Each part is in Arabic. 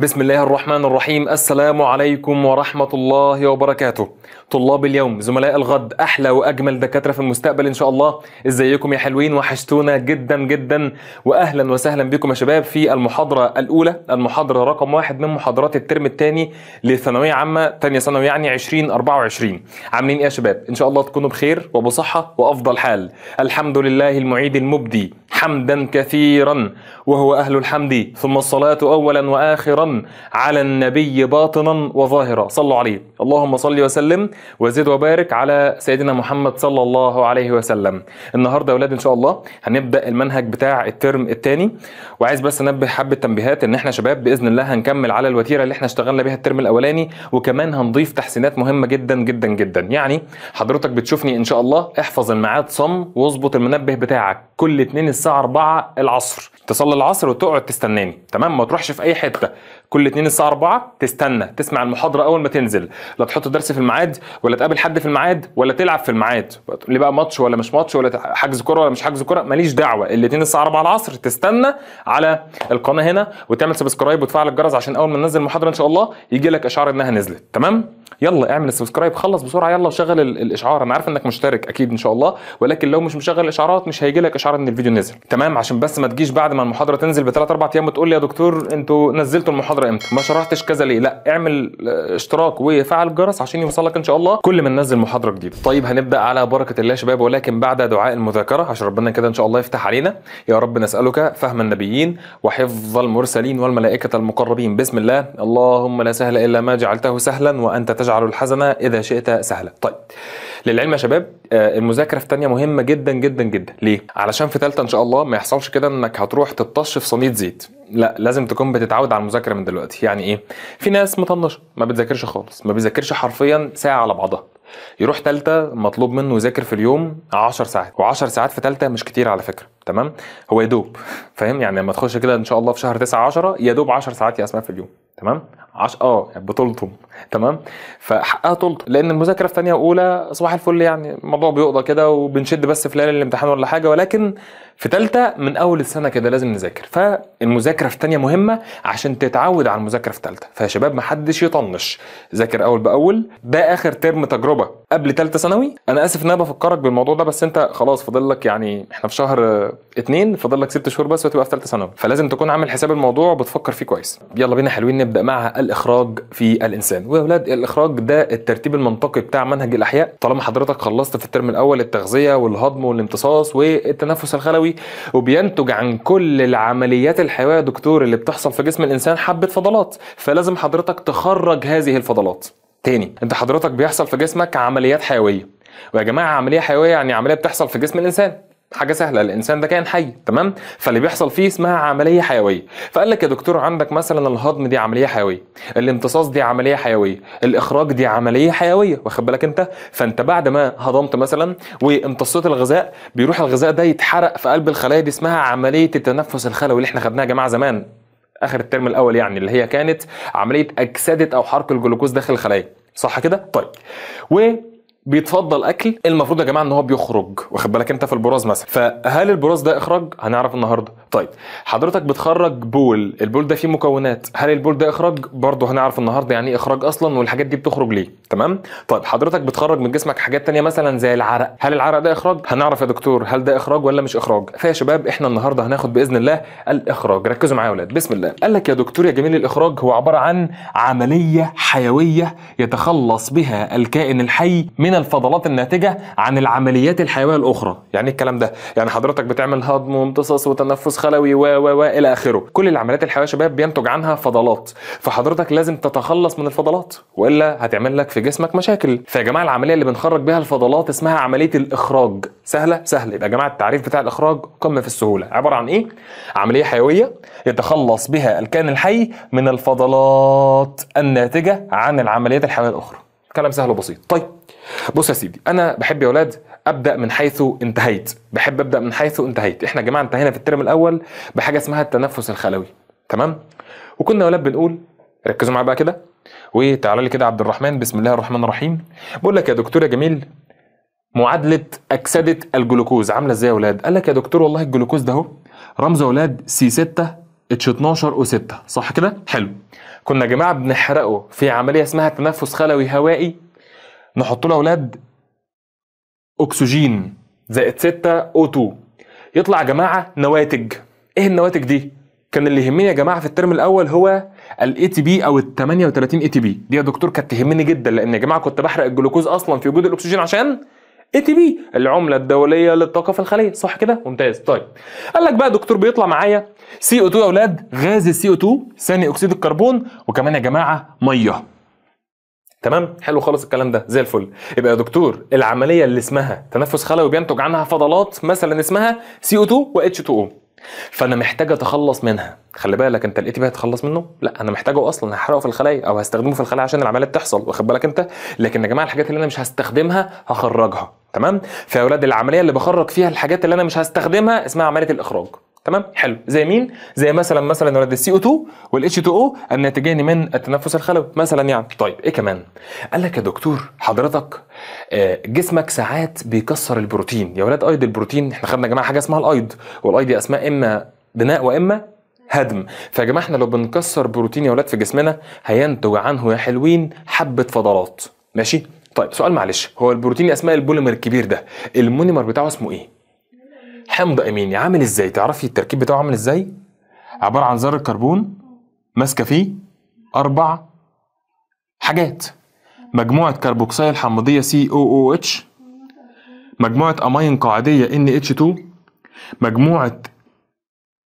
بسم الله الرحمن الرحيم السلام عليكم ورحمة الله وبركاته طلاب اليوم زملاء الغد أحلى وأجمل دكاترة في المستقبل إن شاء الله إزيكم يا حلوين وحشتونا جدا جدا وأهلا وسهلا بكم يا شباب في المحاضرة الأولى المحاضرة رقم واحد من محاضرات الترم الثاني للثانوية عامة تانية ثانوي يعني 2024 عاملين إيه يا شباب إن شاء الله تكونوا بخير وبصحة وأفضل حال الحمد لله المعيد المبدي حمدا كثيرا وهو أهل الحمد ثم الصلاة أولا وآخرا على النبي باطنا وظاهرا صلوا عليه اللهم صل وسلم وزد وبارك على سيدنا محمد صلى الله عليه وسلم النهاردة يا أولاد إن شاء الله هنبدأ المنهج بتاع الترم الثاني وعايز بس أنبه حبة تنبيهات إن إحنا شباب بإذن الله هنكمل على الوتيرة اللي إحنا اشتغلنا بيها الترم الأولاني وكمان هنضيف تحسينات مهمة جدا جدا جدا يعني حضرتك بتشوفني إن شاء الله احفظ الميعاد صم واظبط المنبه بتاعك كل اتنين الساعة 4 العصر تصلي العصر وتقعد تستناني تمام ما تروحش في اي حته كل اتنين الساعه 4 تستنى تسمع المحاضره اول ما تنزل لا تحط درس في الميعاد ولا تقابل حد في الميعاد ولا تلعب في الميعاد لي بقى ماتش ولا مش ماتش ولا حجز كوره ولا مش حجز كوره ماليش دعوه الاتنين الساعه 4 العصر تستنى على القناه هنا وتعمل سبسكرايب وتفعل الجرس عشان اول ما ننزل المحاضره ان شاء الله يجي لك اشعار انها نزلت تمام يلا اعمل سبسكرايب خلص بسرعه يلا وشغل الاشعار انا عارف انك مشترك اكيد ان شاء الله ولكن لو مش مشغل الاشعارات مش هيجي لك اشعار ان الفيديو نزل تمام عشان بس ما تجيش بعد ما المحاضره تنزل بثلاث اربع ايام وتقول لي يا دكتور انتوا نزلتوا المحاضره امتى ما شرحتش كذا ليه لا اعمل آه، اشتراك وفعل الجرس عشان يوصلك ان شاء الله كل ما ننزل محاضره جديده طيب هنبدا على بركه الله شباب ولكن بعد دعاء المذاكره عشان ربنا كده ان شاء الله يفتح علينا يا رب نسالك فهم النبيين وحفظ المرسلين والملائكه المقربين بسم الله اللهم لا سهل الا ما جعلته سهلا وانت تجعل تجعل الحزن إذا شئت سهلا طيب للعلم يا شباب آه، المذاكره في تانية مهمه جدا جدا جدا ليه علشان في تالتة ان شاء الله ما يحصلش كده انك هتروح تطش في صينيه زيت لا لازم تكون بتتعود على المذاكره من دلوقتي يعني ايه في ناس مطنشه ما بتذاكرش خالص ما بيذاكرش حرفيا ساعه على بعضها يروح تالتة مطلوب منه يذاكر في اليوم 10 ساعات و10 ساعات في تالتة مش كتير على فكرة تمام هو يا دوب فاهم يعني لما تخش كده ان شاء الله في شهر 9 10 يا دوب 10 ساعات يا اسماء في اليوم تمام عش... اه بتلطم تمام فحقها تلطم لان المذاكره في ثانيه اولى صباح الفل يعني الموضوع بيقضى كده وبنشد بس في ليالي الامتحان ولا حاجه ولكن في ثالثه من اول السنه كده لازم نذاكر فالمذاكره في ثانيه مهمه عشان تتعود على المذاكره في ثالثه فيا شباب محدش يطنش ذاكر اول باول ده اخر ترم تجربه قبل ثالثه ثانوي انا اسف ان انا بفكرك بالموضوع ده بس انت خلاص فاضل لك يعني احنا في شهر اتنين فاضل لك ست شهور بس وتبقى في ثالثه ثانوي فلازم تكون عامل حساب الموضوع وبتفكر فيه كويس يلا بينا حلوين نبدا مع الاخراج في الانسان ويا ولاد الاخراج ده الترتيب المنطقي بتاع منهج الاحياء طالما حضرتك خلصت في الترم الاول التغذيه والهضم والامتصاص والتنفس الخلوي وبينتج عن كل العمليات الحيويه يا دكتور اللي بتحصل في جسم الانسان حبه فضلات فلازم حضرتك تخرج هذه الفضلات تاني انت حضرتك بيحصل في جسمك عمليات حيويه ويا جماعه عمليه حيويه يعني عمليه بتحصل في جسم الانسان حاجه سهله الانسان ده كائن حي تمام فاللي بيحصل فيه اسمها عمليه حيويه فقال لك يا دكتور عندك مثلا الهضم دي عمليه حيويه الامتصاص دي عمليه حيويه الاخراج دي عمليه حيويه واخد بالك انت فانت بعد ما هضمت مثلا وامتصيت الغذاء بيروح الغذاء ده يتحرق في قلب الخلايا دي اسمها عمليه التنفس الخلوي اللي احنا خدناها يا جماعه زمان اخر الترم الاول يعني اللي هي كانت عمليه اكسده او حرق الجلوكوز داخل الخلايا صح كده طيب و بيتفضل اكل المفروض يا جماعه ان هو بيخرج واخد بالك انت في البراز مثلا فهل البراز ده اخراج هنعرف النهارده طيب حضرتك بتخرج بول البول ده فيه مكونات هل البول ده اخراج برضه هنعرف النهارده يعني ايه اخراج اصلا والحاجات دي بتخرج ليه تمام طيب حضرتك بتخرج من جسمك حاجات تانية مثلا زي العرق هل العرق ده اخراج هنعرف يا دكتور هل ده اخراج ولا مش اخراج فيا شباب احنا النهارده هناخد باذن الله الاخراج ركزوا معايا يا ولاد بسم الله قال لك يا دكتور يا جميل الاخراج هو عباره عن عمليه حيويه يتخلص بها الكائن الحي من الفضلات الناتجه عن العمليات الحيويه الاخرى يعني إيه الكلام ده يعني حضرتك بتعمل هضم وامتصاص وتنفس خلوي و و و الى اخره كل العمليات الحيويه شباب بينتج عنها فضلات فحضرتك لازم تتخلص من الفضلات والا هتعمل لك في جسمك مشاكل فيا جماعه العمليه اللي بنخرج بيها الفضلات اسمها عمليه الاخراج سهله سهله يبقى يا جماعه التعريف بتاع الاخراج قمه في السهوله عباره عن ايه عمليه حيويه يتخلص بها الكائن الحي من الفضلات الناتجه عن العمليات الحيويه الاخرى كلام سهل وبسيط طيب بص يا سيدي انا بحب يا اولاد ابدا من حيث انتهيت بحب ابدا من حيث انتهيت احنا يا جماعه انتهينا في الترم الاول بحاجه اسمها التنفس الخلوي تمام وكنا يا ولاد بنقول ركزوا معايا بقى كده وتعالى لي كده عبد الرحمن بسم الله الرحمن الرحيم بقول لك يا دكتور يا جميل معادله اكسده الجلوكوز عامله ازاي يا اولاد قال لك يا دكتور والله الجلوكوز ده اهو رمزه اولاد سي 6 اتش 12 او 6 صح كده؟ حلو. كنا يا جماعه بنحرقه في عمليه اسمها تنفس خلوي هوائي نحط له اولاد اكسجين زائد 6 O2 يطلع يا جماعه نواتج ايه النواتج دي كان اللي يهمني يا جماعه في الترم الاول هو الاي تي بي او ال 38 اي تي بي دي يا دكتور كانت تهمني جدا لان يا جماعه كنت بحرق الجلوكوز اصلا في وجود الاكسجين عشان اي تي بي العمله الدوليه للطاقه في الخليه صح كده ممتاز طيب قال لك بقى دكتور بيطلع معايا سي او 2 يا اولاد غاز السي او 2 ثاني اكسيد الكربون وكمان يا جماعه ميه تمام حلو خالص الكلام ده زي الفل يبقى يا دكتور العمليه اللي اسمها تنفس خلوي بينتج عنها فضلات مثلا اسمها سي او 2 و اتش 2 او فانا محتاج اتخلص منها خلي بالك انت لقيت بقى تخلص منه لا انا محتاجه اصلا هحرقه في الخلايا او هستخدمه في الخلايا عشان العمليه تحصل واخد بالك انت لكن يا جماعه الحاجات اللي انا مش هستخدمها هخرجها تمام فيا اولاد العمليه اللي بخرج فيها الحاجات اللي انا مش هستخدمها اسمها عمليه الاخراج تمام حلو زي مين زي مثلا مثلا ولد السي او 2 والاتش 2 او الناتجين من التنفس الخلوي مثلا يعني طيب ايه كمان قال لك يا دكتور حضرتك آه، جسمك ساعات بيكسر البروتين يا ولاد ايض البروتين احنا خدنا يا جماعه حاجه اسمها الايض والايض دي اسماء اما بناء واما هدم فيا جماعه احنا لو بنكسر بروتين يا ولاد في جسمنا هينتج عنه يا حلوين حبه فضلات ماشي طيب سؤال معلش هو البروتين اسماء البوليمر الكبير ده المونيمر بتاعه اسمه ايه حمض اميني عامل ازاي تعرفي التركيب بتاعه عامل ازاي عباره عن ذره كربون ماسكه فيه اربع حاجات مجموعه كربوكسيل حمضيه سي او او اتش مجموعه امين قاعديه ان اتش 2 مجموعه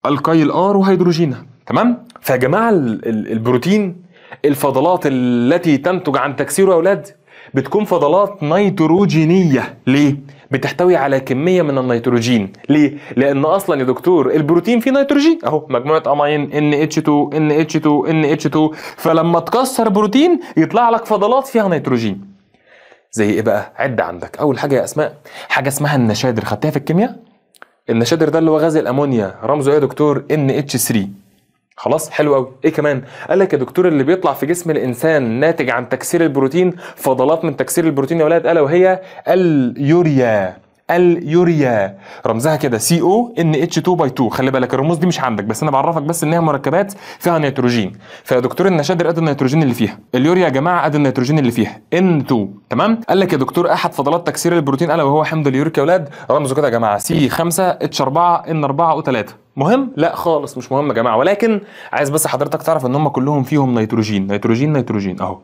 القيل ار وهيدروجينها تمام فيا جماعه البروتين الفضلات التي تنتج عن تكسير اولاد بتكون فضلات نيتروجينيه ليه بتحتوي على كميه من النيتروجين ليه لان اصلا يا دكتور البروتين فيه نيتروجين اهو مجموعه امين NH2 NH2 NH2 فلما تكسر بروتين يطلع لك فضلات فيها نيتروجين زي ايه بقى عد عندك اول حاجه يا اسماء حاجه اسمها النشادر خدتها في الكيمياء النشادر ده اللي هو غاز الامونيا رمزه ايه يا دكتور NH3 خلاص حلو قوي ايه كمان قال لك يا دكتور اللي بيطلع في جسم الانسان ناتج عن تكسير البروتين فضلات من تكسير البروتين يا ولاد الا وهي اليوريا اليوريا رمزها كده سي او ان اتش 2 باي 2 خلي بالك الرموز دي مش عندك بس انا بعرفك بس ان هي مركبات فيها نيتروجين فيا دكتور النشادر قد النيتروجين اللي فيها اليوريا يا جماعه قد النيتروجين اللي فيها ان 2 تمام قال لك يا دكتور احد فضلات تكسير البروتين الا وهو حمض اليوريك يا اولاد رمزه كده يا جماعه سي 5 اتش 4 ان 4 او 3 مهم؟ لا خالص مش مهم يا جماعه ولكن عايز بس حضرتك تعرف ان هم كلهم فيهم نيتروجين نيتروجين نيتروجين اهو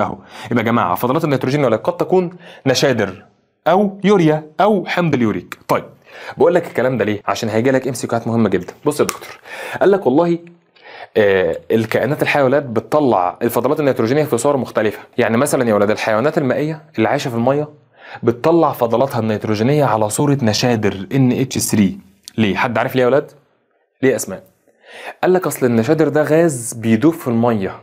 اهو يبقى يا جماعه فضلات النيتروجين ولا قد تكون نشادر او يوريا او حمض اليوريك طيب بقول لك الكلام ده ليه عشان هيجي لك ام سي كيوهات مهمه جدا بص يا دكتور قال لك والله آه الكائنات الحيوانات بتطلع الفضلات النيتروجينيه في صور مختلفه يعني مثلا يا ولاد الحيوانات المائيه اللي عايشه في الميه بتطلع فضلاتها النيتروجينيه على صوره نشادر ان اتش 3 ليه حد عارف ليه يا ولاد ليه اسماء قال لك اصل النشادر ده غاز بيدوب في الميه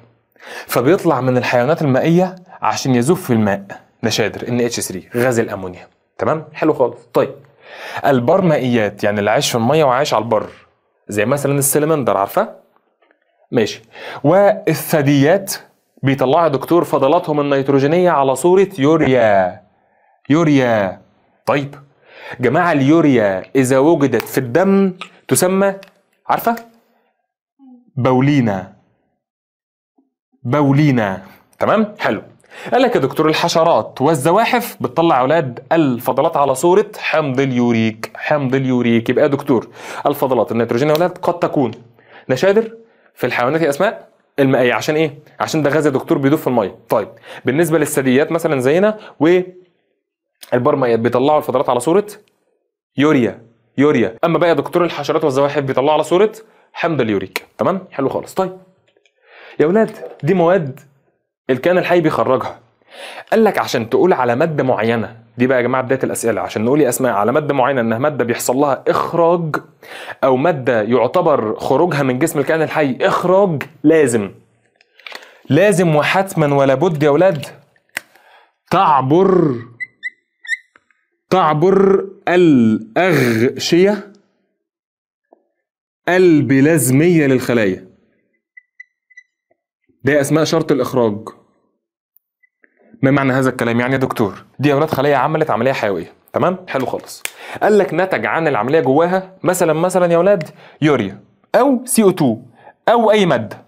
فبيطلع من الحيوانات المائيه عشان يذوب في الماء نشادر ان اتش 3 غاز الامونيا تمام حلو خالص طيب البرمائيات يعني اللي عايش في الميه وعايش على البر زي مثلا السلمندر عارفه ماشي والثدييات بيطلعها دكتور فضلاتهم النيتروجينيه على صوره يوريا يوريا طيب جماعه اليوريا اذا وجدت في الدم تسمى عارفه بولينا بولينا تمام حلو قال لك يا دكتور الحشرات والزواحف بتطلع اولاد الفضلات على صوره حمض اليوريك حمض اليوريك يبقى يا دكتور الفضلات النيتروجين اولاد قد تكون نشادر في الحيوانات يا اسماء المائيه عشان ايه عشان ده غاز يا دكتور بيدوب في الميه طيب بالنسبه للثدييات مثلا زينا و البرميات بيطلعوا الفضلات على صوره يوريا يوريا اما بقى يا دكتور الحشرات والزواحف بيطلعوا على صوره حمض اليوريك تمام حلو خالص طيب يا ولاد دي مواد الكيان الحي بيخرجها قال لك عشان تقول على ماده معينه دي بقى يا جماعه بدايه الاسئله عشان نقول اسماء على ماده معينه انها ماده بيحصل لها اخراج او ماده يعتبر خروجها من جسم الكائن الحي اخراج لازم لازم وحتما ولا بد يا ولاد تعبر تعبر الاغشيه البلازميه للخلايا ده اسماء شرط الاخراج ما معنى هذا الكلام يعني يا دكتور دي اولاد خليه عملت عمليه حيويه تمام حلو خالص قال لك نتج عن العمليه جواها مثلا مثلا يا اولاد يوريا او سي او 2 او اي ماده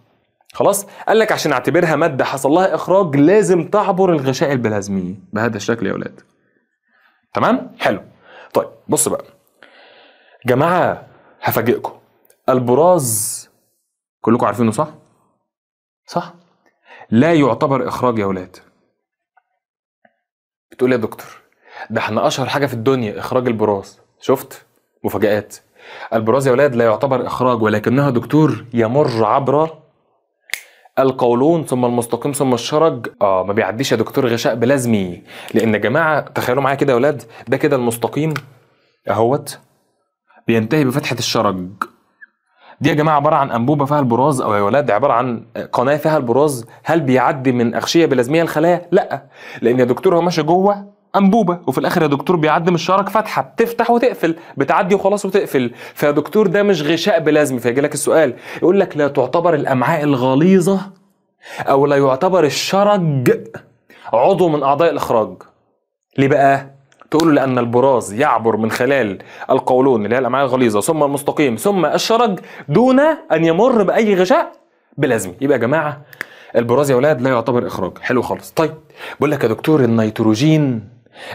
خلاص قال لك عشان اعتبرها ماده حصل لها اخراج لازم تعبر الغشاء البلازمي بهذا الشكل يا اولاد تمام حلو طيب بص بقى جماعه هفاجئكم البراز كلكم عارفينه صح صح لا يعتبر اخراج يا اولاد تقول يا دكتور ده احنا اشهر حاجه في الدنيا اخراج البراز شفت مفاجآت البراز يا ولاد لا يعتبر اخراج ولكنها دكتور يمر عبر القولون ثم المستقيم ثم الشرج اه ما بيعديش يا دكتور غشاء بلازمي لان يا جماعه تخيلوا معايا كده يا ولاد ده كده المستقيم اهوت بينتهي بفتحه الشرج دي يا جماعه عباره عن انبوبه فيها البراز او يا ولاد عباره عن قناه فيها البراز هل بيعدي من اغشيه بلازميه الخلايا لا لان يا دكتور هو ماشي جوه انبوبه وفي الاخر يا دكتور بيعدي من الشرج فتحه بتفتح وتقفل بتعدي وخلاص وتقفل فيا دكتور ده مش غشاء بلازمي فيجي لك السؤال يقول لك لا تعتبر الامعاء الغليظه او لا يعتبر الشرج عضو من اعضاء الاخراج ليه بقى تقول لأن البراز يعبر من خلال القولون اللي هي الأمعاء الغليظة ثم المستقيم ثم الشرج دون أن يمر بأي غشاء بلازمي يبقى يا جماعة البراز يا ولاد لا يعتبر إخراج حلو خالص طيب بقول لك يا دكتور النيتروجين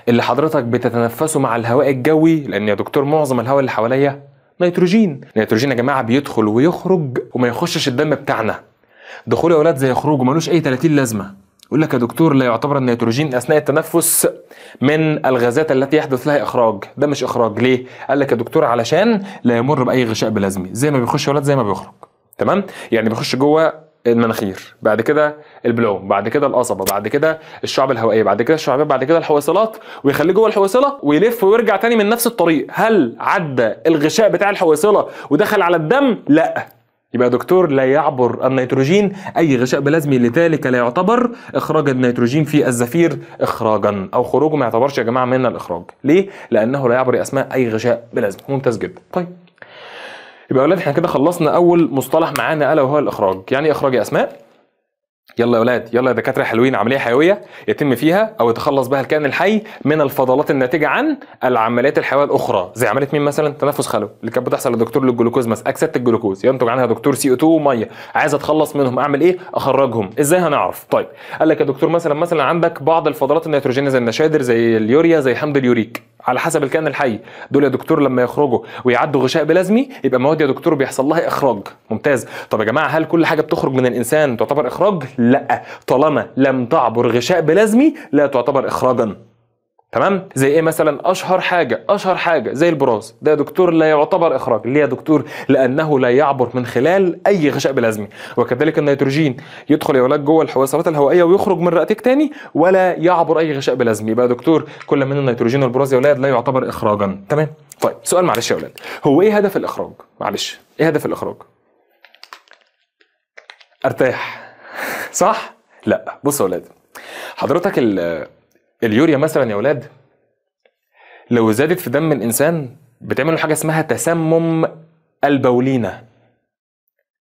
اللي حضرتك بتتنفسه مع الهواء الجوي لأن يا دكتور معظم الهواء اللي حواليا نيتروجين نيتروجين يا جماعة بيدخل ويخرج وما يخشش الدم بتاعنا دخوله يا ولاد زي خروجه ملوش أي 30 لازمة يقول لك يا دكتور لا يعتبر النيتروجين اثناء التنفس من الغازات التي يحدث لها اخراج ده مش اخراج ليه قال لك يا دكتور علشان لا يمر باي غشاء بلازمي زي ما بيخش ولاد زي ما بيخرج تمام يعني بيخش جوه المناخير بعد كده البلوم بعد كده القصبه بعد كده الشعب الهوائيه بعد كده الشعب بعد كده الحويصلات ويخليه جوه الحويصله ويلف ويرجع تاني من نفس الطريق هل عدى الغشاء بتاع الحويصله ودخل على الدم لا يبقى دكتور لا يعبر النيتروجين أي غشاء بلازمي لذلك لا يعتبر إخراج النيتروجين في الزفير إخراجا أو خروجه ما يعتبرش يا جماعة من الإخراج ليه؟ لأنه لا يعبر أسماء أي غشاء بلازمي ممتاز جدا طيب يبقى يا اولاد احنا كده خلصنا أول مصطلح معانا ألا وهو الإخراج يعني إخراج أسماء يلا يا ولاد يلا يا دكاتره حلوين عمليه حيويه يتم فيها او يتخلص بها الكائن الحي من الفضلات الناتجه عن العمليات الحيويه الاخرى زي عمليه مين مثلا تنفس خلوي اللي كانت بتحصل للدكتور للجلوكوز مثلا اكسدت الجلوكوز ينتج عنها دكتور سي او 2 وميه عايز اتخلص منهم اعمل ايه اخرجهم ازاي هنعرف طيب قال لك يا دكتور مثلا مثلا عندك بعض الفضلات النيتروجينيه زي النشادر زي اليوريا زي حمض اليوريك على حسب الكائن الحي دول يا دكتور لما يخرجوا ويعدوا غشاء بلازمي يبقى مواد يا دكتور بيحصل لها اخراج ممتاز طب يا جماعه هل كل حاجه بتخرج من الانسان تعتبر اخراج لا طالما لم تعبر غشاء بلازمي لا تعتبر اخراجا تمام زي ايه مثلا اشهر حاجه اشهر حاجه زي البراز ده دكتور لا يعتبر اخراج ليه يا دكتور لانه لا يعبر من خلال اي غشاء بلازمي وكذلك النيتروجين يدخل يا ولاد جوه الحويصلات الهوائيه ويخرج من رئتك تاني ولا يعبر اي غشاء بلازمي يبقى دكتور كل من النيتروجين والبراز يا ولاد لا يعتبر اخراجا تمام طيب سؤال معلش يا ولاد هو ايه هدف الاخراج معلش ايه هدف الاخراج ارتاح صح لا بص يا ولاد حضرتك اليوريا مثلا يا اولاد لو زادت في دم الانسان بتعمل له حاجه اسمها تسمم البولينا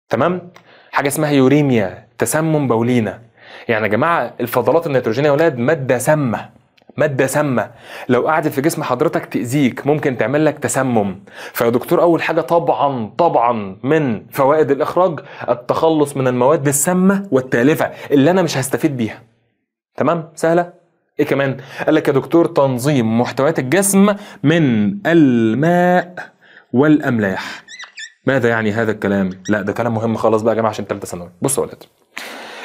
تمام حاجه اسمها يوريميا تسمم بولينا يعني يا جماعه الفضلات النيتروجينيه يا اولاد ماده سامه مادة سامة لو قعدت في جسم حضرتك تأذيك ممكن تعمل لك تسمم فيا دكتور أول حاجة طبعا طبعا من فوائد الإخراج التخلص من المواد السامة والتالفة اللي أنا مش هستفيد بيها تمام سهلة ايه كمان؟ قال لك يا دكتور تنظيم محتويات الجسم من الماء والاملاح. ماذا يعني هذا الكلام؟ لا ده كلام مهم خالص بقى يا جماعه عشان ثالثه ثانوي. بصوا يا ولاد.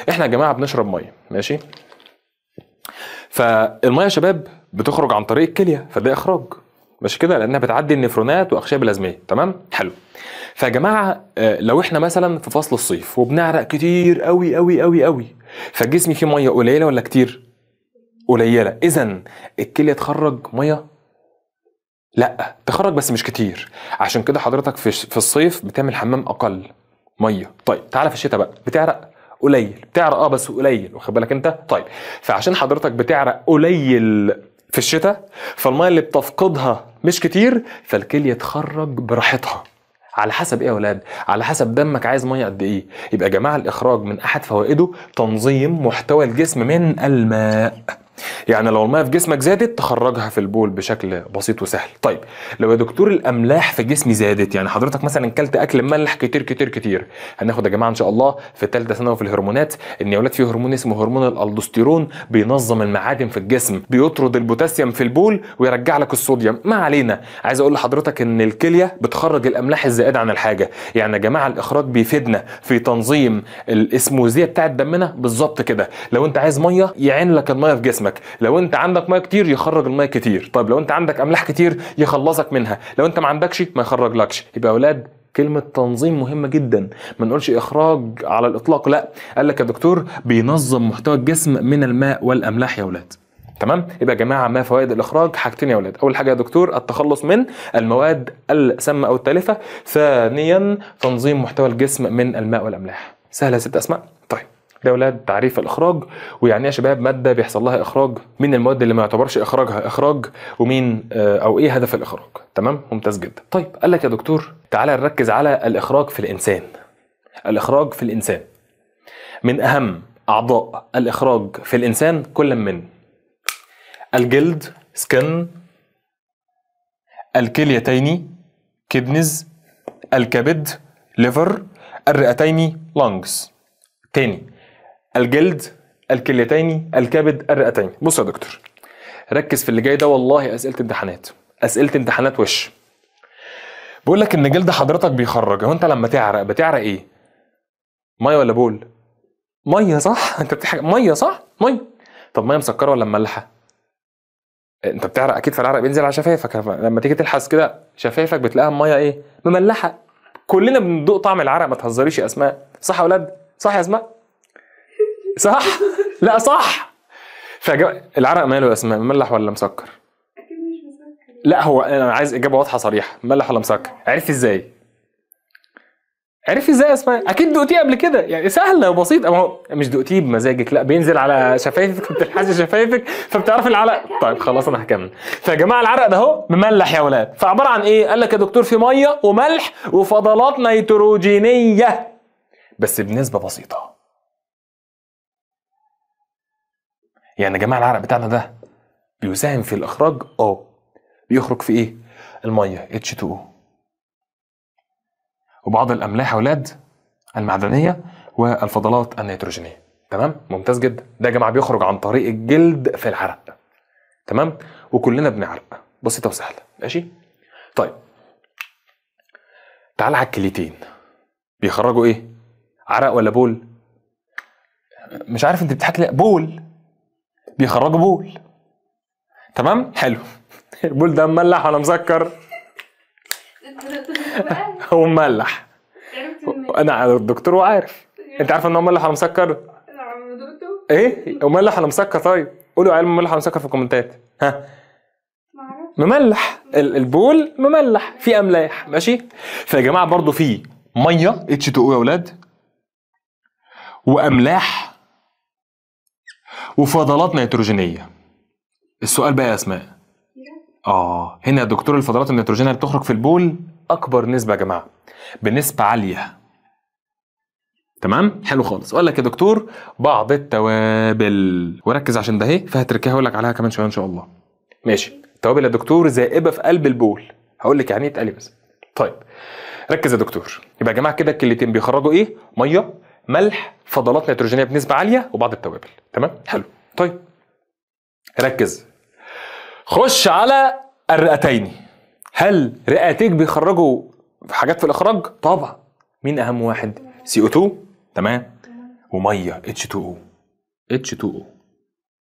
احنا يا جماعه بنشرب ميه ماشي؟ فالميه يا شباب بتخرج عن طريق الكليه فده اخراج ماشي كده لانها بتعدي النفرونات واغشيه بلازميه، تمام حلو فيا جماعه آه، لو احنا مثلا في فصل الصيف وبنعرق كتير قوي قوي قوي قوي فجسمي فيه ميه قليله ولا كتير قليله اذا الكليه تخرج ميه لا تخرج بس مش كتير عشان كده حضرتك في, الصيف بتعمل حمام اقل ميه طيب تعالى في الشتاء بقى بتعرق قليل بتعرق اه بس قليل واخد بالك انت طيب فعشان حضرتك بتعرق قليل في الشتاء فالميه اللي بتفقدها مش كتير فالكليه تخرج براحتها على حسب ايه يا ولاد على حسب دمك عايز ميه قد ايه يبقى يا جماعه الاخراج من احد فوائده تنظيم محتوى الجسم من الماء يعني لو الميه في جسمك زادت تخرجها في البول بشكل بسيط وسهل طيب لو يا دكتور الاملاح في جسمي زادت يعني حضرتك مثلا كلت اكل ملح كتير كتير كتير هناخد يا جماعه ان شاء الله في ثالثه ثانوي في الهرمونات ان يا ولاد في هرمون اسمه هرمون الالدوستيرون بينظم المعادن في الجسم بيطرد البوتاسيوم في البول ويرجع لك الصوديوم ما علينا عايز اقول لحضرتك ان الكليه بتخرج الاملاح الزائده عن الحاجه يعني يا جماعه الاخراج بيفيدنا في تنظيم الاسموزيه بتاعه دمنا بالظبط كده لو انت عايز ميه يعين لك الميه في جسمك لك لو انت عندك ميه كتير يخرج الميه كتير طيب لو انت عندك املاح كتير يخلصك منها لو انت ما عندكش ما يخرجلكش يبقى اولاد كلمة تنظيم مهمة جدا ما نقولش إخراج على الإطلاق لا قال لك يا دكتور بينظم محتوى الجسم من الماء والأملاح يا أولاد تمام يبقى يا جماعه ما فوائد الاخراج حاجتين يا اولاد اول حاجه يا دكتور التخلص من المواد السامه او التالفه ثانيا تنظيم محتوى الجسم من الماء والاملاح سهله يا ست اسماء ده ولاد تعريف الاخراج ويعني يا شباب ماده بيحصل لها اخراج من المواد اللي ما يعتبرش اخراجها اخراج ومين آه، او ايه هدف الاخراج تمام ممتاز جدا طيب قال لك يا دكتور تعالى نركز على الاخراج في الانسان الاخراج في الانسان من اهم اعضاء الاخراج في الانسان كل من الجلد سكن الكليتين كيدنز الكبد ليفر الرئتين لونجز تاني الجلد الكليتين الكبد الرئتين بص يا دكتور ركز في اللي جاي ده والله اسئله امتحانات اسئله امتحانات وش بقول لك ان جلد حضرتك بيخرج هو انت لما تعرق بتعرق ايه ميه ولا بول ميه صح انت بتحرق ميه صح ميه طب ميه مسكره ولا مملحه انت بتعرق اكيد فالعرق بينزل على شفايفك لما تيجي تلحس كده شفايفك بتلاقيها ميه ايه مملحه كلنا بندوق طعم العرق ما تهزريش يا اسماء صح يا اولاد صح يا اسماء صح؟ لا صح فجا... العرق ماله يا اسماء مملح ولا مسكر؟ اكيد مش مسكر يعني. لا هو انا عايز اجابه واضحه صريحه مملح ولا مسكر؟ عرف ازاي؟ عرف ازاي يا اسماء؟ اكيد دقتيه قبل كده يعني سهله وبسيطه اهو مش دقتيه بمزاجك لا بينزل على شفايفك وبتلحسي شفايفك فبتعرف العرق طيب خلاص انا هكمل فيا جماعه العرق ده اهو مملح يا ولاد فعباره عن ايه؟ قال لك يا دكتور في ميه وملح وفضلات نيتروجينيه بس بنسبه بسيطه يعني يا جماعه العرق بتاعنا ده بيساهم في الاخراج اه بيخرج في ايه الميه H2O وبعض الاملاح اولاد المعدنيه والفضلات النيتروجينيه تمام ممتاز جدا ده يا جماعه بيخرج عن طريق الجلد في العرق تمام وكلنا بنعرق بسيطه وسهله ماشي طيب تعال على الكليتين بيخرجوا ايه عرق ولا بول مش عارف انت بتحكي بول بيخرجوا بول تمام حلو البول ده مملح ولا مسكر هو مملح انا الدكتور وعارف انت عارف ان هو مملح ولا مسكر ايه مملح ولا مسكر طيب قولوا عيال مملح ولا مسكر في الكومنتات ها مملح البول مملح في املاح ماشي فيا جماعه برضو في ميه اتش تو او يا اولاد واملاح وفضلات نيتروجينيه السؤال بقى يا اسماء اه هنا يا دكتور الفضلات النيتروجينيه اللي بتخرج في البول اكبر نسبه يا جماعه بنسبه عاليه تمام حلو خالص وقال لك يا دكتور بعض التوابل وركز عشان ده اهي فيها تركيه هقول لك عليها كمان شويه ان شاء الله ماشي التوابل يا دكتور ذائبه في قلب البول هقول لك يعني ايه اتقلي بس طيب ركز يا دكتور يبقى يا جماعه كده الكليتين بيخرجوا ايه ميه ملح فضلات نيتروجينيه بنسبه عاليه وبعض التوابل تمام حلو طيب ركز خش على الرئتين هل رئتيك بيخرجوا حاجات في الاخراج طبعا مين اهم واحد سي او 2 تمام وميه اتش 2 او اتش 2 او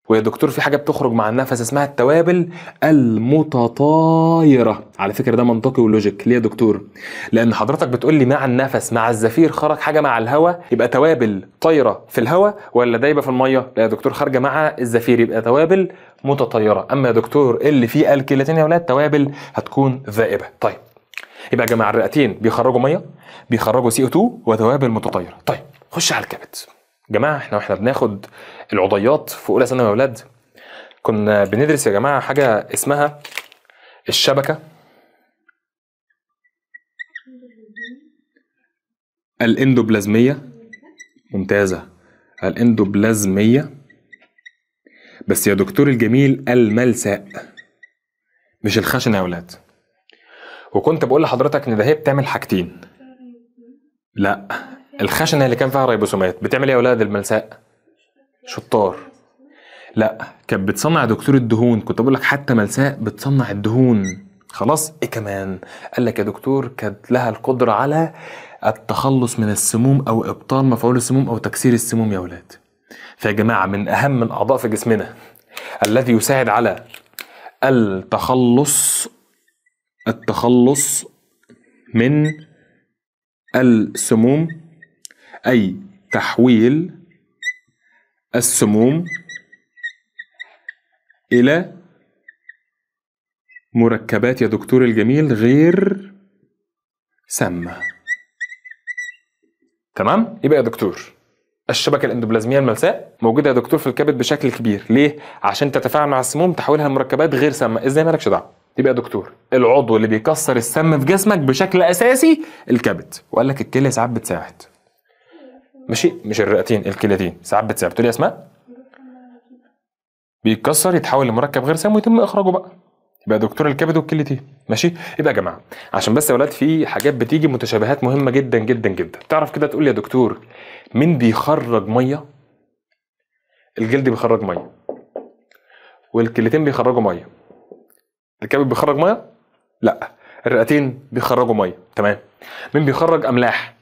ويا دكتور في حاجه بتخرج مع النفس اسمها التوابل المتطايره على فكره ده منطقي ولوجيك ليه يا دكتور لان حضرتك بتقول لي مع النفس مع الزفير خرج حاجه مع الهواء يبقى توابل طايره في الهواء ولا دايبه في الميه لا يا دكتور خارجه مع الزفير يبقى توابل متطايره اما يا دكتور اللي فيه الكيلاتين يا ولاد توابل هتكون ذائبه طيب يبقى يا جماعه الرئتين بيخرجوا ميه بيخرجوا سي او 2 وتوابل متطايره طيب خش على الكبد جماعه احنا واحنا بناخد العضيات في اولى ثانوي يا اولاد كنا بندرس يا جماعه حاجه اسمها الشبكه الاندوبلازميه ممتازه الاندوبلازميه بس يا دكتور الجميل الملساء مش الخشنه يا اولاد وكنت بقول لحضرتك ان ده هي بتعمل حاجتين لا الخشنه اللي كان فيها ريبوسومات بتعمل ايه يا اولاد الملساء شطار لا كانت بتصنع دكتور الدهون كنت بقول لك حتى ملساء بتصنع الدهون خلاص ايه كمان قال لك يا دكتور كانت لها القدره على التخلص من السموم او ابطال مفعول السموم او تكسير السموم يا اولاد فيا جماعه من اهم الاعضاء في جسمنا الذي يساعد على التخلص التخلص من السموم اي تحويل السموم إلى مركبات يا دكتور الجميل غير سامة تمام؟ يبقى يا دكتور الشبكة الاندوبلازمية الملساء موجودة يا دكتور في الكبد بشكل كبير، ليه؟ عشان تتفاعل مع السموم تحولها لمركبات غير سامة، ازاي مالكش دعوة؟ يبقى يا دكتور العضو اللي بيكسر السم في جسمك بشكل أساسي الكبد، وقال لك الكلى ساعات بتساعد، ماشي مش الرئتين الكليتين ساعات بتساب تقول لي اسماء بيتكسر يتحول لمركب غير سام ويتم اخراجه بقى يبقى دكتور الكبد والكليتين ماشي يبقى يا جماعه عشان بس يا ولاد في حاجات بتيجي متشابهات مهمه جدا جدا جدا تعرف كده تقول يا دكتور مين بيخرج ميه الجلد بيخرج ميه والكليتين بيخرجوا ميه الكبد بيخرج ميه لا الرئتين بيخرجوا ميه تمام مين بيخرج املاح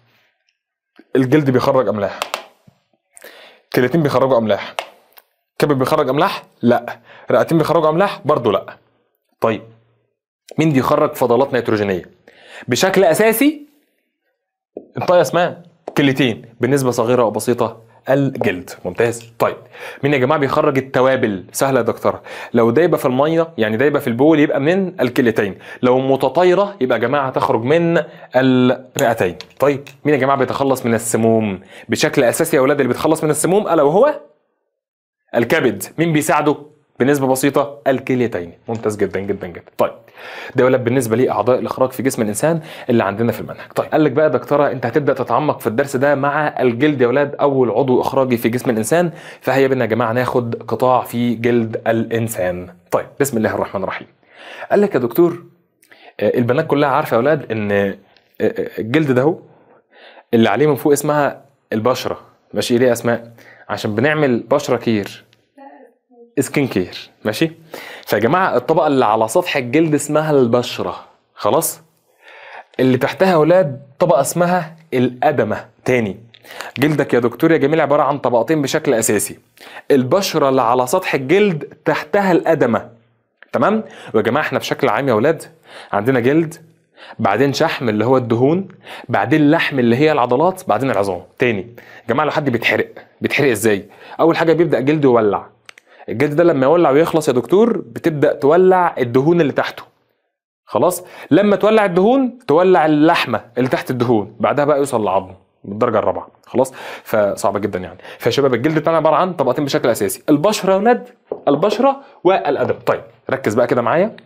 الجلد بيخرج املاح كليتين بيخرجوا املاح كبد بيخرج املاح لا رئتين بيخرجوا املاح برضو لا طيب مين بيخرج فضلات نيتروجينيه بشكل اساسي طيب، الطاقه اسمها كليتين بنسبه صغيره وبسيطه الجلد ممتاز طيب مين يا جماعه بيخرج التوابل سهله يا دكتوره لو دايبه في الميه يعني دايبه في البول يبقى من الكليتين لو متطايره يبقى يا جماعه تخرج من الرئتين طيب مين يا جماعه بيتخلص من السموم بشكل اساسي يا اولاد اللي بيتخلص من السموم الا وهو الكبد مين بيساعده بنسبه بسيطه الكليتين ممتاز جدا جدا جدا طيب دولت بالنسبه لاعضاء الاخراج في جسم الانسان اللي عندنا في المنهج طيب قال لك بقى يا دكتوره انت هتبدا تتعمق في الدرس ده مع الجلد يا اولاد اول عضو اخراجي في جسم الانسان فهيا بنا يا جماعه ناخد قطاع في جلد الانسان طيب بسم الله الرحمن الرحيم قال لك يا دكتور آه، البنات كلها عارفه يا اولاد ان آه، آه، الجلد ده اللي عليه من فوق اسمها البشره ماشي ليه اسماء عشان بنعمل بشره كير سكين كير ماشي فيا جماعه الطبقه اللي على سطح الجلد اسمها البشره خلاص اللي تحتها يا ولاد طبقه اسمها الادمه تاني جلدك يا دكتور يا جميل عباره عن طبقتين بشكل اساسي البشره اللي على سطح الجلد تحتها الادمه تمام ويا جماعه احنا بشكل عام يا ولاد عندنا جلد بعدين شحم اللي هو الدهون بعدين لحم اللي هي العضلات بعدين العظام تاني يا جماعه لو حد بيتحرق بيتحرق ازاي اول حاجه بيبدا جلده يولع الجلد ده لما يولع ويخلص يا دكتور بتبدا تولع الدهون اللي تحته خلاص لما تولع الدهون تولع اللحمه اللي تحت الدهون بعدها بقى يوصل للعظم بالدرجه الرابعه خلاص فصعبه جدا يعني فيا شباب الجلد بتاعنا عباره عن طبقتين بشكل اساسي البشره يا ولاد البشره والادب طيب ركز بقى كده معايا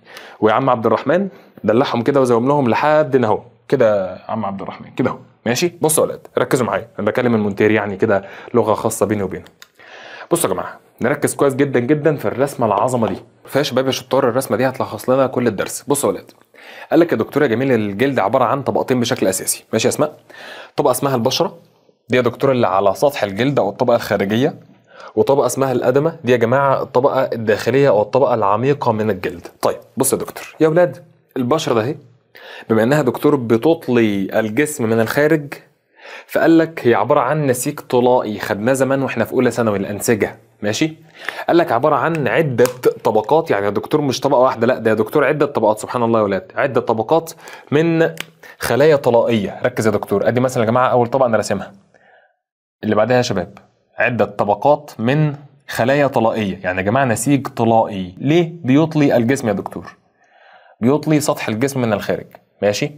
ويا عم عبد الرحمن دلعهم كده وزوم لهم لحد هنا اهو كده يا عم عبد الرحمن كده اهو ماشي بصوا يا ولاد ركزوا معايا انا بكلم المونتير يعني كده لغه خاصه بيني وبينه بصوا يا جماعه نركز كويس جدا جدا في الرسمه العظمه دي فيا شباب يا شطار الرسمه دي هتلخص لنا كل الدرس بصوا يا ولاد قال لك يا دكتور يا جميل الجلد عباره عن طبقتين بشكل اساسي ماشي يا اسماء طبقه اسمها البشره دي يا دكتور اللي على سطح الجلد او الطبقه الخارجيه وطبقه اسمها الادمه دي يا جماعه الطبقه الداخليه او الطبقه العميقه من الجلد طيب بص يا دكتور يا ولاد البشره ده اهي بما انها دكتور بتطلي الجسم من الخارج فقال لك هي عباره عن نسيج طلائي خدناه زمان واحنا في اولى ثانوي الانسجه ماشي قال لك عباره عن عده طبقات يعني يا دكتور مش طبقه واحده لا ده يا دكتور عده طبقات سبحان الله يا ولاد عده طبقات من خلايا طلائيه ركز يا دكتور ادي مثلا يا جماعه اول طبقه انا راسمها اللي بعدها يا شباب عده طبقات من خلايا طلائيه يعني يا جماعه نسيج طلائي ليه بيطلي الجسم يا دكتور بيطلي سطح الجسم من الخارج ماشي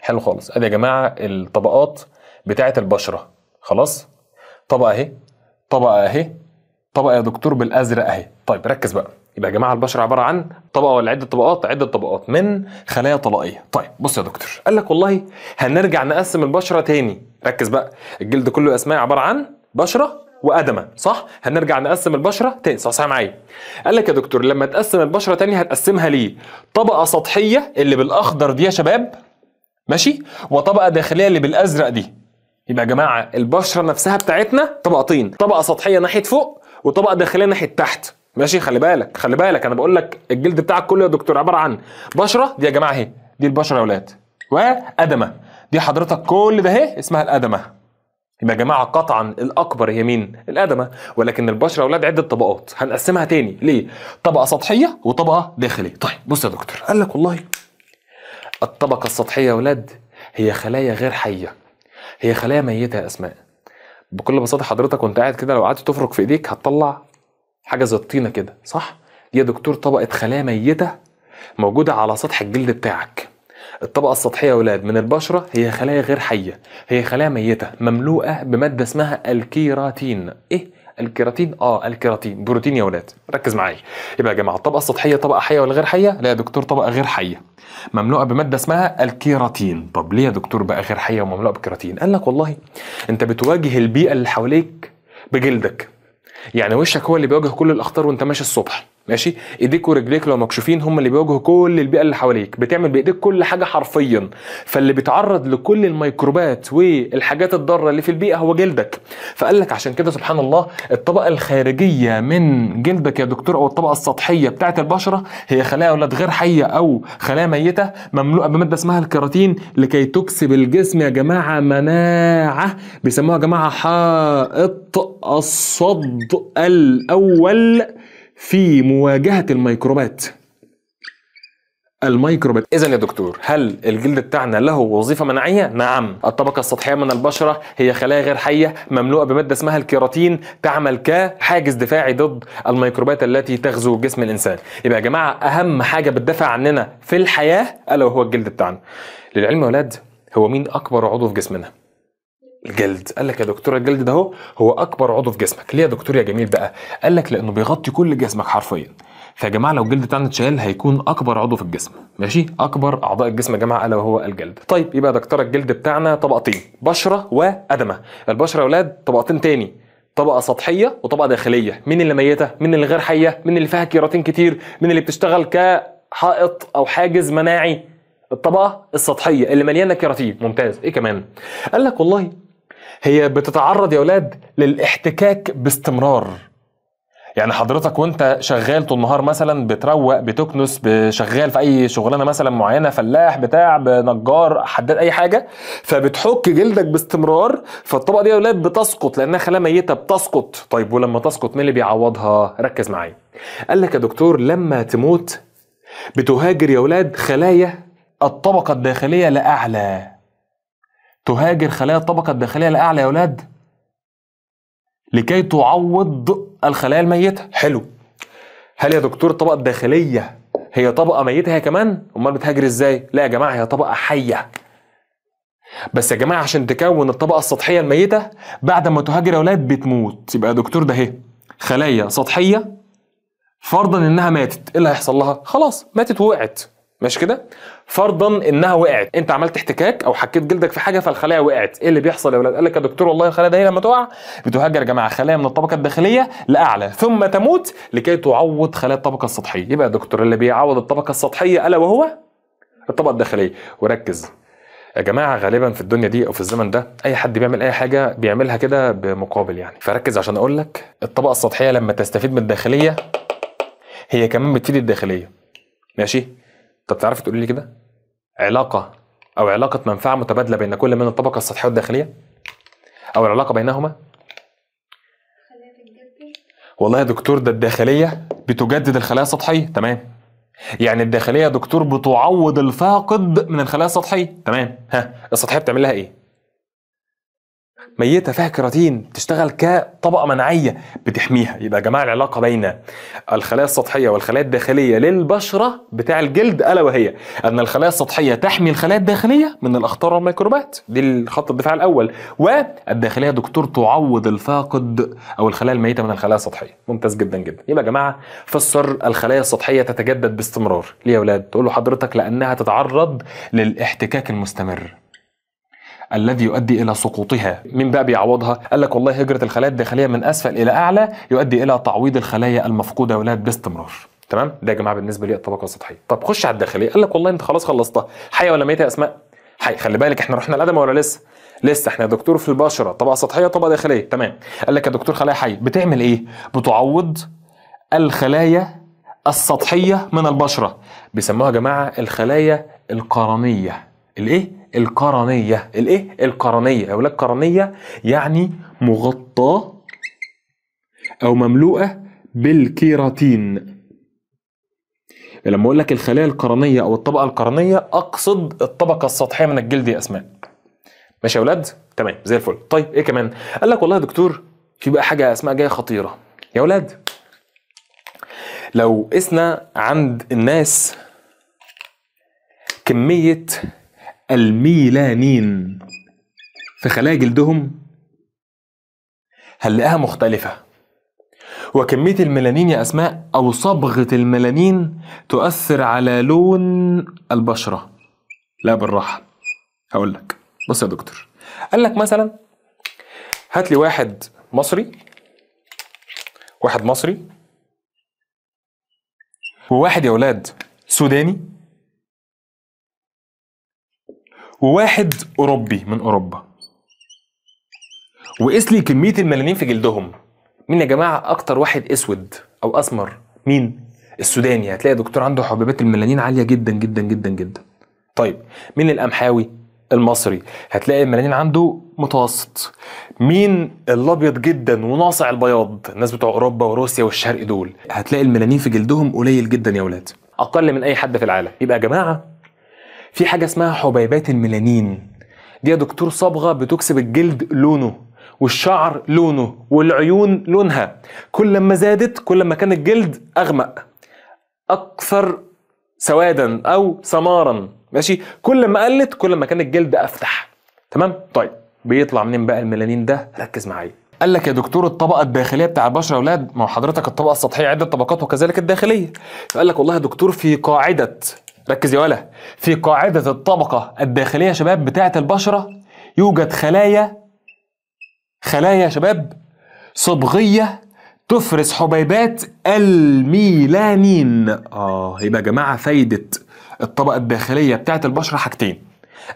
حلو خالص ادي يا جماعه الطبقات بتاعه البشره خلاص طبقه اهي طبقه اهي طبقه يا دكتور بالازرق اهي طيب ركز بقى يبقى يا جماعه البشره عباره عن طبقه ولا عده طبقات عده طبقات من خلايا طلائيه طيب بص يا دكتور قال لك والله هنرجع نقسم البشره تاني ركز بقى الجلد كله اسماء عباره عن بشره وادمه صح هنرجع نقسم البشره تاني صح صح معايا قال لك يا دكتور لما تقسم البشره تاني هتقسمها ليه طبقه سطحيه اللي بالاخضر دي يا شباب ماشي وطبقه داخليه اللي بالازرق دي يبقى يا جماعه البشره نفسها بتاعتنا طبقتين طبقه سطحيه ناحيه فوق وطبقه داخليه ناحيه تحت ماشي خلي بالك خلي بالك انا بقول لك الجلد بتاعك كله يا دكتور عباره عن بشره دي يا جماعه اهي دي البشره يا اولاد وادمه دي حضرتك كل ده اهي اسمها الادمه يبقى يا جماعه قطعا الاكبر هي مين؟ الادمه ولكن البشره يا اولاد عده طبقات هنقسمها تاني ليه؟ طبقه سطحيه وطبقه داخليه طيب بص يا دكتور قال لك والله الطبقه السطحيه يا اولاد هي خلايا غير حيه هي خلايا ميته يا اسماء بكل بساطه حضرتك وانت قاعد كده لو قعدت تفرك في ايديك هتطلع حاجه زي الطينه كده صح دي يا دكتور طبقه خلايا ميته موجوده على سطح الجلد بتاعك الطبقة السطحية يا ولاد من البشرة هي خلايا غير حية هي خلايا ميتة مملوءة بمادة اسمها الكيراتين إيه؟ الكيراتين اه الكيراتين بروتين يا ولاد ركز معايا يبقى يا جماعه الطبقه السطحيه طبقه حيه ولا غير حيه لا يا دكتور طبقه غير حيه مملوءه بماده اسمها الكيراتين طب ليه يا دكتور بقى غير حيه ومملوءه بكيراتين قال لك والله انت بتواجه البيئه اللي حواليك بجلدك يعني وشك هو اللي بيواجه كل الاخطار وانت ماشي الصبح ماشي ايديك ورجليك لو مكشوفين هم اللي بيواجهوا كل البيئه اللي حواليك بتعمل بايديك كل حاجه حرفيا فاللي بيتعرض لكل الميكروبات والحاجات الضاره اللي في البيئه هو جلدك فقال لك عشان كده سبحان الله الطبقه الخارجيه من جلدك يا دكتور او الطبقه السطحيه بتاعه البشره هي خلايا اولاد غير حيه او خلايا ميته مملوءه بماده اسمها الكيراتين لكي تكسب الجسم يا جماعه مناعه بيسموها يا جماعه حائط الصد الاول في مواجهه الميكروبات الميكروبات اذا يا دكتور هل الجلد بتاعنا له وظيفه مناعيه نعم الطبقه السطحيه من البشره هي خلايا غير حيه مملوءه بماده اسمها الكيراتين تعمل كحاجز دفاعي ضد الميكروبات التي تغزو جسم الانسان يبقى يا جماعه اهم حاجه بتدافع عننا في الحياه الا وهو الجلد بتاعنا للعلم يا ولاد هو مين اكبر عضو في جسمنا الجلد قال لك يا دكتور الجلد ده هو, هو اكبر عضو في جسمك ليه يا دكتور يا جميل بقى قال لك لانه بيغطي كل جسمك حرفيا فيا جماعه لو الجلد بتاعنا اتشال هيكون اكبر عضو في الجسم ماشي اكبر اعضاء الجسم يا جماعه الا وهو الجلد طيب يبقى يا دكتور الجلد بتاعنا طبقتين بشره وادمه البشره يا اولاد طبقتين تاني طبقه سطحيه وطبقه داخليه مين اللي ميته مين اللي غير حيه مين اللي فيها كيراتين كتير مين اللي بتشتغل كحائط او حاجز مناعي الطبقه السطحيه اللي مليانه كيراتين ممتاز ايه كمان قال لك والله هي بتتعرض يا اولاد للاحتكاك باستمرار يعني حضرتك وانت شغال طول النهار مثلا بتروق بتكنس شغال في اي شغلانه مثلا معينه فلاح بتاع نجار حداد اي حاجه فبتحك جلدك باستمرار فالطبقه دي يا اولاد بتسقط لانها خلايا ميته بتسقط طيب ولما تسقط مين اللي بيعوضها ركز معايا قال لك يا دكتور لما تموت بتهاجر يا اولاد خلايا الطبقه الداخليه لاعلى تهاجر خلايا الطبقة الداخلية لأعلى يا أولاد لكي تعوض الخلايا الميتة حلو هل يا دكتور الطبقة الداخلية هي طبقة ميتة هي كمان؟ أمال بتهاجر إزاي؟ لا يا جماعة هي طبقة حية بس يا جماعة عشان تكون الطبقة السطحية الميتة بعد ما تهاجر يا أولاد بتموت يبقى يا دكتور ده هي إيه؟ خلايا سطحية فرضا إنها ماتت إيه اللي هيحصل لها؟ خلاص ماتت ووقعت ماشي كده فرضا انها وقعت انت عملت احتكاك او حكيت جلدك في حاجه فالخلايا وقعت ايه اللي بيحصل يا ولاد قال لك يا دكتور والله الخلايا دي لما تقع بتهجر يا جماعه خلايا من الطبقه الداخليه لاعلى ثم تموت لكي تعوض خلايا الطبقه السطحيه يبقى يا دكتور اللي بيعوض الطبقه السطحيه الا وهو الطبقه الداخليه وركز يا جماعه غالبا في الدنيا دي او في الزمن ده اي حد بيعمل اي حاجه بيعملها كده بمقابل يعني فركز عشان اقول لك الطبقه السطحيه لما تستفيد من الداخليه هي كمان بتفيد الداخليه ماشي طب تعرفي تقولي لي كده علاقه او علاقه منفعه متبادله بين كل من الطبقه السطحيه والداخليه او العلاقه بينهما والله يا دكتور ده الداخليه بتجدد الخلايا السطحيه تمام يعني الداخليه يا دكتور بتعوض الفاقد من الخلايا السطحيه تمام ها السطحيه بتعمل لها ايه ميته فيها كيراتين بتشتغل كطبقه منعيه بتحميها يبقى يا جماعه العلاقه بين الخلايا السطحيه والخلايا الداخليه للبشره بتاع الجلد الا وهي ان الخلايا السطحيه تحمي الخلايا الداخليه من الاخطار والميكروبات دي خط الدفاع الاول والداخليه دكتور تعوض الفاقد او الخلايا الميته من الخلايا السطحيه ممتاز جدا جدا يبقى يا جماعه فسر الخلايا السطحيه تتجدد باستمرار ليه يا اولاد تقول له حضرتك لانها تتعرض للاحتكاك المستمر الذي يؤدي الى سقوطها من بقى بيعوضها قال لك والله هجره الخلايا الداخليه من اسفل الى اعلى يؤدي الى تعويض الخلايا المفقوده يا اولاد باستمرار تمام ده يا جماعه بالنسبه للطبقه السطحيه طب خش على الداخليه قال لك والله انت خلاص خلصتها حيه ولا ميته يا اسماء حي خلي بالك احنا رحنا الادم ولا لسه لسه احنا يا دكتور في البشره طبقه سطحيه طبقه داخليه تمام قال لك يا دكتور خلايا حي بتعمل ايه بتعوض الخلايا السطحيه من البشره بيسموها يا جماعه الخلايا القرنيه الايه القرنية الايه القرنية يا ولاد قرنية يعني مغطاة او مملوءة بالكيراتين لما اقول لك الخلايا القرنية او الطبقة القرنية اقصد الطبقة السطحية من الجلد يا اسماء ماشي يا ولاد تمام زي الفل طيب ايه كمان قال لك والله يا دكتور في بقى حاجة اسماء جاية خطيرة يا ولاد لو قسنا عند الناس كمية الميلانين في خلايا جلدهم هنلاقيها مختلفة وكمية الميلانين يا أسماء أو صبغة الميلانين تؤثر على لون البشرة لا بالراحة هقول لك بص يا دكتور قال لك مثلا هات لي واحد مصري واحد مصري وواحد يا ولاد سوداني وواحد أوروبي من أوروبا وقيس لي كمية الميلانين في جلدهم مين يا جماعة أكتر واحد أسود أو أسمر مين؟ السوداني هتلاقي دكتور عنده حبيبات الميلانين عالية جدا جدا جدا جدا طيب مين القمحاوي؟ المصري هتلاقي الميلانين عنده متوسط مين الابيض جدا وناصع البياض الناس بتوع اوروبا وروسيا والشرق دول هتلاقي الميلانين في جلدهم قليل جدا يا ولاد اقل من اي حد في العالم يبقى يا جماعه في حاجه اسمها حبيبات الميلانين دي يا دكتور صبغه بتكسب الجلد لونه والشعر لونه والعيون لونها كل ما زادت كل ما كان الجلد اغمق اكثر سوادا او سمارا ماشي كل ما قلت كل ما كان الجلد افتح تمام طيب بيطلع منين بقى الميلانين ده ركز معايا قال لك يا دكتور الطبقه الداخليه بتاع البشره يا اولاد ما هو حضرتك الطبقه السطحيه عده طبقات وكذلك الداخليه فقال لك والله يا دكتور في قاعده ركز يا ولا في قاعدة الطبقة الداخلية شباب بتاعة البشرة يوجد خلايا خلايا يا شباب صبغية تفرز حبيبات الميلانين اه يبقى يا جماعة فايدة الطبقة الداخلية بتاعة البشرة حاجتين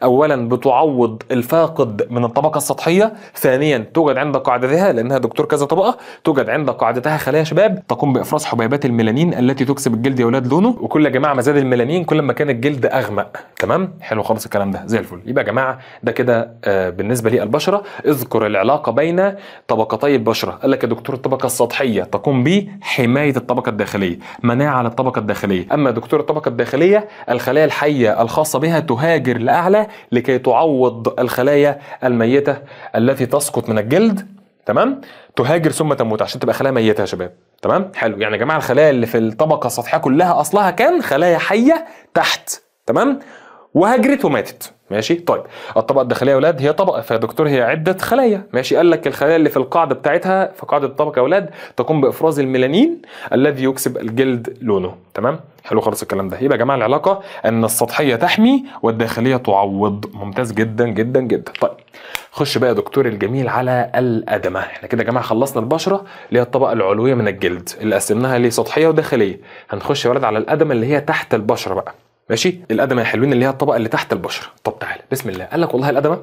اولا بتعوض الفاقد من الطبقه السطحيه ثانيا توجد عند قاعدتها لانها دكتور كذا طبقه توجد عند قاعدتها خلايا شباب تقوم بافراز حبيبات الميلانين التي تكسب الجلد يا ولاد لونه وكل يا جماعه ما زاد الميلانين كل ما كان الجلد اغمق تمام حلو خالص الكلام ده زي الفل يبقى يا جماعه ده كده آه، بالنسبه للبشره اذكر العلاقه بين طبقتي البشره قال لك يا دكتور الطبقه السطحيه تقوم بحمايه الطبقه الداخليه مناعه للطبقه الداخليه اما دكتور الطبقه الداخليه الخلايا الحيه الخاصه بها تهاجر لاعلى لكي تعوض الخلايا الميتة التي تسقط من الجلد تمام تهاجر ثم تموت عشان تبقى خلايا ميتة يا شباب تمام حلو يعني يا جماعة الخلايا اللي في الطبقة السطحية كلها أصلها كان خلايا حية تحت تمام وهجرت وماتت ماشي طيب الطبقه الداخليه يا اولاد هي طبقه فيا دكتور هي عده خلايا ماشي قال لك الخلايا اللي في القاعده بتاعتها في قاعده الطبقه يا اولاد تقوم بافراز الميلانين الذي يكسب الجلد لونه تمام حلو خالص الكلام ده يبقى يا جماعه العلاقه ان السطحيه تحمي والداخليه تعوض ممتاز جدا جدا جدا طيب خش بقى يا دكتور الجميل على الادمه احنا كده يا جماعه خلصنا البشره اللي هي الطبقه العلويه من الجلد اللي قسمناها لسطحيه وداخليه هنخش يا ولد على الادمه اللي هي تحت البشره بقى ماشي الادمه يا حلوين اللي هي الطبقه اللي تحت البشره طب تعالى بسم الله قال لك والله الادمه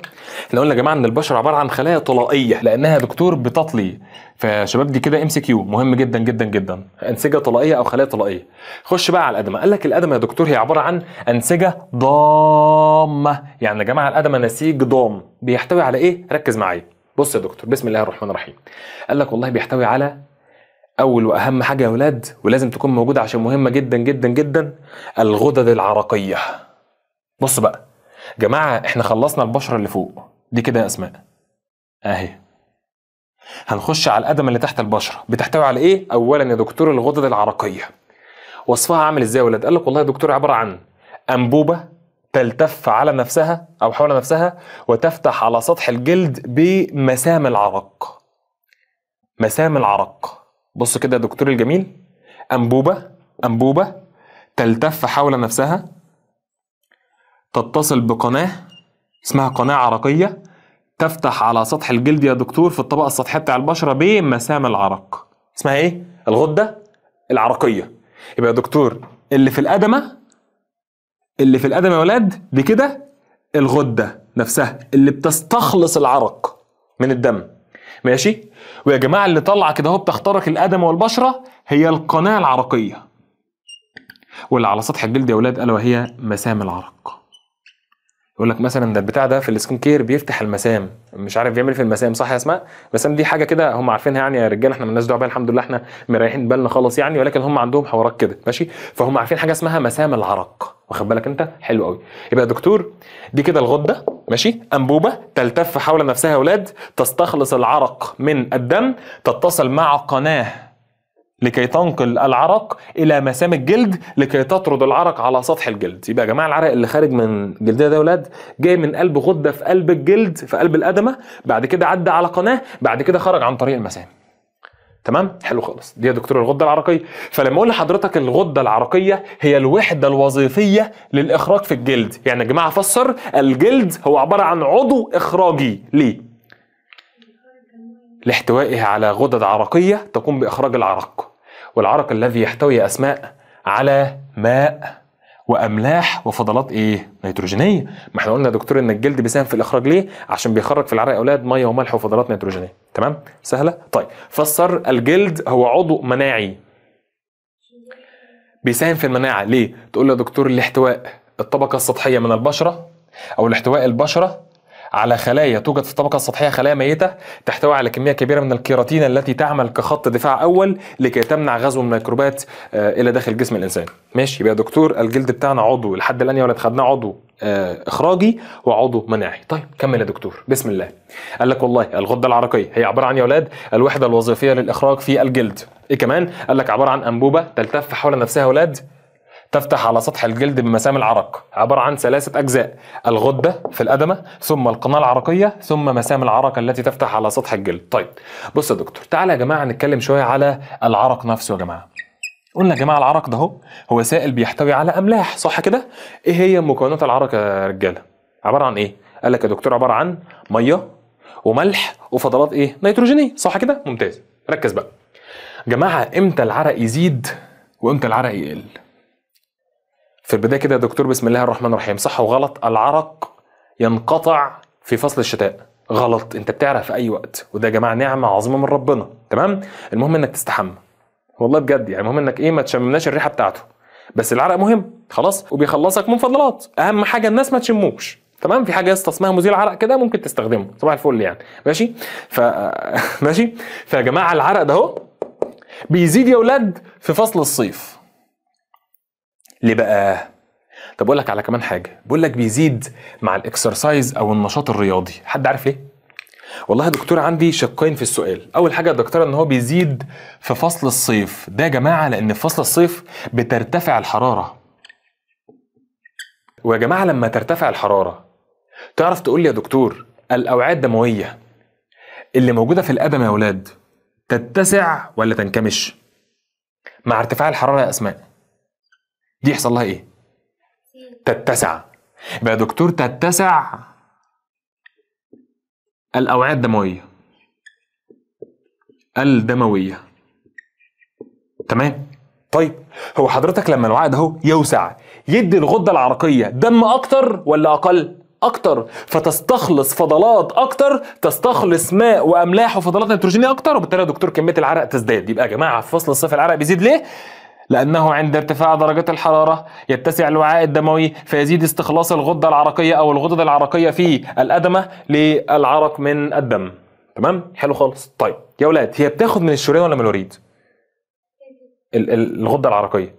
احنا قلنا يا جماعه ان البشره عباره عن خلايا طلائيه لانها يا دكتور بتطلي فشباب دي كده ام سي كيو مهم جدا جدا جدا انسجه طلائيه او خلايا طلائيه خش بقى على الادمه قال لك الادمه يا دكتور هي عباره عن انسجه ضامه يعني يا جماعه الادمه نسيج ضام بيحتوي على ايه ركز معايا بص يا دكتور بسم الله الرحمن الرحيم قال لك والله بيحتوي على اول واهم حاجه يا ولاد ولازم تكون موجوده عشان مهمه جدا جدا جدا الغدد العرقيه بص بقى جماعه احنا خلصنا البشره اللي فوق دي كده يا اسماء اهي هنخش على الادم اللي تحت البشره بتحتوي على ايه اولا يا دكتور الغدد العرقيه وصفها عامل ازاي يا ولاد قال لك والله يا دكتور عباره عن انبوبه تلتف على نفسها او حول نفسها وتفتح على سطح الجلد بمسام العرق مسام العرق بص كده يا دكتور الجميل أنبوبة أنبوبة تلتف حول نفسها تتصل بقناة اسمها قناة عرقية تفتح على سطح الجلد يا دكتور في الطبقة السطحية بتاع البشرة بمسام العرق اسمها ايه؟ الغدة العرقية يبقى يا دكتور اللي في الأدمة اللي في الأدمة يا ولاد دي كده الغدة نفسها اللي بتستخلص العرق من الدم ماشي؟ ويا جماعه اللي طالعه كده هو بتخترق القدم والبشره هي القناه العرقيه واللي على سطح الجلد يا اولاد الا وهي مسام العرق يقول لك مثلا ده البتاع ده في السكين كير بيفتح المسام مش عارف بيعمل إيه في المسام صح يا اسماء المسام دي حاجه كده هم عارفينها يعني يا رجاله احنا مالناش دعوه بيها الحمد لله احنا مريحين بالنا خالص يعني ولكن هم عندهم حوارات كده ماشي فهم عارفين حاجه اسمها مسام العرق واخد بالك انت حلو قوي يبقى يا دكتور دي كده الغده ماشي انبوبه تلتف حول نفسها يا اولاد تستخلص العرق من الدم تتصل مع قناه لكي تنقل العرق الى مسام الجلد لكي تطرد العرق على سطح الجلد يبقى يا جماعه العرق اللي خارج من جلدنا ده يا ولاد جاي من قلب غده في قلب الجلد في قلب الادمه بعد كده عدى على قناه بعد كده خرج عن طريق المسام تمام حلو خالص دي يا دكتور الغده العرقيه فلما اقول لحضرتك الغده العرقيه هي الوحده الوظيفيه للاخراج في الجلد يعني يا جماعه فسر الجلد هو عباره عن عضو اخراجي ليه لاحتوائه على غدد عرقيه تقوم باخراج العرق والعرق الذي يحتوي أسماء على ماء واملاح وفضلات ايه نيتروجينيه ما احنا قلنا يا دكتور ان الجلد بيساهم في الاخراج ليه عشان بيخرج في العرق يا اولاد ميه وملح وفضلات نيتروجينيه تمام سهله طيب فسر الجلد هو عضو مناعي بيساهم في المناعه ليه تقول يا دكتور الاحتواء الطبقه السطحيه من البشره او الاحتواء البشره على خلايا توجد في الطبقة السطحية خلايا ميتة تحتوي على كمية كبيرة من الكيراتين التي تعمل كخط دفاع أول لكي تمنع غزو الميكروبات آه، إلى داخل جسم الإنسان ماشي يبقى يا دكتور الجلد بتاعنا عضو لحد الآن يا ولد خدناه عضو آه، اخراجي وعضو مناعي طيب كمل يا دكتور بسم الله قال لك والله الغده العرقيه هي عباره عن يا اولاد الوحده الوظيفيه للاخراج في الجلد ايه كمان قال لك عباره عن انبوبه تلتف حول نفسها يا اولاد تفتح على سطح الجلد بمسام العرق عبارة عن ثلاثة أجزاء الغدة في الأدمة ثم القناة العرقية ثم مسام العرق التي تفتح على سطح الجلد طيب بص يا دكتور تعالى يا جماعة نتكلم شوية على العرق نفسه يا جماعة قلنا يا جماعه العرق ده هو هو سائل بيحتوي على املاح صح كده؟ ايه هي مكونات العرق يا رجاله؟ عباره عن ايه؟ قال لك يا دكتور عباره عن ميه وملح وفضلات ايه؟ نيتروجينيه صح كده؟ ممتاز ركز بقى. جماعه امتى العرق يزيد وامتى العرق يقل؟ في البدايه كده يا دكتور بسم الله الرحمن الرحيم صح وغلط العرق ينقطع في فصل الشتاء غلط انت بتعرق في اي وقت وده يا جماعه نعمه عظيمه من ربنا تمام المهم انك تستحمى والله بجد يعني المهم انك ايه ما تشممناش الريحه بتاعته بس العرق مهم خلاص وبيخلصك من فضلات اهم حاجه الناس ما تشموش تمام في حاجه اسمها مزيل عرق كده ممكن تستخدمه صباح الفل يعني ماشي ف ماشي فيا جماعه العرق ده اهو بيزيد يا اولاد في فصل الصيف ليه بقى؟ طب بقول لك على كمان حاجه بقول لك بيزيد مع الاكسرسايز او النشاط الرياضي حد عارف ليه والله يا دكتور عندي شقين في السؤال اول حاجه يا دكتوره ان هو بيزيد في فصل الصيف ده يا جماعه لان في فصل الصيف بترتفع الحراره ويا جماعه لما ترتفع الحراره تعرف تقول لي يا دكتور الاوعيه الدمويه اللي موجوده في القدم يا اولاد تتسع ولا تنكمش مع ارتفاع الحراره يا اسماء دي يحصل لها ايه تتسع يبقى دكتور تتسع الاوعيه الدمويه الدمويه تمام طيب هو حضرتك لما الوعاء ده اهو يوسع يدي الغده العرقيه دم اكتر ولا اقل اكتر فتستخلص فضلات اكتر تستخلص ماء واملاح وفضلات نيتروجينيه اكتر وبالتالي يا دكتور كميه العرق تزداد يبقى يا جماعه في فصل الصيف العرق بيزيد ليه لأنه عند ارتفاع درجة الحرارة يتسع الوعاء الدموي فيزيد استخلاص الغدة العرقية أو الغدد العرقية في الأدمة للعرق من الدم تمام حلو خالص طيب يا ولاد هي بتاخد من الشريان ولا من الوريد الغدة العرقية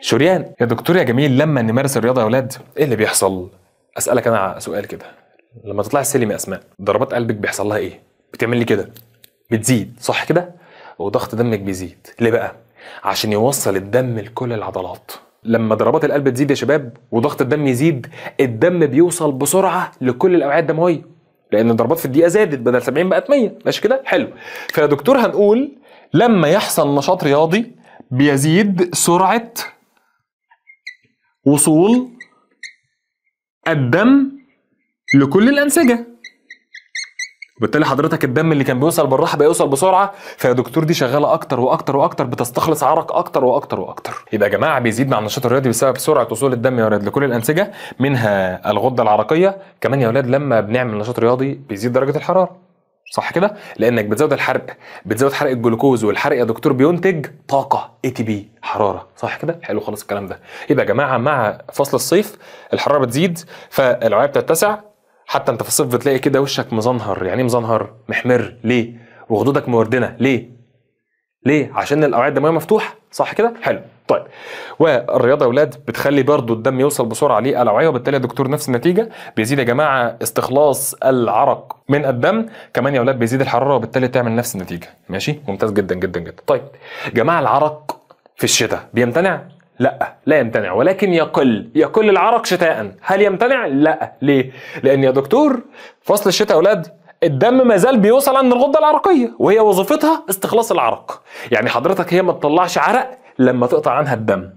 شريان يا دكتور يا جميل لما نمارس الرياضة يا ولاد ايه اللي بيحصل أسألك أنا سؤال كده لما تطلع السلم يا أسماء ضربات قلبك بيحصل لها ايه بتعمل لي كده بتزيد صح كده وضغط دمك بيزيد ليه بقى عشان يوصل الدم لكل العضلات لما ضربات القلب تزيد يا شباب وضغط الدم يزيد الدم بيوصل بسرعه لكل الاوعيه الدمويه لان الضربات في الدقيقه زادت بدل 70 بقت 100 ماشي كده حلو فيا دكتور هنقول لما يحصل نشاط رياضي بيزيد سرعه وصول الدم لكل الانسجه وبالتالي حضرتك الدم اللي كان بيوصل بالراحه بيوصل بسرعه فيا دكتور دي شغاله اكتر واكتر واكتر بتستخلص عرق اكتر واكتر واكتر يبقى يا جماعه بيزيد مع النشاط الرياضي بسبب سرعه وصول الدم يا ولاد لكل الانسجه منها الغده العرقيه كمان يا ولاد لما بنعمل نشاط رياضي بيزيد درجه الحراره صح كده؟ لانك بتزود الحرق بتزود حرق الجلوكوز والحرق يا دكتور بينتج طاقه اي تي بي حراره صح كده؟ حلو خالص الكلام ده يبقى يا جماعه مع فصل الصيف الحراره بتزيد فالعويه بتتسع حتى انت في الصيف بتلاقي كده وشك مزنهر يعني ايه مزنهر محمر ليه وخدودك موردنه ليه ليه عشان الاوعيه الدمويه مفتوحه صح كده حلو طيب والرياضه يا اولاد بتخلي برضو الدم يوصل بسرعه للاوعيه وبالتالي يا دكتور نفس النتيجه بيزيد يا جماعه استخلاص العرق من الدم كمان يا اولاد بيزيد الحراره وبالتالي تعمل نفس النتيجه ماشي ممتاز جدا جدا جدا طيب جماعه العرق في الشتاء بيمتنع لا لا يمتنع ولكن يقل يقل العرق شتاء هل يمتنع لا ليه لان يا دكتور فصل الشتاء يا اولاد الدم ما زال بيوصل عند الغده العرقيه وهي وظيفتها استخلاص العرق يعني حضرتك هي ما تطلعش عرق لما تقطع عنها الدم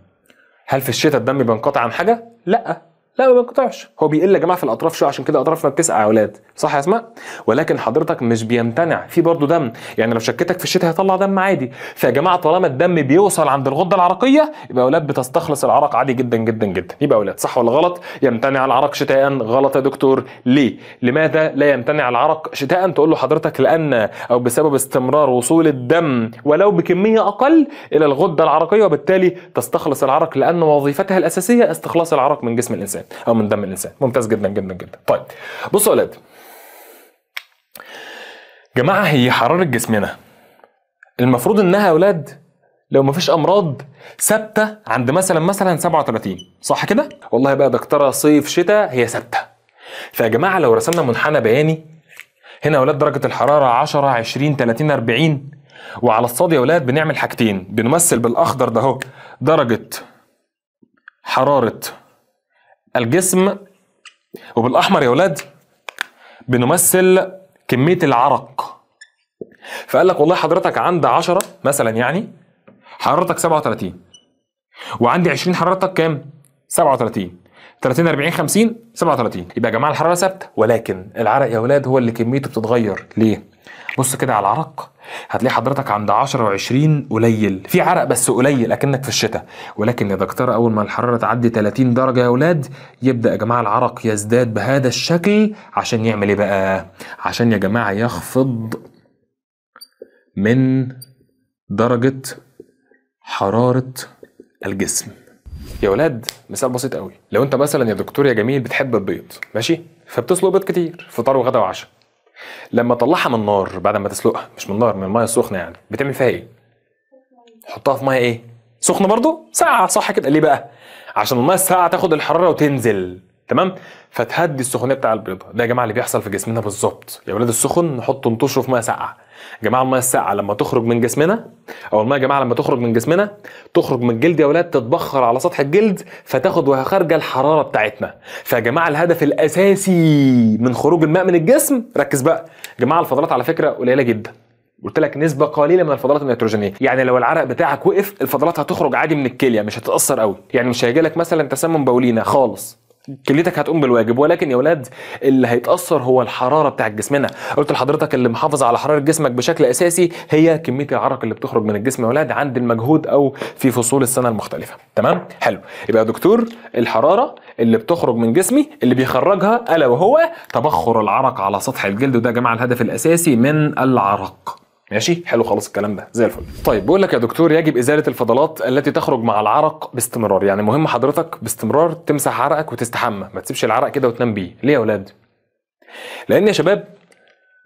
هل في الشتاء الدم بينقطع عن حاجه لا لا ما بينقطعش هو بيقل يا جماعه في الاطراف شويه عشان كده الاطراف ما بتسقع يا اولاد صح يا اسماء ولكن حضرتك مش بيمتنع في برضه دم يعني لو شكتك في الشتاء هيطلع دم عادي فيا جماعه طالما الدم بيوصل عند الغده العرقيه يبقى اولاد بتستخلص العرق عادي جدا جدا جدا يبقى اولاد صح ولا غلط يمتنع العرق شتاء غلط يا دكتور ليه لماذا لا يمتنع العرق شتاء تقول له حضرتك لان او بسبب استمرار وصول الدم ولو بكميه اقل الى الغده العرقيه وبالتالي تستخلص العرق لان وظيفتها الاساسيه استخلاص العرق من جسم الانسان الانسان او من دم الانسان ممتاز جدا جدا جدا طيب بصوا يا ولاد جماعه هي حراره جسمنا المفروض انها يا ولاد لو مفيش امراض ثابته عند مثلا مثلا 37 صح كده والله بقى دكتوره صيف شتاء هي ثابته فيا جماعه لو رسمنا منحنى بياني هنا يا ولاد درجه الحراره 10 20 30 40 وعلى الصاد يا ولاد بنعمل حاجتين بنمثل بالاخضر ده اهو درجه حراره الجسم وبالاحمر يا ولاد بنمثل كميه العرق فقال لك والله حضرتك عند 10 مثلا يعني حرارتك 37 وعندي 20 حرارتك كام 37 30 40 50 37 يبقى يا جماعه الحراره ثابته ولكن العرق يا ولاد هو اللي كميته بتتغير ليه بص كده على العرق هتلاقي حضرتك عند 10 و20 قليل في عرق بس قليل اكنك في الشتاء ولكن يا دكتور اول ما الحراره تعدي 30 درجه يا اولاد يبدا يا جماعه العرق يزداد بهذا الشكل عشان يعمل ايه بقى عشان يا جماعه يخفض من درجه حراره الجسم يا ولاد مثال بسيط قوي لو انت مثلا يا دكتور يا جميل بتحب البيض ماشي فبتسلق بيض كتير فطار وغدا وعشاء لما تطلعها من النار بعد ما تسلقها مش من النار من الميه السخنه يعني بتعمل فيها ايه؟ حطها في ميه ايه؟ سخنه برضو؟ ساقعه صح كده ليه بقى؟ عشان الميه الساقعه تاخد الحراره وتنزل تمام؟ فتهدي السخونيه بتاع البيضه ده يا جماعه اللي بيحصل في جسمنا بالظبط يا ولاد السخن نحطه نطشه في ميه ساقعه يا جماعه الميه الساقعه لما تخرج من جسمنا او الميه يا جماعه لما تخرج من جسمنا تخرج من الجلد يا ولاد تتبخر على سطح الجلد فتاخد وهي خارجه الحراره بتاعتنا فيا جماعه الهدف الاساسي من خروج الماء من الجسم ركز بقى يا جماعه الفضلات على فكره قليله جدا قلت لك نسبه قليله من الفضلات النيتروجينيه يعني لو العرق بتاعك وقف الفضلات هتخرج عادي من الكليه مش هتتاثر قوي يعني مش هيجي لك مثلا تسمم بولينا خالص كليتك هتقوم بالواجب ولكن يا ولاد اللي هيتاثر هو الحراره بتاعت جسمنا قلت لحضرتك اللي محافظ على حراره جسمك بشكل اساسي هي كميه العرق اللي بتخرج من الجسم يا ولاد عند المجهود او في فصول السنه المختلفه تمام حلو يبقى يا دكتور الحراره اللي بتخرج من جسمي اللي بيخرجها الا وهو تبخر العرق على سطح الجلد وده يا جماعه الهدف الاساسي من العرق ماشي حلو خالص الكلام ده زي الفل طيب بقول لك يا دكتور يجب ازاله الفضلات التي تخرج مع العرق باستمرار يعني مهم حضرتك باستمرار تمسح عرقك وتستحمى ما تسيبش العرق كده وتنام بيه ليه يا اولاد لان يا شباب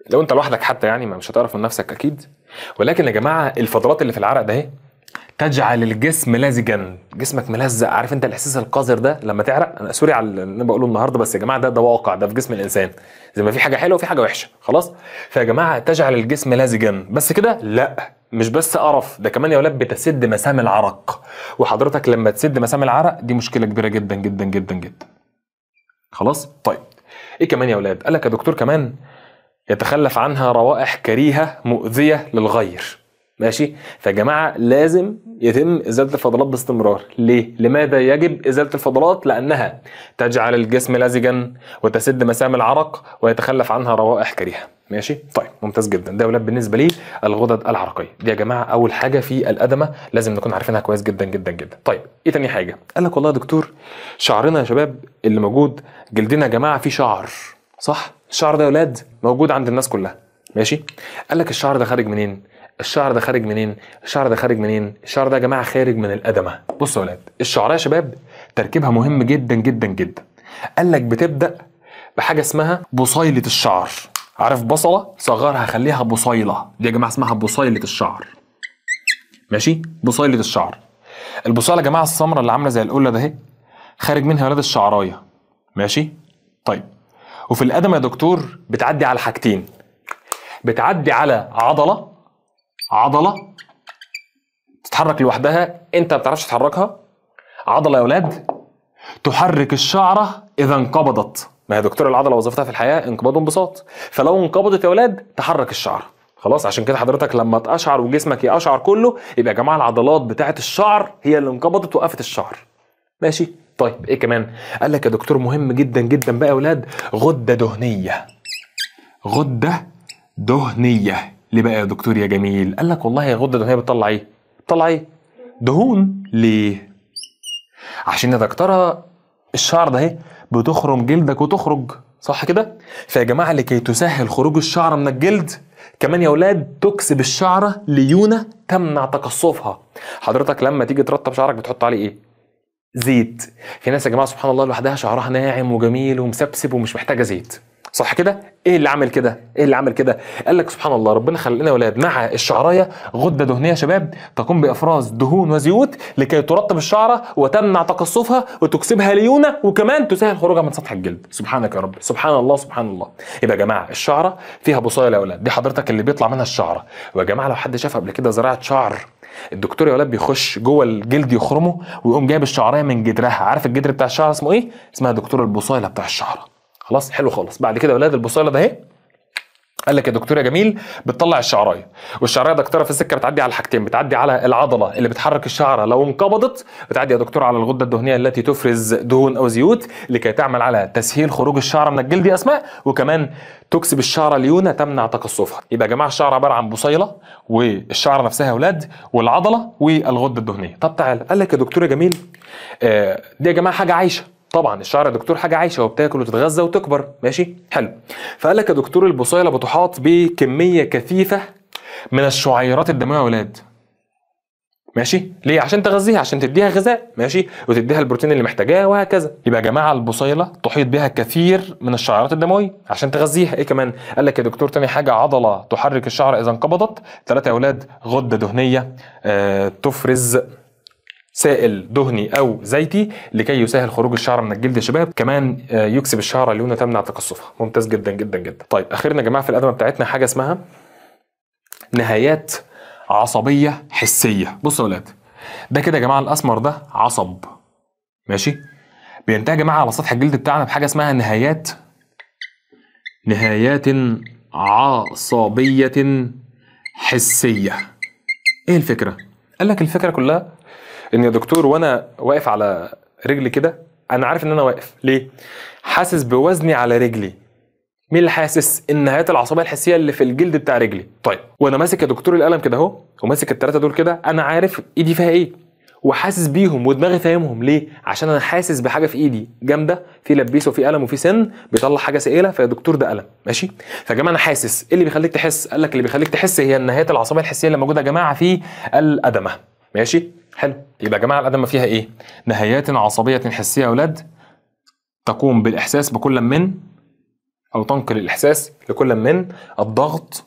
لو انت لوحدك حتى يعني ما مش هتعرف من نفسك اكيد ولكن يا جماعه الفضلات اللي في العرق ده تجعل الجسم لزجا جسمك ملزق عارف انت الاحساس القذر ده لما تعرق انا سوري على اللي انا بقوله النهارده بس يا جماعه ده ده واقع ده في جسم الانسان زي ما في حاجه حلوه وفي حاجه وحشه خلاص فيا جماعه تجعل الجسم لزجا بس كده لا مش بس قرف ده كمان يا ولاد بتسد مسام العرق وحضرتك لما تسد مسام العرق دي مشكله كبيره جدا جدا جدا جدا خلاص طيب ايه كمان يا ولاد قال لك يا دكتور كمان يتخلف عنها روائح كريهه مؤذيه للغير ماشي فجماعة لازم يتم إزالة الفضلات باستمرار ليه؟ لماذا يجب إزالة الفضلات؟ لأنها تجعل الجسم لزجا وتسد مسام العرق ويتخلف عنها روائح كريهة ماشي؟ طيب ممتاز جدا ده ولاد بالنسبة لي الغدد العرقية دي يا جماعة أول حاجة في الأدمة لازم نكون عارفينها كويس جدا جدا جدا طيب إيه تاني حاجة؟ قال لك والله يا دكتور شعرنا يا شباب اللي موجود جلدنا يا جماعة فيه شعر صح؟ الشعر ده يا ولاد موجود عند الناس كلها ماشي؟ قال لك الشعر ده خارج منين؟ الشعر ده خارج منين الشعر ده خارج منين الشعر ده يا جماعه خارج من الادمه بصوا يا ولاد الشعراء يا شباب تركيبها مهم جدا جدا جدا قال لك بتبدا بحاجه اسمها بصيله الشعر عارف بصله صغرها خليها بصيله دي يا جماعه اسمها بصيله الشعر ماشي بصيله الشعر البصيله يا جماعه السمراء اللي عامله زي القله ده اهي خارج منها ولاد الشعرايه ماشي طيب وفي الادمه يا دكتور بتعدي على حاجتين بتعدي على عضله عضله تتحرك لوحدها انت ما بتعرفش تحركها عضله يا ولاد تحرك الشعره اذا انقبضت ما هي دكتور العضله وظيفتها في الحياه انقباض وانبساط فلو انقبضت يا ولاد تحرك الشعره خلاص عشان كده حضرتك لما تقشعر وجسمك يقشعر كله يبقى يا جماعه العضلات بتاعه الشعر هي اللي انقبضت وقفت الشعر ماشي طيب ايه كمان قال لك يا دكتور مهم جدا جدا بقى يا ولاد غده دهنيه غده دهنيه ليه بقى يا دكتور يا جميل قال لك والله يا غده دهنيه بتطلع ايه بتطلع ايه دهون ليه عشان يا دكتوره الشعر ده اهي بتخرم جلدك وتخرج صح كده فيا جماعه لكي تسهل خروج الشعر من الجلد كمان يا اولاد تكسب الشعره ليونه تمنع تقصفها حضرتك لما تيجي ترطب شعرك بتحط عليه ايه زيت في ناس يا جماعه سبحان الله لوحدها شعرها ناعم وجميل ومسبسب ومش محتاجه زيت صح كده ايه اللي عمل كده ايه اللي عمل كده قال لك سبحان الله ربنا خلقنا ولاد مع الشعرايه غده دهنيه شباب تقوم بافراز دهون وزيوت لكي ترطب الشعره وتمنع تقصفها وتكسبها ليونه وكمان تسهل خروجها من سطح الجلد سبحانك يا رب سبحان الله سبحان الله يبقى يا جماعه الشعره فيها بصيله يا ولاد، دي حضرتك اللي بيطلع منها الشعره ويا جماعه لو حد شاف قبل كده زراعه شعر الدكتور يا ولاد بيخش جوه الجلد يخرمه ويقوم جايب الشعرايه من جدرها عارف الجدر بتاع الشعر اسمه ايه اسمها دكتور البصيله بتاع الشعره خلاص حلو خالص بعد كده ولاد البصيله ده اهي قال لك يا دكتور يا جميل بتطلع الشعرايه والشعرايه يا دكتوره في السكه بتعدي على حاجتين بتعدي على العضله اللي بتحرك الشعره لو انقبضت بتعدي يا دكتور على الغده الدهنيه التي تفرز دهون او زيوت لكي تعمل على تسهيل خروج الشعره من الجلد يا اسماء وكمان تكسب الشعره ليونه تمنع تقصفها يبقى يا جماعه الشعره عباره عن بصيله والشعره نفسها يا اولاد والعضله والغده الدهنيه طب تعالى قال لك يا دكتور يا جميل آه، دي يا جماعه حاجه عايشه طبعا الشعر يا دكتور حاجه عايشه وبتاكل وتتغذى وتكبر ماشي حلو فقال لك يا دكتور البصيله بتحاط بكميه كثيفه من الشعيرات الدمويه يا ولاد ماشي ليه عشان تغذيها عشان تديها غذاء ماشي وتديها البروتين اللي محتاجاه وهكذا يبقى يا جماعه البصيله تحيط بها كثير من الشعيرات الدمويه عشان تغذيها ايه كمان قال لك يا دكتور تاني حاجه عضله تحرك الشعر اذا انقبضت ثلاثه يا اولاد غده دهنيه آه تفرز سائل دهني او زيتي لكي يسهل خروج الشعر من الجلد شباب كمان آه، يكسب الشعره ليونه تمنع تقصفها ممتاز جدا جدا جدا طيب اخرنا يا جماعه في الادويه بتاعتنا حاجه اسمها نهايات عصبيه حسيه بصوا يا ولاد ده كده يا جماعه الاسمر ده عصب ماشي بينتهي يا جماعه على سطح الجلد بتاعنا بحاجه اسمها نهايات نهايات عصبيه حسيه ايه الفكره قال لك الفكره كلها ان يا دكتور وانا واقف على رجلي كده انا عارف ان انا واقف ليه حاسس بوزني على رجلي مين اللي حاسس النهايات العصبيه الحسيه اللي في الجلد بتاع رجلي طيب وانا ماسك يا دكتور القلم كده اهو وماسك الثلاثه دول كده انا عارف ايدي فيها ايه وحاسس بيهم ودماغي فاهمهم ليه عشان انا حاسس بحاجه في ايدي جامده في لبيس وفي قلم وفي سن بيطلع حاجه سائله فيا دكتور ده قلم ماشي فيا جماعه انا حاسس ايه اللي بيخليك تحس قال لك اللي بيخليك تحس هي النهايات العصبيه الحسيه اللي موجوده يا جماعه في الادمه ماشي حلو يبقى يا جماعه الادم فيها ايه نهايات عصبيه حسيه يا اولاد تقوم بالاحساس بكل من او تنقل الاحساس لكل من الضغط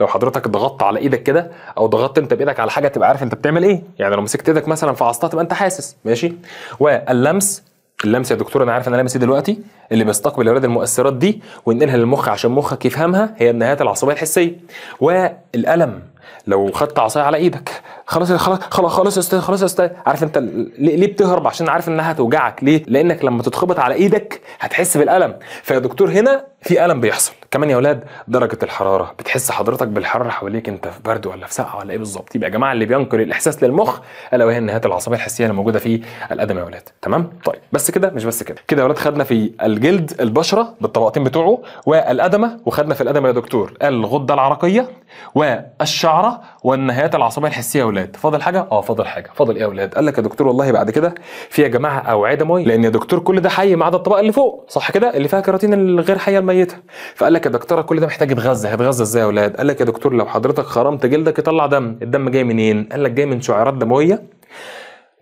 لو حضرتك ضغطت على ايدك كده او ضغطت انت بايدك على حاجه تبقى عارف انت بتعمل ايه يعني لو مسكت ايدك مثلا فعصتها تبقى انت حاسس ماشي واللمس اللمس يا دكتور انا عارف انا لامس ايه دلوقتي اللي بيستقبل يا اولاد المؤثرات دي وينقلها للمخ عشان مخك يفهمها هي النهايات العصبيه الحسيه والالم لو خدت عصايه على ايدك خلاص خلاص خلاص خلاص يا استاذ خلاص يا استاذ عارف انت ليه بتهرب عشان عارف انها هتوجعك ليه لانك لما تتخبط على ايدك هتحس بالالم فيا دكتور هنا في الم بيحصل كمان يا اولاد درجه الحراره بتحس حضرتك بالحراره حواليك انت في برد ولا في سقعه ولا ايه بالظبط يبقى يا جماعه اللي بينقل الاحساس للمخ الا وهي النهايات العصبيه الحسيه اللي موجوده في الادم يا اولاد تمام طيب بس كده مش بس كده كده يا اولاد خدنا في الجلد البشره بالطبقتين بتوعه والادمه وخدنا في الادمه يا دكتور الغده العرقيه والشعره والنهايات العصبيه الحسيه يا اولاد فاضل حاجه اه فاضل حاجه فاضل ايه يا اولاد قال لك يا دكتور والله بعد كده في يا جماعه اوعيه دمويه لان يا دكتور كل ده حي ما عدا الطبقه اللي فوق صح كده اللي فيها كراتين الغير حيه الميته فقال لك يا دكتوره كل ده محتاج يتغذى هيتغذى ازاي يا اولاد قال لك يا دكتور لو حضرتك خرمت جلدك يطلع دم الدم جاي منين قال لك جاي من شعيرات دمويه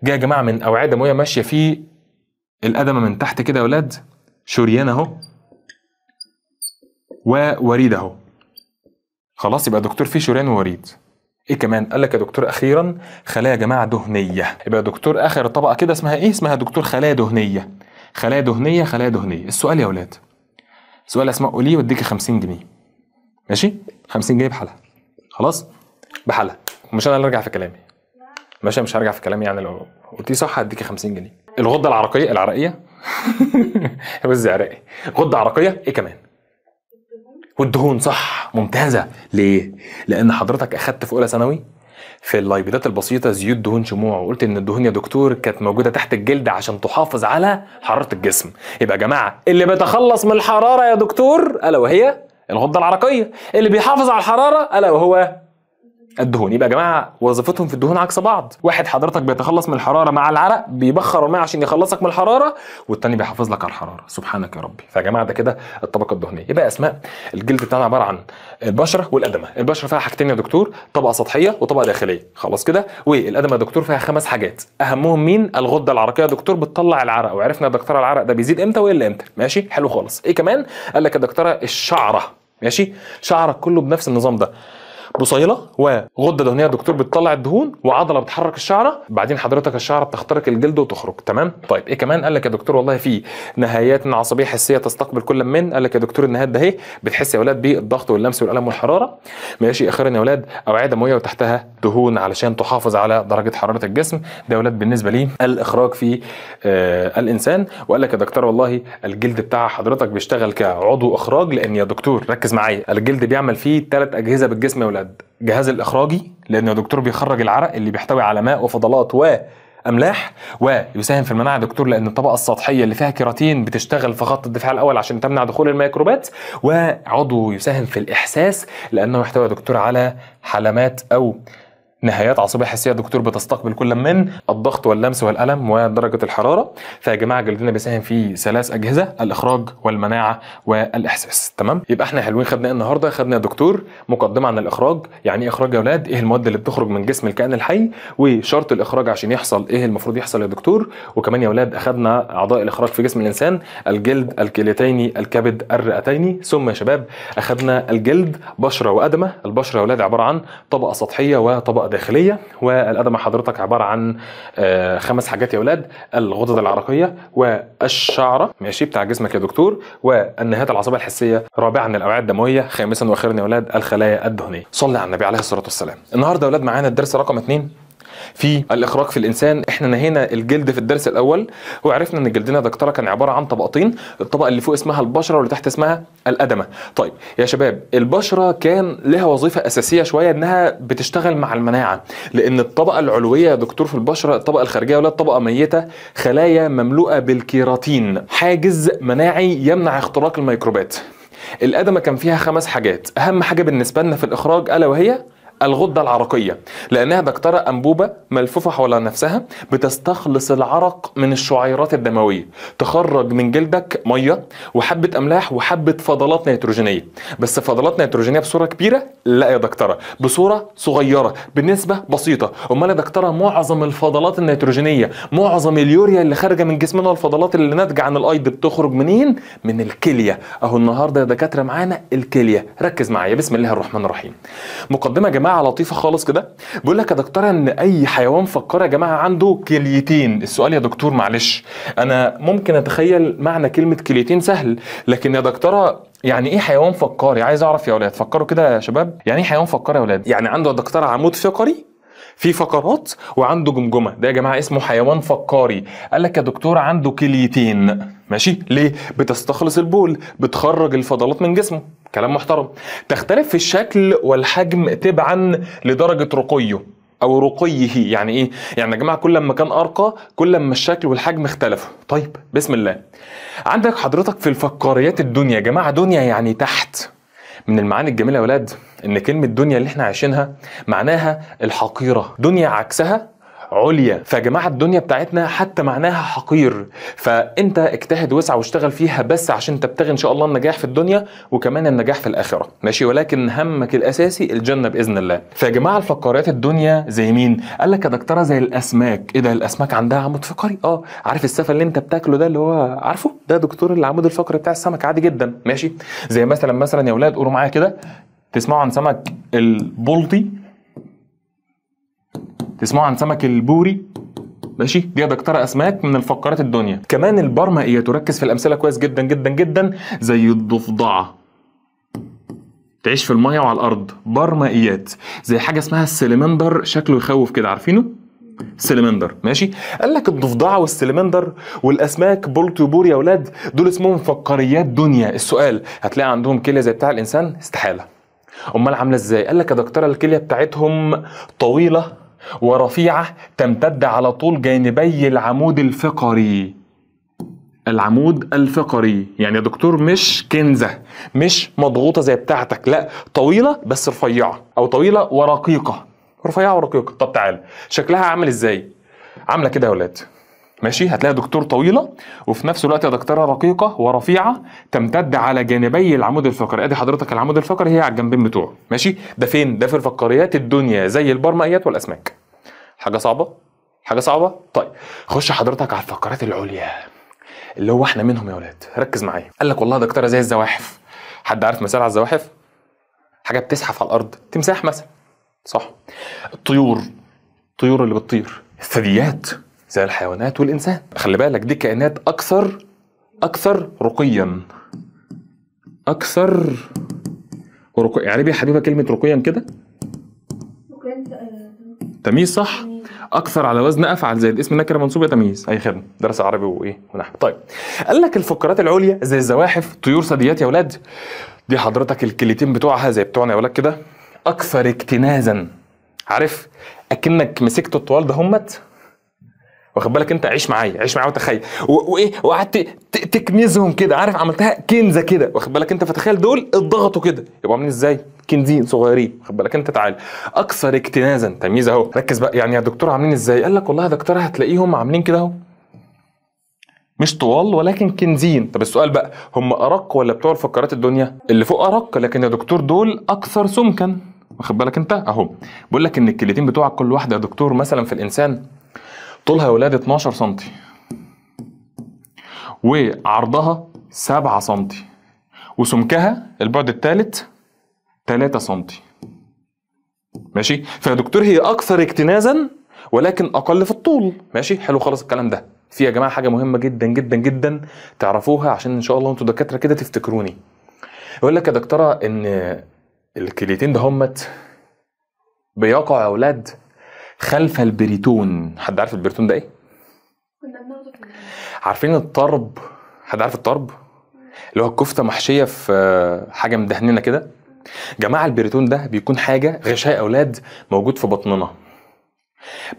جاي يا جماعه من اوعيه دمويه ماشيه في الادمه من تحت كده يا اولاد شريان اهو ووريد اهو خلاص يبقى دكتور في شريان ووريد ايه كمان قال لك يا دكتور اخيرا خلايا يا جماعه دهنيه يبقى يا دكتور اخر طبقه كده اسمها ايه اسمها دكتور خلايا دهنيه خلايا دهنيه خلايا دهنيه السؤال يا اولاد سؤال اسماء قولي واديكي 50 جنيه ماشي 50 جنيه بحالها خلاص بحالها مش انا اللي ارجع في كلامي ماشي مش هرجع في كلامي يعني لو قلتي صح هديكي 50 جنيه الغده العرقيه العرقيه وز عراقي غده عرقيه ايه كمان والدهون صح ممتازه ليه لان حضرتك اخدت في اولى ثانوي في اللايبيدات البسيطة زيوت دهون شموع وقلت إن الدهون يا دكتور كانت موجودة تحت الجلد عشان تحافظ على حرارة الجسم يبقى يا جماعة اللي بيتخلص من الحرارة يا دكتور ألا وهي الغدة العرقية اللي بيحافظ على الحرارة ألا وهو الدهون يبقى يا جماعه وظيفتهم في الدهون عكس بعض واحد حضرتك بيتخلص من الحراره مع العرق بيبخر الماء عشان يخلصك من الحراره والتاني بيحافظ لك على الحراره سبحانك يا ربي فيا جماعه ده كده الطبقه الدهنيه يبقى اسماء الجلد بتاعنا عباره عن البشره والادمه البشره فيها حاجتين يا دكتور طبقه سطحيه وطبقه داخليه خلاص كده والادمه يا دكتور فيها خمس حاجات اهمهم مين الغده العرقيه يا دكتور بتطلع العرق وعرفنا يا دكتوره العرق ده بيزيد امتى والا امتى ماشي حلو خالص ايه كمان قال لك يا دكتوره الشعره ماشي شعرك كله بنفس النظام ده بصيله وغده دهنيه دكتور بتطلع الدهون وعضله بتحرك الشعره بعدين حضرتك الشعره بتخترق الجلد وتخرج تمام طيب ايه كمان قال لك يا دكتور والله في نهايات عصبيه حسيه تستقبل كل من قال لك يا دكتور النهايات ده اهي بتحس يا اولاد بالضغط واللمس والالم والحراره ماشي اخيرا يا اولاد اوعيه دمويه وتحتها دهون علشان تحافظ على درجه حراره الجسم ده يا اولاد بالنسبه لي الاخراج في آه الانسان وقال لك يا دكتور والله الجلد بتاع حضرتك بيشتغل كعضو اخراج لان يا دكتور ركز معايا الجلد بيعمل فيه ثلاث اجهزه بالجسم يا اولاد الجهاز الاخراجي لان يا دكتور بيخرج العرق اللي بيحتوي على ماء وفضلات و املاح ويساهم في المناعه دكتور لان الطبقه السطحيه اللي فيها كيراتين بتشتغل في خط الدفاع الاول عشان تمنع دخول الميكروبات وعضو يساهم في الاحساس لانه يحتوي دكتور على حلمات او نهايات عصبيه حسيه دكتور بتستقبل كل من الضغط واللمس والالم ودرجه الحراره فيا جماعه جلدنا بيساهم في ثلاث اجهزه الاخراج والمناعه والاحساس تمام يبقى احنا حلوين خدنا ايه النهارده خدنا يا دكتور مقدمه عن الاخراج يعني ايه اخراج يا اولاد ايه المواد اللي بتخرج من جسم الكائن الحي وشرط الاخراج عشان يحصل ايه المفروض يحصل يا دكتور وكمان يا اولاد اخدنا اعضاء الاخراج في جسم الانسان الجلد الكليتين الكبد الرئتين ثم يا شباب اخدنا الجلد بشره وادمه البشره يا اولاد عباره عن طبقه سطحيه وطبقه داخليه والادم حضرتك عباره عن آه، خمس حاجات يا اولاد الغدد العرقيه والشعره ماشي بتاع جسمك يا دكتور والنهايات العصبيه الحسيه رابعا الاوعيه الدمويه خامسا واخيرا يا اولاد الخلايا الدهنيه صلي على النبي عليه الصلاه والسلام النهارده يا اولاد معانا الدرس رقم اثنين في الاخراج في الانسان احنا نهينا الجلد في الدرس الاول وعرفنا ان جلدنا دكتوره كان عباره عن طبقتين الطبقه اللي فوق اسمها البشره واللي تحت اسمها الادمه طيب يا شباب البشره كان لها وظيفه اساسيه شويه انها بتشتغل مع المناعه لان الطبقه العلويه يا دكتور في البشره الطبقه الخارجيه ولا الطبقه ميته خلايا مملوءه بالكيراتين حاجز مناعي يمنع اختراق الميكروبات الادمه كان فيها خمس حاجات اهم حاجه بالنسبه لنا في الاخراج الا وهي الغدة العرقية لأنها بكتيريا أنبوبة ملفوفة حول نفسها بتستخلص العرق من الشعيرات الدموية تخرج من جلدك مية وحبة أملاح وحبة فضلات نيتروجينية بس فضلات نيتروجينية بصورة كبيرة لا يا دكتورة بصورة صغيرة بنسبة بسيطة أمال يا دكتورة معظم الفضلات النيتروجينية معظم اليوريا اللي خارجة من جسمنا والفضلات اللي ناتجة عن الأيض بتخرج منين؟ من الكلية أهو النهاردة يا دكاترة معانا الكلية ركز معايا بسم الله الرحمن الرحيم مقدمة يا جماعة جماعه لطيفه خالص كده بيقول لك يا دكتوره ان اي حيوان فقار يا جماعه عنده كليتين السؤال يا دكتور معلش انا ممكن اتخيل معنى كلمه كليتين سهل لكن يا دكتوره يعني ايه حيوان فقاري عايز اعرف يا اولاد فكروا كده يا شباب يعني ايه حيوان فقاري يا اولاد يعني عنده يا دكتوره عمود فقري في فقرات وعنده جمجمه ده يا جماعه اسمه حيوان فقاري قال لك يا دكتور عنده كليتين ماشي ليه بتستخلص البول بتخرج الفضلات من جسمه كلام محترم تختلف في الشكل والحجم تبعا لدرجه رقيه او رقيه يعني ايه يعني يا جماعه كل ما كان ارقى كل ما الشكل والحجم اختلفوا طيب بسم الله عندك حضرتك في الفقاريات الدنيا يا جماعه دنيا يعني تحت من المعاني الجميله يا ولاد ان كلمه دنيا اللي احنا عايشينها معناها الحقيره دنيا عكسها عليا فجماعة الدنيا بتاعتنا حتى معناها حقير فانت اجتهد وسع واشتغل فيها بس عشان تبتغي ان شاء الله النجاح في الدنيا وكمان النجاح في الاخرة ماشي ولكن همك الاساسي الجنة باذن الله فجماعة الفقارات الدنيا زي مين قال لك يا دكتورة زي الاسماك ايه ده الاسماك عندها عمود فقري اه عارف السفل اللي انت بتاكله ده اللي هو عارفه ده دكتور العمود الفقري بتاع السمك عادي جدا ماشي زي مثلا مثلا يا اولاد قولوا معايا كده تسمعوا عن سمك البلطي تسمعوا عن سمك البوري ماشي دي دكتوره اسماك من الفقرات الدنيا كمان البرمائيه تركز في الامثله كويس جدا جدا جدا زي الضفدعه تعيش في الميه وعلى الارض برمائيات زي حاجه اسمها السلمندر شكله يخوف كده عارفينه سلمندر ماشي قال لك الضفدعه والسلمندر والاسماك بولتو وبور يا ولاد دول اسمهم فقاريات دنيا السؤال هتلاقي عندهم كليه زي بتاع الانسان استحاله امال عامله ازاي قال لك يا دكتوره الكليه بتاعتهم طويله ورفيعة تمتد على طول جانبي العمود الفقري العمود الفقري يعني يا دكتور مش كنزة مش مضغوطة زي بتاعتك لا طويلة بس رفيعة أو طويلة ورقيقة رفيعة ورقيقة طب تعال شكلها عامل ازاي عاملة كده يا ولاد ماشي هتلاقي دكتور طويله وفي نفس الوقت يا دكتوره رقيقه ورفيعه تمتد على جانبي العمود الفقري ادي حضرتك العمود الفقري هي على الجنبين بتوعه ماشي ده فين ده في الفقاريات الدنيا زي البرمائيات والاسماك حاجه صعبه حاجه صعبه طيب خش حضرتك على الفقرات العليا اللي هو احنا منهم يا ولاد ركز معايا قال لك والله دكتوره زي الزواحف حد عارف مثال على الزواحف حاجه بتزحف على الارض تمساح مثلا صح الطيور الطيور اللي بتطير الثدييات زي الحيوانات والإنسان خلي بالك دي كائنات أكثر أكثر رقيا أكثر رقيا يعني يا حبيبة كلمة رقيا كده آه، تمييز صح اكثر على وزن افعل زي الاسم النكرة منصوب يا تمييز اي خدمه درس عربي وايه ونحو طيب قال لك الفقرات العليا زي الزواحف طيور ثدييات يا اولاد دي حضرتك الكليتين بتوعها زي بتوعنا يا اولاد كده اكثر اكتنازا عارف اكنك مسكت الطوال ده همت واخد بالك انت عيش معايا عيش معايا وتخيل وايه وقعدت تكنزهم كده عارف عملتها كنزه كده واخد بالك انت فتخيل دول اتضغطوا كده يبقوا عاملين ازاي كنزين صغيرين واخد بالك انت تعالى اكثر اكتنازا تمييز طيب، اهو ركز بقى يعني يا دكتور عاملين ازاي قال لك والله يا دكتور هتلاقيهم عاملين كده اهو مش طوال ولكن كنزين طب السؤال بقى هم ارق ولا بتوع الفكرات الدنيا اللي فوق ارق لكن يا دكتور دول اكثر سمكا واخد بالك انت اهو بقول لك ان الكليتين بتوعك كل واحده يا دكتور مثلا في الانسان طولها يا ولاد 12 سم وعرضها 7 سم وسمكها البعد الثالث 3 سم ماشي فيا دكتور هي اكثر اكتنازا ولكن اقل في الطول ماشي حلو خالص الكلام ده في يا جماعه حاجه مهمه جدا جدا جدا تعرفوها عشان ان شاء الله انتوا دكاتره كده تفتكروني يقول لك يا دكتوره ان الكليتين ده همت بيقع يا اولاد خلف البريتون حد عارف البريتون ده ايه؟ عارفين الطرب حد عارف الطرب؟ اللي هو الكفته محشيه في حاجه مدهنينه كده جماعه البريتون ده بيكون حاجه غشاء اولاد موجود في بطننا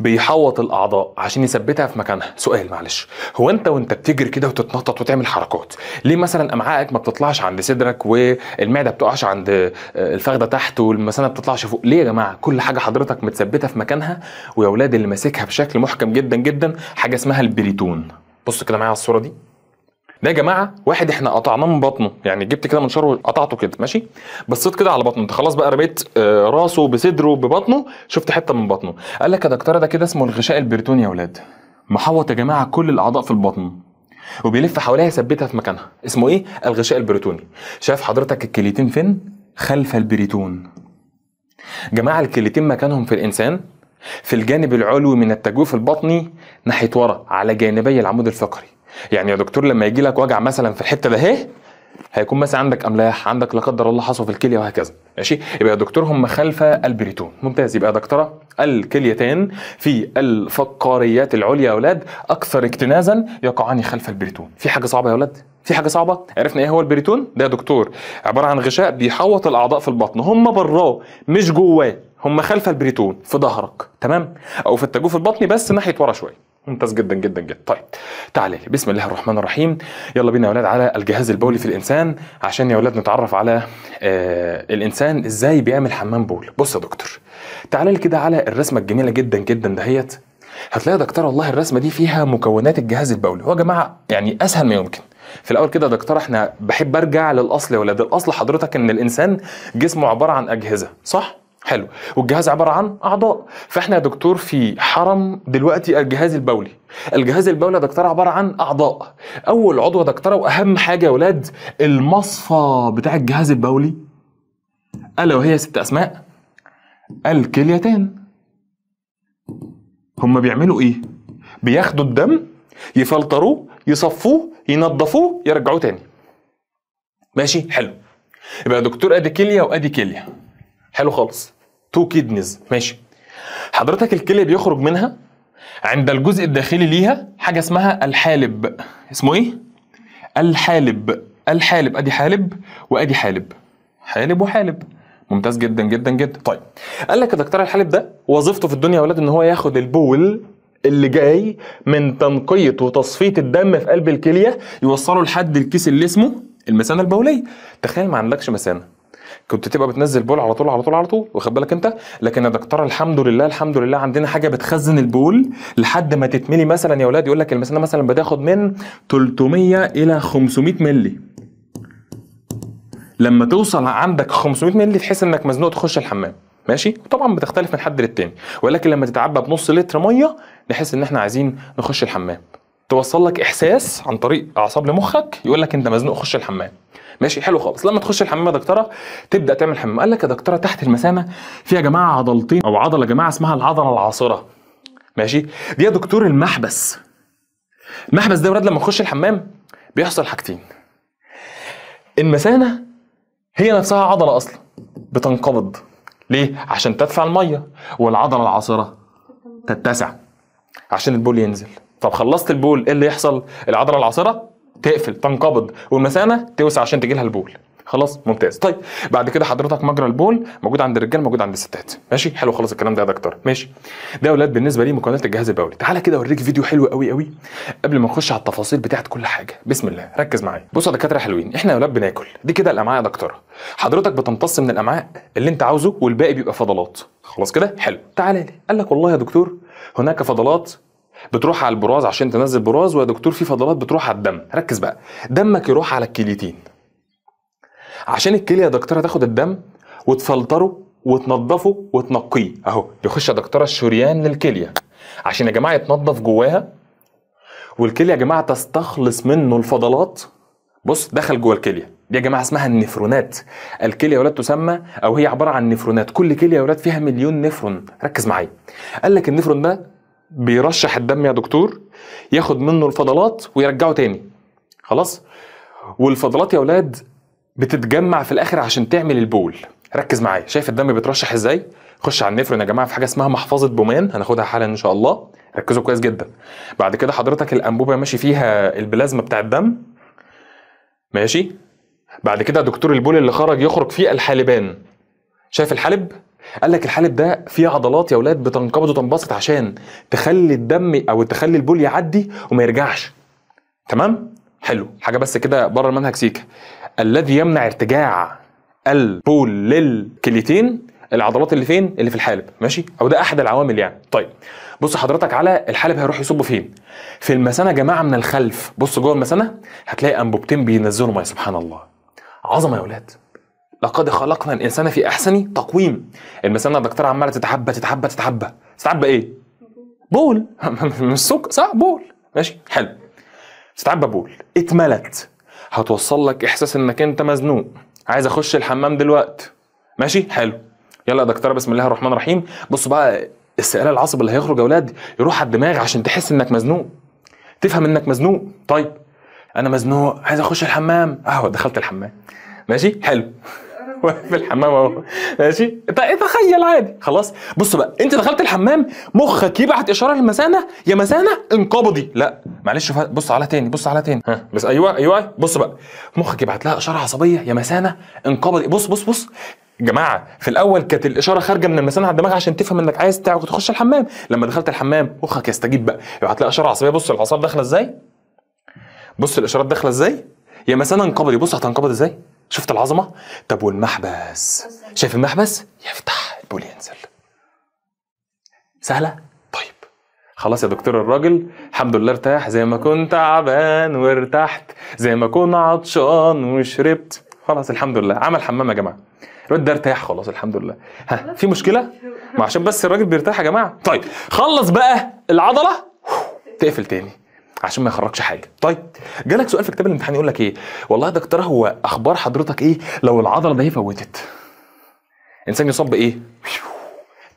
بيحوط الاعضاء عشان يثبتها في مكانها سؤال معلش هو انت وانت بتجري كده وتتنطط وتعمل حركات ليه مثلا امعائك ما بتطلعش عند صدرك والمعده بتقعش عند آه، الفخده تحت والمثانه بتطلعش فوق ليه يا جماعه كل حاجه حضرتك متثبته في مكانها ويا اولاد اللي ماسكها بشكل محكم جدا جدا حاجه اسمها البريتون بص كده معايا على الصوره دي ده يا جماعه واحد احنا قطعناه من بطنه يعني جبت كده منشار وقطعته كده ماشي بصيت كده على بطنه انت خلاص بقى رميت آه، راسه بصدره ببطنه شفت حته من بطنه قال لك يا دكتوره ده كده اسمه الغشاء البريتوني يا ولاد محوط يا جماعه كل الاعضاء في البطن وبيلف حواليها يثبتها في مكانها اسمه ايه الغشاء البريتوني شايف حضرتك الكليتين فين خلف البريتون جماعه الكليتين مكانهم في الانسان في الجانب العلوي من التجويف البطني ناحيه ورا على جانبي العمود الفقري يعني يا دكتور لما يجي لك وجع مثلا في الحته ده اهي هيكون مثلا عندك املاح عندك لا قدر الله حصوه في الكليه وهكذا ماشي يبقى يا دكتور هم خلف البريتون ممتاز يبقى دكتوره الكليتان في الفقاريات العليا يا اولاد اكثر اكتنازا يقعان خلف البريتون في حاجه صعبه يا اولاد في حاجه صعبه عرفنا ايه هو البريتون ده يا دكتور عباره عن غشاء بيحوط الاعضاء في البطن هم براه مش جواه هم خلف البريتون في ظهرك تمام او في التجوف البطني بس ناحيه ورا شويه ممتاز جدا جدا جدا طيب تعالى بسم الله الرحمن الرحيم يلا بينا يا اولاد على الجهاز البولي في الانسان عشان يا اولاد نتعرف على آه الانسان ازاي بيعمل حمام بول بص يا دكتور تعالى لي كده على الرسمه الجميله جدا جدا دهيت هتلاقي يا دكتور والله الرسمه دي فيها مكونات الجهاز البولي هو يا جماعه يعني اسهل ما يمكن في الاول كده يا دكتور احنا بحب ارجع للاصل يا ولاد الاصل حضرتك ان الانسان جسمه عباره عن اجهزه صح حلو والجهاز عباره عن اعضاء فاحنا يا دكتور في حرم دلوقتي الجهاز البولي الجهاز البولي يا دكتور عباره عن اعضاء اول عضو يا دكتور واهم حاجه يا ولاد المصفى بتاع الجهاز البولي الا وهي ست اسماء الكليتين هما بيعملوا ايه بياخدوا الدم يفلتروه يصفوه ينضفوه يرجعوه تاني ماشي حلو يبقى يا دكتور ادي كليه وادي كليه حلو خالص تو كيدنيز ماشي حضرتك الكليه بيخرج منها عند الجزء الداخلي ليها حاجه اسمها الحالب اسمه ايه الحالب الحالب ادي حالب وادي حالب حالب وحالب ممتاز جدا جدا جدا طيب قال لك يا دكتور الحالب ده وظيفته في الدنيا يا ولاد ان هو ياخد البول اللي جاي من تنقية وتصفية الدم في قلب الكلية يوصله لحد الكيس اللي اسمه المثانة البولية تخيل ما عندكش مثانة كنت تبقى بتنزل بول على طول على طول على طول واخد بالك انت لكن يا دكتور الحمد لله الحمد لله عندنا حاجه بتخزن البول لحد ما تتملي مثلا يا اولاد يقول لك المثانه مثلا بتاخد من 300 الى 500 مللي لما توصل عندك 500 مللي تحس انك مزنوق تخش الحمام ماشي طبعا بتختلف من حد للتاني ولكن لما تتعبى بنص لتر ميه نحس ان احنا عايزين نخش الحمام توصل لك احساس عن طريق اعصاب لمخك يقول لك انت مزنوق خش الحمام ماشي حلو خالص لما تخش الحمام يا دكتوره تبدا تعمل حمام قال لك يا دكتوره تحت المثانه في يا جماعه عضلتين او عضله يا جماعه اسمها العضله العاصره ماشي دي يا دكتور المحبس المحبس ده ولاد لما نخش الحمام بيحصل حاجتين المثانه هي نفسها عضله اصلا بتنقبض ليه عشان تدفع الميه والعضله العاصره تتسع عشان البول ينزل طب خلصت البول ايه اللي يحصل العضله العاصره تقفل تنقبض والمثانه توسع عشان تجي لها البول خلاص ممتاز طيب بعد كده حضرتك مجرى البول موجود عند الرجال موجود عند الستات ماشي حلو خلاص الكلام ده يا دكتور ماشي ده اولاد بالنسبه لي مكونات الجهاز البولي تعالى كده اوريك فيديو حلو قوي قوي قبل ما نخش على التفاصيل بتاعت كل حاجه بسم الله ركز معايا بصوا يا دكاتره حلوين احنا اولاد بناكل دي كده الامعاء يا دكتور حضرتك بتمتص من الامعاء اللي انت عاوزه والباقي بيبقى فضلات خلاص كده حلو تعالى لي قال لك والله يا دكتور هناك فضلات بتروح على البراز عشان تنزل براز ويا دكتور في فضلات بتروح على الدم ركز بقى دمك يروح على الكليتين عشان الكليه يا دكتوره تاخد الدم وتفلتره وتنضفه وتنقيه اهو بيخش يا دكتوره الشريان للكليه عشان يا جماعه يتنضف جواها والكليه يا جماعه تستخلص منه الفضلات بص دخل جوه الكليه دي يا جماعه اسمها النفرونات الكليه يا ولاد تسمى او هي عباره عن نفرونات كل كليه يا ولاد فيها مليون نفرون ركز معايا قال لك النفرون ده بيرشح الدم يا دكتور ياخد منه الفضلات ويرجعه تاني خلاص والفضلات يا اولاد بتتجمع في الاخر عشان تعمل البول ركز معايا شايف الدم بيترشح ازاي خش على النفرون يا جماعه في حاجه اسمها محفظه بومان هناخدها حالا ان شاء الله ركزوا كويس جدا بعد كده حضرتك الانبوبه ماشي فيها البلازما بتاع الدم ماشي بعد كده دكتور البول اللي خرج يخرج فيه الحالبان شايف الحالب قال لك الحالب ده فيه عضلات يا اولاد بتنقبض وتنبسط عشان تخلي الدم او تخلي البول يعدي وما يرجعش تمام حلو حاجه بس كده بره المنهج سيكا الذي يمنع ارتجاع البول للكليتين العضلات اللي فين اللي في الحالب ماشي او ده احد العوامل يعني طيب بص حضرتك على الحالب هيروح يصب فين في المثانه جماعه من الخلف بص جوه المثانه هتلاقي انبوبتين بينزلوا ميه سبحان الله عظمه يا اولاد لقد خلقنا الانسان في احسن تقويم المثانه دكتور عماله تتحبى تتحبى تتحبى تتحبى ايه بول مش سكر صح بول ماشي حلو تتعبى بول اتملت هتوصل لك احساس انك انت مزنوق عايز اخش الحمام دلوقتي ماشي حلو يلا يا دكتوره بسم الله الرحمن الرحيم بص بقى استقلال العصب اللي هيخرج يا اولاد يروح على الدماغ عشان تحس انك مزنوق تفهم انك مزنوق طيب انا مزنوق عايز اخش الحمام اهو دخلت الحمام ماشي حلو في الحمام اهو ماشي ايه تخيل عادي خلاص بص بقى انت دخلت الحمام مخك يبعت اشاره للمثانه يا مثانه انقبضي لا معلش بص على تاني بص على تاني ها بس ايوه ايوه بص بقى مخك يبعت لها اشاره عصبيه يا مثانه انقبضي بص بص بص جماعه في الاول كانت الاشاره خارجه من المثانه على الدماغ عشان تفهم انك عايز تخش الحمام لما دخلت الحمام مخك يستجيب بقى يبعت لها اشاره عصبيه بص الاعصاب داخله ازاي بص الاشارات داخله ازاي يا مثانه انقبضي بص هتنقبض ازاي شفت العظمه طب والمحبس شايف المحبس يفتح البول ينزل سهله طيب خلاص يا دكتور الراجل الحمد لله ارتاح زي ما كنت تعبان وارتحت زي ما كنت عطشان وشربت خلاص الحمد لله عمل حمام يا جماعه الواد ده ارتاح خلاص الحمد لله ها في مشكله ما عشان بس الراجل بيرتاح يا جماعه طيب خلص بقى العضله تقفل تاني عشان ما يخرجش حاجه طيب جالك سؤال في كتاب الامتحان يقول لك ايه والله يا دكتوره هو اخبار حضرتك ايه لو العضله دي فوتت انسان يصاب بايه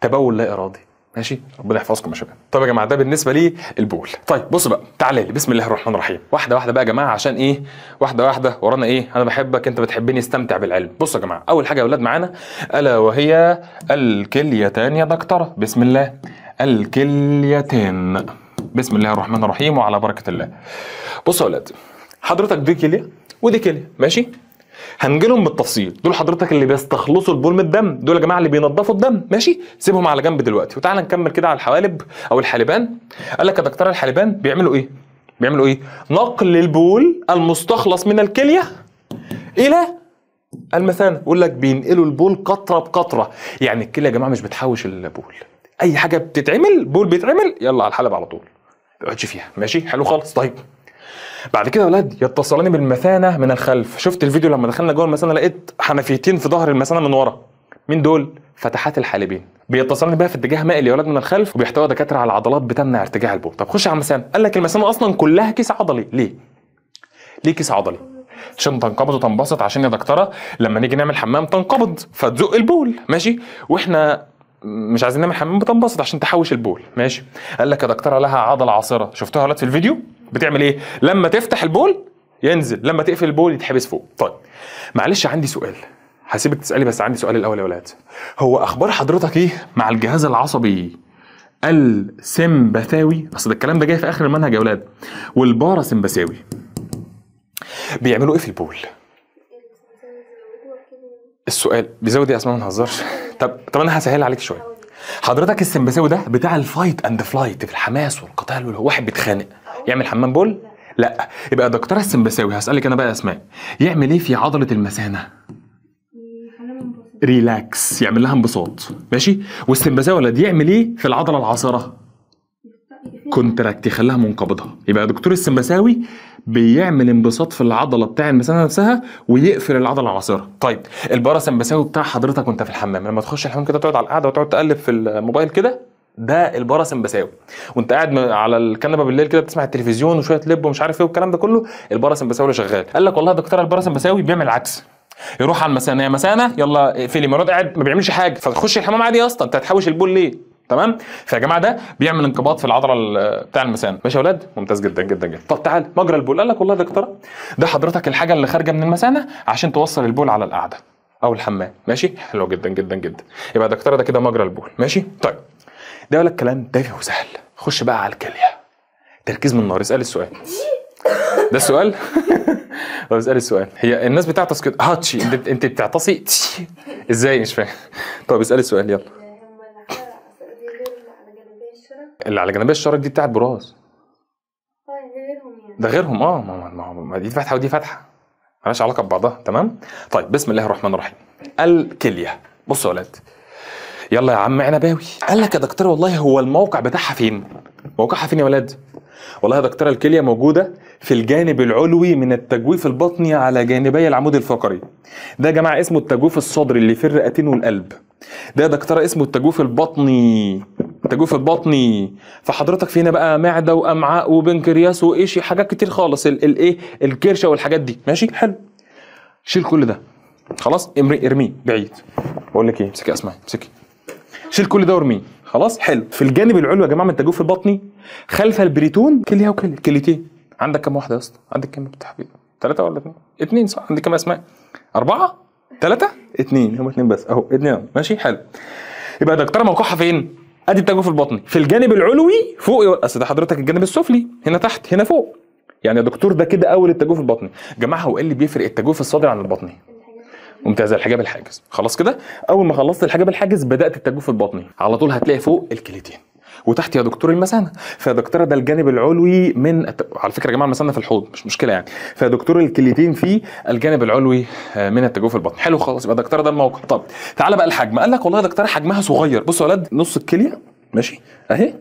تبول لا ارادي ماشي ربنا يحفظكم يا شباب طيب يا جماعه ده بالنسبه لي البول طيب بص بقى تعالى لي بسم الله الرحمن الرحيم واحده واحده بقى يا جماعه عشان ايه واحده واحده ورانا ايه انا بحبك انت بتحبني استمتع بالعلم بصوا يا جماعه اول حاجه يا اولاد معانا الا وهي الكليتان يا دكتوره بسم الله الكليتان بسم الله الرحمن الرحيم وعلى بركه الله بص يا ولاد حضرتك دي كليه ودي كليه ماشي هنجيلهم بالتفصيل دول حضرتك اللي بيستخلصوا البول من الدم دول يا جماعه اللي بينضفوا الدم ماشي سيبهم على جنب دلوقتي وتعالى نكمل كده على الحوالب او الحلبان قال لك يا دكتور الحلبان بيعملوا ايه بيعملوا ايه نقل البول المستخلص من الكليه الى المثانه يقول لك بينقلوا البول قطره بقطره يعني الكليه يا جماعه مش بتحوش البول اي حاجه بتتعمل بول بيتعمل يلا على الحلب على طول ما فيها ماشي حلو خالص طيب بعد كده يا ولاد يتصلان بالمثانه من الخلف شفت الفيديو لما دخلنا جوه المثانه لقيت حنفيتين في ظهر المثانه من ورا مين دول فتحات الحالبين بيتصلني بقى في اتجاه مائل يا ولاد من الخلف وبيحتوي دكاتره على عضلات بتمنع ارتجاع البول طب خش على المثانه قال لك المثانه اصلا كلها كيس عضلي ليه ليه كيس عضلي عشان تنقبض وتنبسط عشان يا دكتوره لما نيجي نعمل حمام تنقبض فتزق البول ماشي واحنا مش عايزين نعمل حمام بتنبسط عشان تحوش البول ماشي قال لك يا دكتوره لها عضله عاصره شفتوها ولاد في الفيديو بتعمل ايه لما تفتح البول ينزل لما تقفل البول يتحبس فوق طيب معلش عندي سؤال هسيبك تسالي بس عندي سؤال الاول يا ولاد هو اخبار حضرتك ايه مع الجهاز العصبي السمبثاوي اصل ده الكلام ده جاي في اخر المنهج يا ولاد والبارا والباراسمبثاوي بيعملوا ايه في البول السؤال بيزود ايه يا اسماء ما نهزرش طب طب انا هسهل عليك شويه حضرتك السمبساوي ده بتاع الفايت اند فلايت في الحماس والقتال والهو واحد بيتخانق يعمل حمام بول لا يبقى دكتور السمبساوي هسالك انا بقى اسماء يعمل ايه في عضله المثانه ريلاكس يعمل لها انبساط ماشي والسمبساوي ولد يعمل ايه في العضله العصره كونتراكت يخليها منقبضه يبقى دكتور السمبساوي بيعمل انبساط في العضله بتاع المثانه نفسها ويقفل العضله العصيره طيب الباراسمباثيكو بتاع حضرتك وانت في الحمام لما تخش الحمام كده تقعد على القعده وتقعد تقلب في الموبايل كده ده الباراسمبثاوي وانت قاعد على الكنبه بالليل كده بتسمع التلفزيون وشويه لب ومش عارف ايه والكلام ده كله الباراسمبثاوي اللي شغال قال لك والله يا دكتور الباراسمبثاوي بيعمل العكس يروح على المثانه يا مثانه يلا اقفلي مرات قاعد ما بيعملش حاجه فتخش الحمام عادي يا اسطى انت هتحوش البول ليه تمام فيا جماعه ده بيعمل انقباض في العضله بتاع المثانه ماشي يا ولاد ممتاز جدا جدا جدا طب تعال مجرى البول قال لك والله يا دكتوره ده حضرتك الحاجه اللي خارجه من المثانه عشان توصل البول على القعده او الحمام ماشي حلو جدا جدا جدا يبقى يا دكتوره ده كده مجرى البول ماشي طيب ده يقول لك كلام تافه وسهل خش بقى على الكليه تركيز من النار اسال السؤال ده السؤال طب اسال السؤال هي الناس بتعطس كده هاتشي آه، انت بتعتصي ازاي مش فاهم طب اسال السؤال يلا اللي على جنبيه الشرج دي بتاعت براس طيب، يعني. ده غيرهم اه ما ما ما دي فاتحه ودي فاتحه مالهاش علاقه ببعضها تمام طيب بسم الله الرحمن الرحيم الكليه بصوا يا ولاد يلا يا عم عنباوي قال لك يا دكتور والله هو الموقع بتاعها فين موقعها فين يا ولاد والله يا دكتورة الكلية موجودة في الجانب العلوي من التجويف البطني على جانبي العمود الفقري ده يا جماعة اسمه التجويف الصدري اللي في الرئتين والقلب ده يا دكتورة اسمه التجويف البطني التجويف البطني فحضرتك في هنا بقى معدة وأمعاء وبنكرياس وإيشي حاجات كتير خالص الإيه الكرشة والحاجات دي ماشي حلو شيل كل ده خلاص ارميه بعيد بقول لك ايه امسكي اسمعي امسكي شيل كل ده وارميه خلاص حلو في الجانب العلوي يا جماعه من التجوف البطني خلف البريتون كليه وكليه كليتين عندك كم واحده يا اسطى عندك كم مفتاح ثلاثه ولا اثنين اثنين صح عندك كم اسماء اربعه ثلاثه اثنين هم اثنين بس اهو اثنين ماشي حلو يبقى الدكتوره موقعها فين ادي التجوف البطني في الجانب العلوي فوق اصل ده حضرتك الجانب السفلي هنا تحت هنا فوق يعني يا دكتور ده كده اول التجوف البطني جماعه هو ايه اللي بيفرق التجوف الصدري عن البطني ممتاز الحجاب الحاجز خلاص كده اول ما خلصت الحجاب الحاجز بدات التجويف البطني على طول هتلاقي فوق الكليتين وتحت يا دكتور المثانه فيا دكتوره ده الجانب العلوي من على فكره يا جماعه المثانه في الحوض مش مشكله يعني فيا دكتور الكليتين فيه الجانب العلوي آه، من التجوف البطني حلو خلاص يبقى دكتوره ده الموقع طب تعالى بقى الحجم قال لك والله يا دكتوره حجمها صغير بصوا يا ولاد نص الكليه ماشي اهي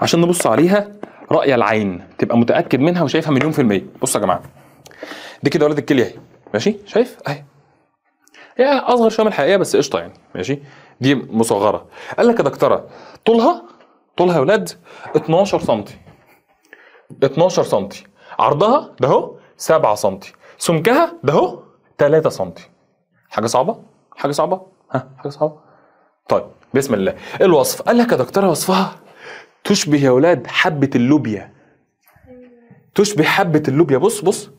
عشان نبص عليها رأي العين تبقى متأكد منها وشايفها مليون في المية بصوا يا جماعة دي كده ولاد الكلية اهي ماشي شايف اهي هي اصغر شويه من الحقيقه بس قشطه يعني ماشي دي مصغره قال لك يا دكتوره طولها طولها يا ولاد 12 سم 12 سم عرضها ده اهو 7 سم سمكها ده اهو 3 سم حاجه صعبه حاجه صعبه ها حاجه صعبه طيب بسم الله الوصف قال لك يا دكتوره وصفها تشبه يا ولاد حبه اللوبيا تشبه حبه اللوبيا بص بص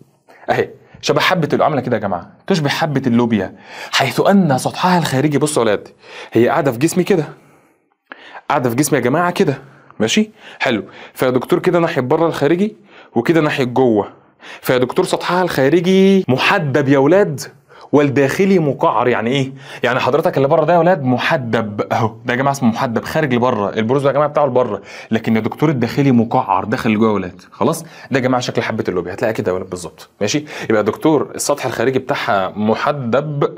اهي شبه حبة العملة كده يا جماعة تشبه حبة اللوبيا حيث أن سطحها الخارجي بصوا يا قد هي قاعدة في جسمي كده قاعدة في جسمي يا جماعة كده ماشي حلو فيا دكتور كده ناحية بره الخارجي وكده ناحية جوه فيا دكتور سطحها الخارجي محدب يا ولاد والداخلي مقعر يعني ايه؟ يعني حضرتك اللي بره ده يا ولاد محدب اهو ده يا جماعه اسمه محدب خارج لبره البروز يا جماعه بتاعه لبره لكن يا دكتور الداخلي مقعر داخل لجوه يا ولاد خلاص ده يا جماعه شكل حبه اللوبيا هتلاقيها كده يا ولاد بالظبط ماشي يبقى دكتور السطح الخارجي بتاعها محدب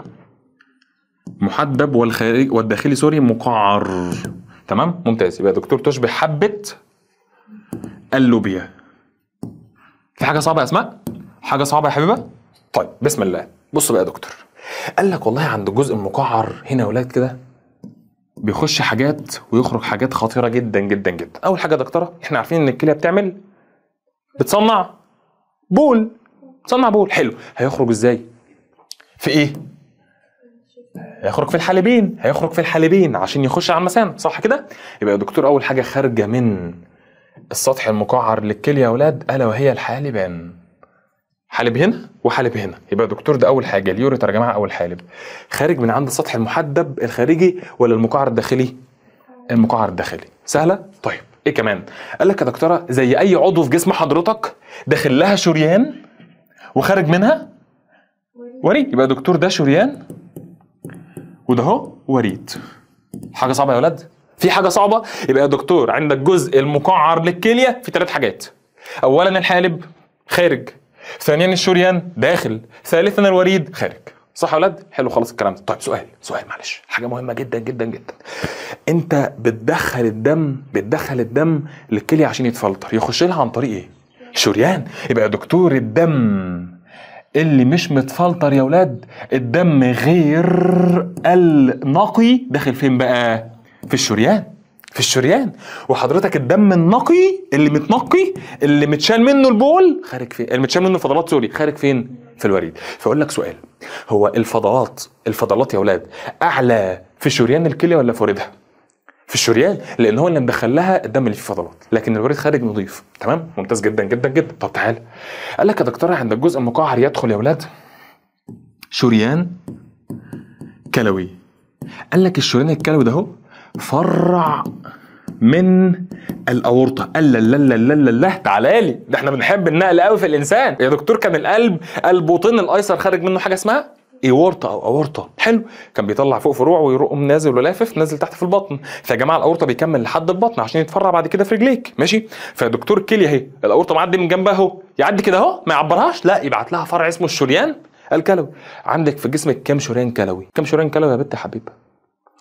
محدب والخارج والداخلي سوري مقعر تمام ممتاز يبقى دكتور تشبه حبه اللوبيا في حاجه صعبه يا اسماء حاجه صعبه يا حبيبه طيب بسم الله بص بقى يا دكتور قال لك والله عند الجزء المقعر هنا ولاد كده بيخش حاجات ويخرج حاجات خطيره جدا جدا جدا اول حاجه يا دكتوره احنا عارفين ان الكليه بتعمل بتصنع بول بتصنع بول حلو هيخرج ازاي في ايه هيخرج في الحالبين هيخرج في الحالبين عشان يخش على المسام صح كده يبقى يا دكتور اول حاجه خارجه من السطح المقعر للكليه يا اولاد الا وهي الحالبان حالب هنا وحالب هنا يبقى دكتور ده اول حاجه اليوريتر يا جماعه او الحالب خارج من عند السطح المحدب الخارجي ولا المقعر الداخلي المقعر الداخلي سهله طيب ايه كمان قال لك يا دكتوره زي اي عضو في جسم حضرتك داخل لها شريان وخارج منها وريد يبقى دكتور ده شريان وده هو وريد حاجه صعبه يا ولاد في حاجه صعبه يبقى يا دكتور عندك جزء المقعر للكليه في ثلاث حاجات اولا الحالب خارج ثانيا الشريان داخل ثالثا الوريد خارج صح يا ولاد حلو خلاص الكلام ده طيب سؤال سؤال معلش حاجه مهمه جدا جدا جدا انت بتدخل الدم بتدخل الدم للكليه عشان يتفلتر يخش لها عن طريق ايه الشريان يبقى يا دكتور الدم اللي مش متفلتر يا ولاد الدم غير النقي داخل فين بقى في الشريان في الشريان وحضرتك الدم النقي اللي متنقي اللي متشال منه البول خارج فين اللي متشال منه الفضلات سوري خارج فين في الوريد فاقول لك سؤال هو الفضلات الفضلات يا اولاد اعلى في شريان الكليه ولا في وريدها في الشريان لان هو اللي مدخل لها الدم اللي فيه فضلات لكن الوريد خارج نظيف تمام ممتاز جدا جدا جدا طب تعالى قال لك يا دكتور عند الجزء المقعر يدخل يا اولاد شريان كلوي قال لك الشريان الكلوي ده فرع من الاورطه قال لا لا لا لا لا تعالى لي ده احنا بنحب النقل قوي في الانسان يا دكتور كان القلب البطين الايسر خارج منه حاجه اسمها اورطه او اورطه حلو كان بيطلع فوق فروع ويقوم نازل ولافف نازل تحت في البطن فيا جماعه الاورطه بيكمل لحد البطن عشان يتفرع بعد كده في رجليك ماشي فدكتور كيلي اهي الاورطه معدي من جنبها اهو يعدي كده اهو ما يعبرهاش لا يبعت لها فرع اسمه الشريان الكلوي عندك في جسمك كام شريان كلوي كام شريان كلوي يا بنت حبيبه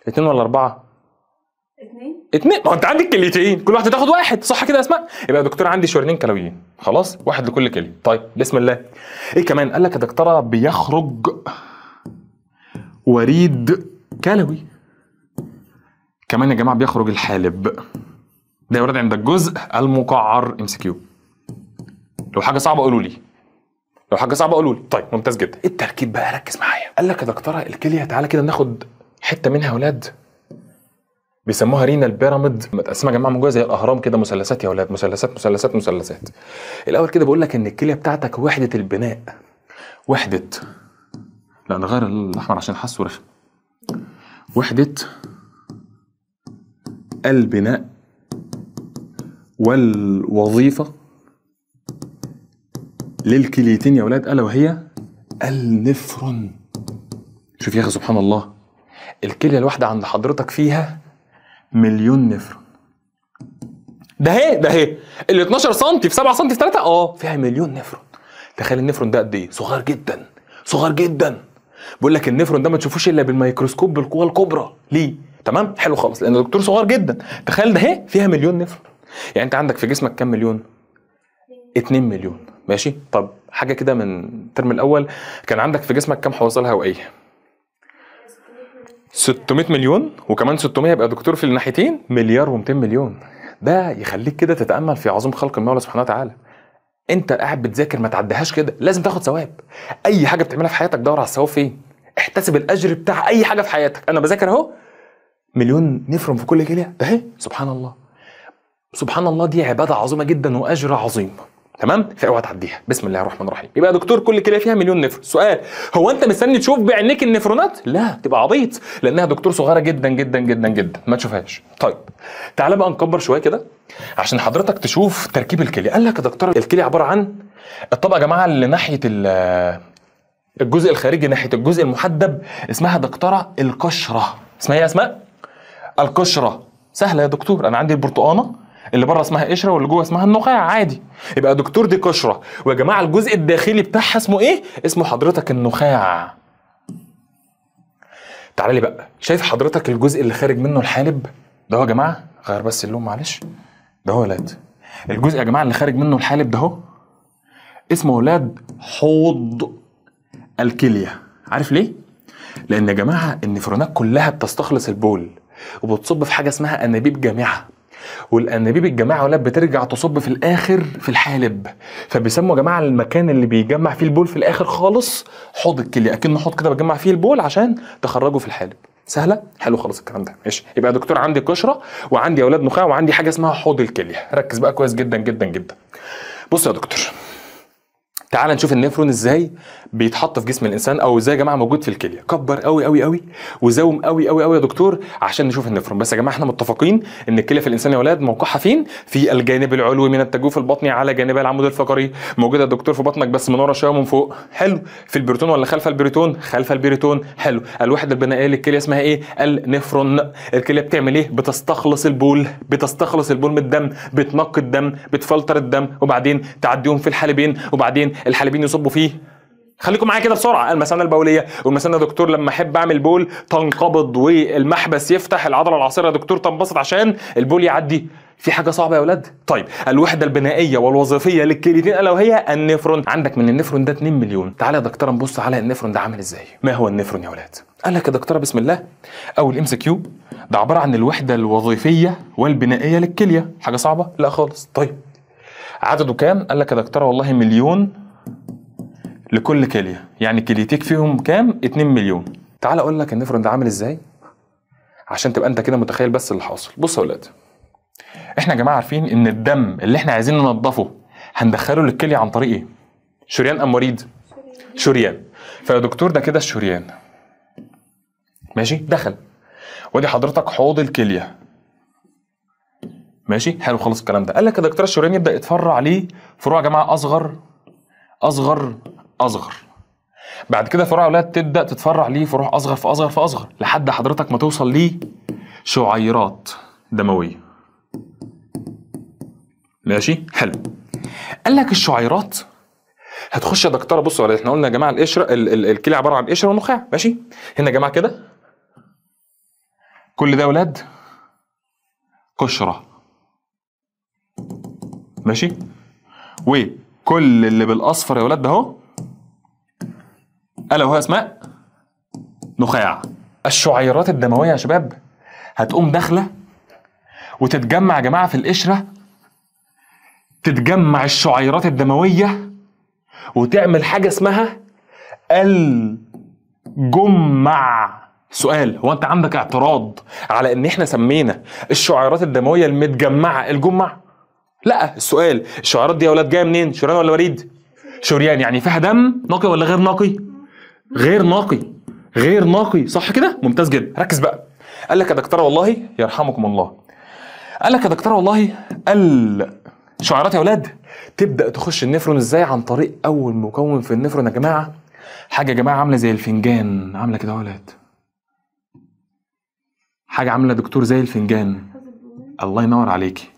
اتنين ولا اربعه اتنين ما هو انت عندك كليتين كل واحده تاخد واحد صح كده يا اسماء يبقى يا دكتور عندي شورنين كلويين خلاص واحد لكل كليه طيب بسم الله ايه كمان قال لك يا دكتوره بيخرج وريد كلوي كمان يا جماعه بيخرج الحالب ده يورد عند الجزء المقعر ام كيو لو حاجه صعبه قولوا لي لو حاجه صعبه قولوا لي طيب ممتاز جدا التركيب بقى ركز معايا قال لك يا دكتوره الكليه تعالى كده ناخد حته منها يا ولاد بيسموها رينا البيراميد متقسمه جماعه من جوه زي الاهرام كده مثلثات يا اولاد مثلثات مثلثات مثلثات الاول كده بقول لك ان الكليه بتاعتك وحده البناء وحده لا نغير الاحمر عشان حاسه رخم وحده البناء والوظيفه للكليتين يا اولاد الا وهي النفرون شوف يا اخي سبحان الله الكليه الواحده عند حضرتك فيها مليون نفرون ده اهي ده اهي ال 12 سم في 7 سم في 3 اه فيها مليون نفرون تخيل النفرون ده قد ايه صغير جدا صغير جدا بيقول لك النفرون ده ما تشوفوش الا بالميكروسكوب بالقوه الكبرى ليه تمام حلو خالص لان الدكتور صغير جدا تخيل ده اهي فيها مليون نفرون يعني انت عندك في جسمك كام مليون 2 مليون ماشي طب حاجه كده من الترم الاول كان عندك في جسمك كام حويصله هوائيه 600 مليون وكمان 600 يبقى دكتور في الناحيتين مليار و200 مليون ده يخليك كده تتامل في عظم خلق المولى سبحانه وتعالى انت قاعد بتذاكر ما تعديهاش كده لازم تاخد ثواب اي حاجه بتعملها في حياتك دور على الثواب فين احتسب الاجر بتاع اي حاجه في حياتك انا بذاكر اهو مليون نفرم في كل كليه اهي سبحان الله سبحان الله دي عباده عظيمه جدا واجر عظيم تمام فاوعى تعديها بسم الله الرحمن الرحيم يبقى دكتور كل كليه فيها مليون نفر سؤال هو انت مستني تشوف بعينيك النفرونات لا تبقى عبيط لانها دكتور صغيره جدا جدا جدا جدا ما تشوفهاش طيب تعالى بقى نكبر شويه كده عشان حضرتك تشوف تركيب الكليه قال لك يا دكتور الكليه عباره عن الطبقه يا جماعه اللي ناحيه الجزء الخارجي ناحيه الجزء المحدب اسمها دكتوره القشره اسمها ايه يا اسماء القشره سهله يا دكتور انا عندي البرتقانه اللي بره اسمها قشره واللي جوه اسمها النخاع عادي يبقى دكتور دي قشره ويا جماعه الجزء الداخلي بتاعها اسمه ايه اسمه حضرتك النخاع تعالى لي بقى شايف حضرتك الجزء اللي خارج منه الحالب ده يا جماعه غير بس اللون معلش ده هو ولاد الجزء يا جماعه اللي خارج منه الحالب ده هو اسمه ولاد حوض الكليه عارف ليه لان يا جماعه النفرونات كلها بتستخلص البول وبتصب في حاجه اسمها انابيب جامعه والانابيب الجماعه بترجع تصب في الاخر في الحالب فبيسموا يا جماعه المكان اللي بيجمع فيه البول في الاخر خالص حوض الكليه اكنه حوض كده بجمع فيه البول عشان تخرجه في الحالب سهله حلو خالص الكلام ده ماشي يبقى يا دكتور عندي قشره وعندي اولاد نخاع وعندي حاجه اسمها حوض الكليه ركز بقى كويس جدا جدا جدا بص يا دكتور تعال نشوف النفرون ازاي بيتحط في جسم الانسان او ازاي يا جماعه موجود في الكليه كبر قوي قوي قوي وزوم قوي قوي قوي يا دكتور عشان نشوف النفرون بس يا جماعه احنا متفقين ان الكليه في الانسان يا ولاد موقعها فين في الجانب العلوي من التجوف البطني على جانب العمود الفقري موجوده يا دكتور في بطنك بس من ورا شويه ومن فوق حلو في البريتون ولا خلف البريتون خلف البريتون حلو الوحده البنائيه للكليه اسمها ايه النفرون الكليه بتعمل ايه بتستخلص البول بتستخلص البول من الدم بتنقي الدم بتفلتر الدم وبعدين تعديهم في الحالبين وبعدين الحالبين يصبوا فيه خليكم معايا كده بسرعه المثانه البوليه والمثانه يا دكتور لما احب اعمل بول تنقبض والمحبس يفتح العضله العصيره يا دكتور تنبسط عشان البول يعدي في حاجه صعبه يا ولاد طيب الوحده البنائيه والوظيفيه للكليتين الا وهي النفرون عندك من النفرون ده 2 مليون تعالى يا دكتوره نبص على النفرون ده عامل ازاي ما هو النفرون يا ولاد قال لك يا دكتوره بسم الله او الام كيو ده عباره عن الوحده الوظيفيه والبنائيه للكليه حاجه صعبه لا خالص طيب عدده كام قال لك يا دكتوره والله مليون لكل كليه يعني كليتيك فيهم كام 2 مليون تعال اقول لك النفرون ده عامل ازاي عشان تبقى انت كده متخيل بس اللي حاصل بص يا ولاد احنا يا جماعه عارفين ان الدم اللي احنا عايزين ننضفه هندخله للكليه عن طريق ايه شريان ام وريد شريان فيا دكتور ده كده الشريان ماشي دخل ودي حضرتك حوض الكليه ماشي حلو خالص الكلام ده قال لك يا دكتور الشريان يبدا يتفرع ليه فروع يا جماعه اصغر اصغر اصغر بعد كده فروع اولاد تبدا تتفرع ليه فروع اصغر فاصغر فاصغر لحد حضرتك ما توصل ليه شعيرات دمويه ماشي حلو قال لك الشعيرات هتخش يا دكتوره بصوا احنا قلنا يا جماعه القشره ال ال الكلى عباره عن قشره ونخاع ماشي هنا يا جماعه كده كل ده اولاد قشره ماشي وكل اللي بالاصفر يا اولاد ده اهو ألا وهي أسماء نخاع الشعيرات الدموية يا شباب هتقوم داخلة وتتجمع يا جماعة في القشرة تتجمع الشعيرات الدموية وتعمل حاجة اسمها الجمع سؤال هو انت عندك اعتراض على ان احنا سمينا الشعيرات الدمويه المتجمعه الجمع لا السؤال الشعيرات دي يا اولاد جايه منين شريان ولا وريد شريان يعني فيها دم نقي ولا غير نقي غير نقي غير نقي صح كده ممتاز جدا ركز بقى قال لك يا دكتوره والله يرحمكم الله قال لك يا دكتوره والله الشعيرات يا اولاد تبدا تخش النفرون ازاي عن طريق اول مكون في النفرون يا جماعه حاجه يا جماعه عامله زي الفنجان عامله كده يا اولاد حاجه عامله دكتور زي الفنجان الله ينور عليكي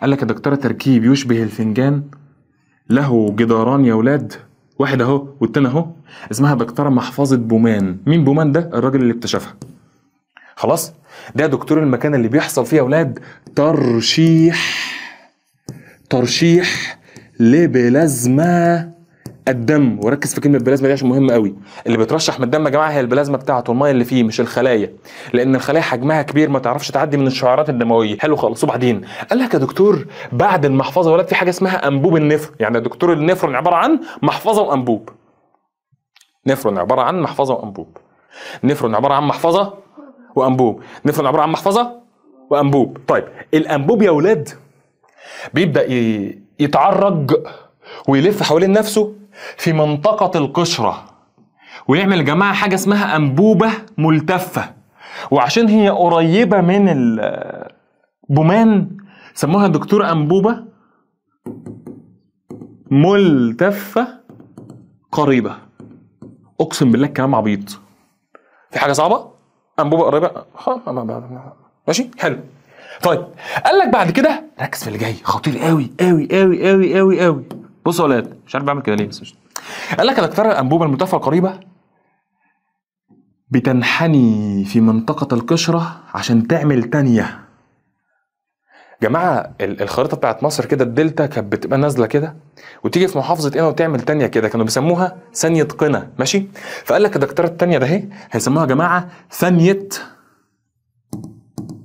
قال لك يا دكتوره تركيب يشبه الفنجان له جداران يا ولاد واحد اهو والتاني اهو اسمها دكتوره محفظه بومان مين بومان ده الراجل اللي اكتشفها خلاص ده دكتور المكان اللي بيحصل فيه يا اولاد ترشيح ترشيح لبلازما الدم وركز في كلمه بلازما دي عشان مهمه قوي اللي بيترشح من الدم يا جماعه هي البلازما بتاعته الميه اللي فيه مش الخلايا لان الخلايا حجمها كبير ما تعرفش تعدي من الشعيرات الدمويه حلو خالص وبعدين قال لك يا دكتور بعد المحفظه ولاد في حاجه اسمها انبوب النفر يعني يا دكتور النفرون عباره عن محفظه وانبوب نفر عباره عن محفظه وانبوب نفرون عباره عن محفظه وانبوب نفرون عباره عن محفظه وانبوب طيب الانبوب يا ولاد بيبدا يتعرج ويلف حوالين نفسه في منطقة القشرة ويعمل جماعة حاجة اسمها أنبوبة ملتفة وعشان هي قريبة من البومان سموها دكتور أنبوبة ملتفة قريبة أقسم بالله الكلام عبيط في حاجة صعبة؟ أنبوبة قريبة؟ ماشي حلو طيب قال لك بعد كده ركز في اللي جاي خطير قوي قوي قوي قوي قوي قوي بصوا يا ولاد مش عارف بعمل كده ليه بس مش قال لك هتتفرق الانبوبه المتافه القريبه بتنحني في منطقة القشرة عشان تعمل تانية جماعة الخريطة بتاعت مصر كده الدلتا كانت بتبقى نازلة كده وتيجي في محافظة قنا وتعمل تانية كده كانوا بيسموها ثانية قنا ماشي فقال لك الدكتورة التانية ده اهي هيسموها يا جماعة ثانية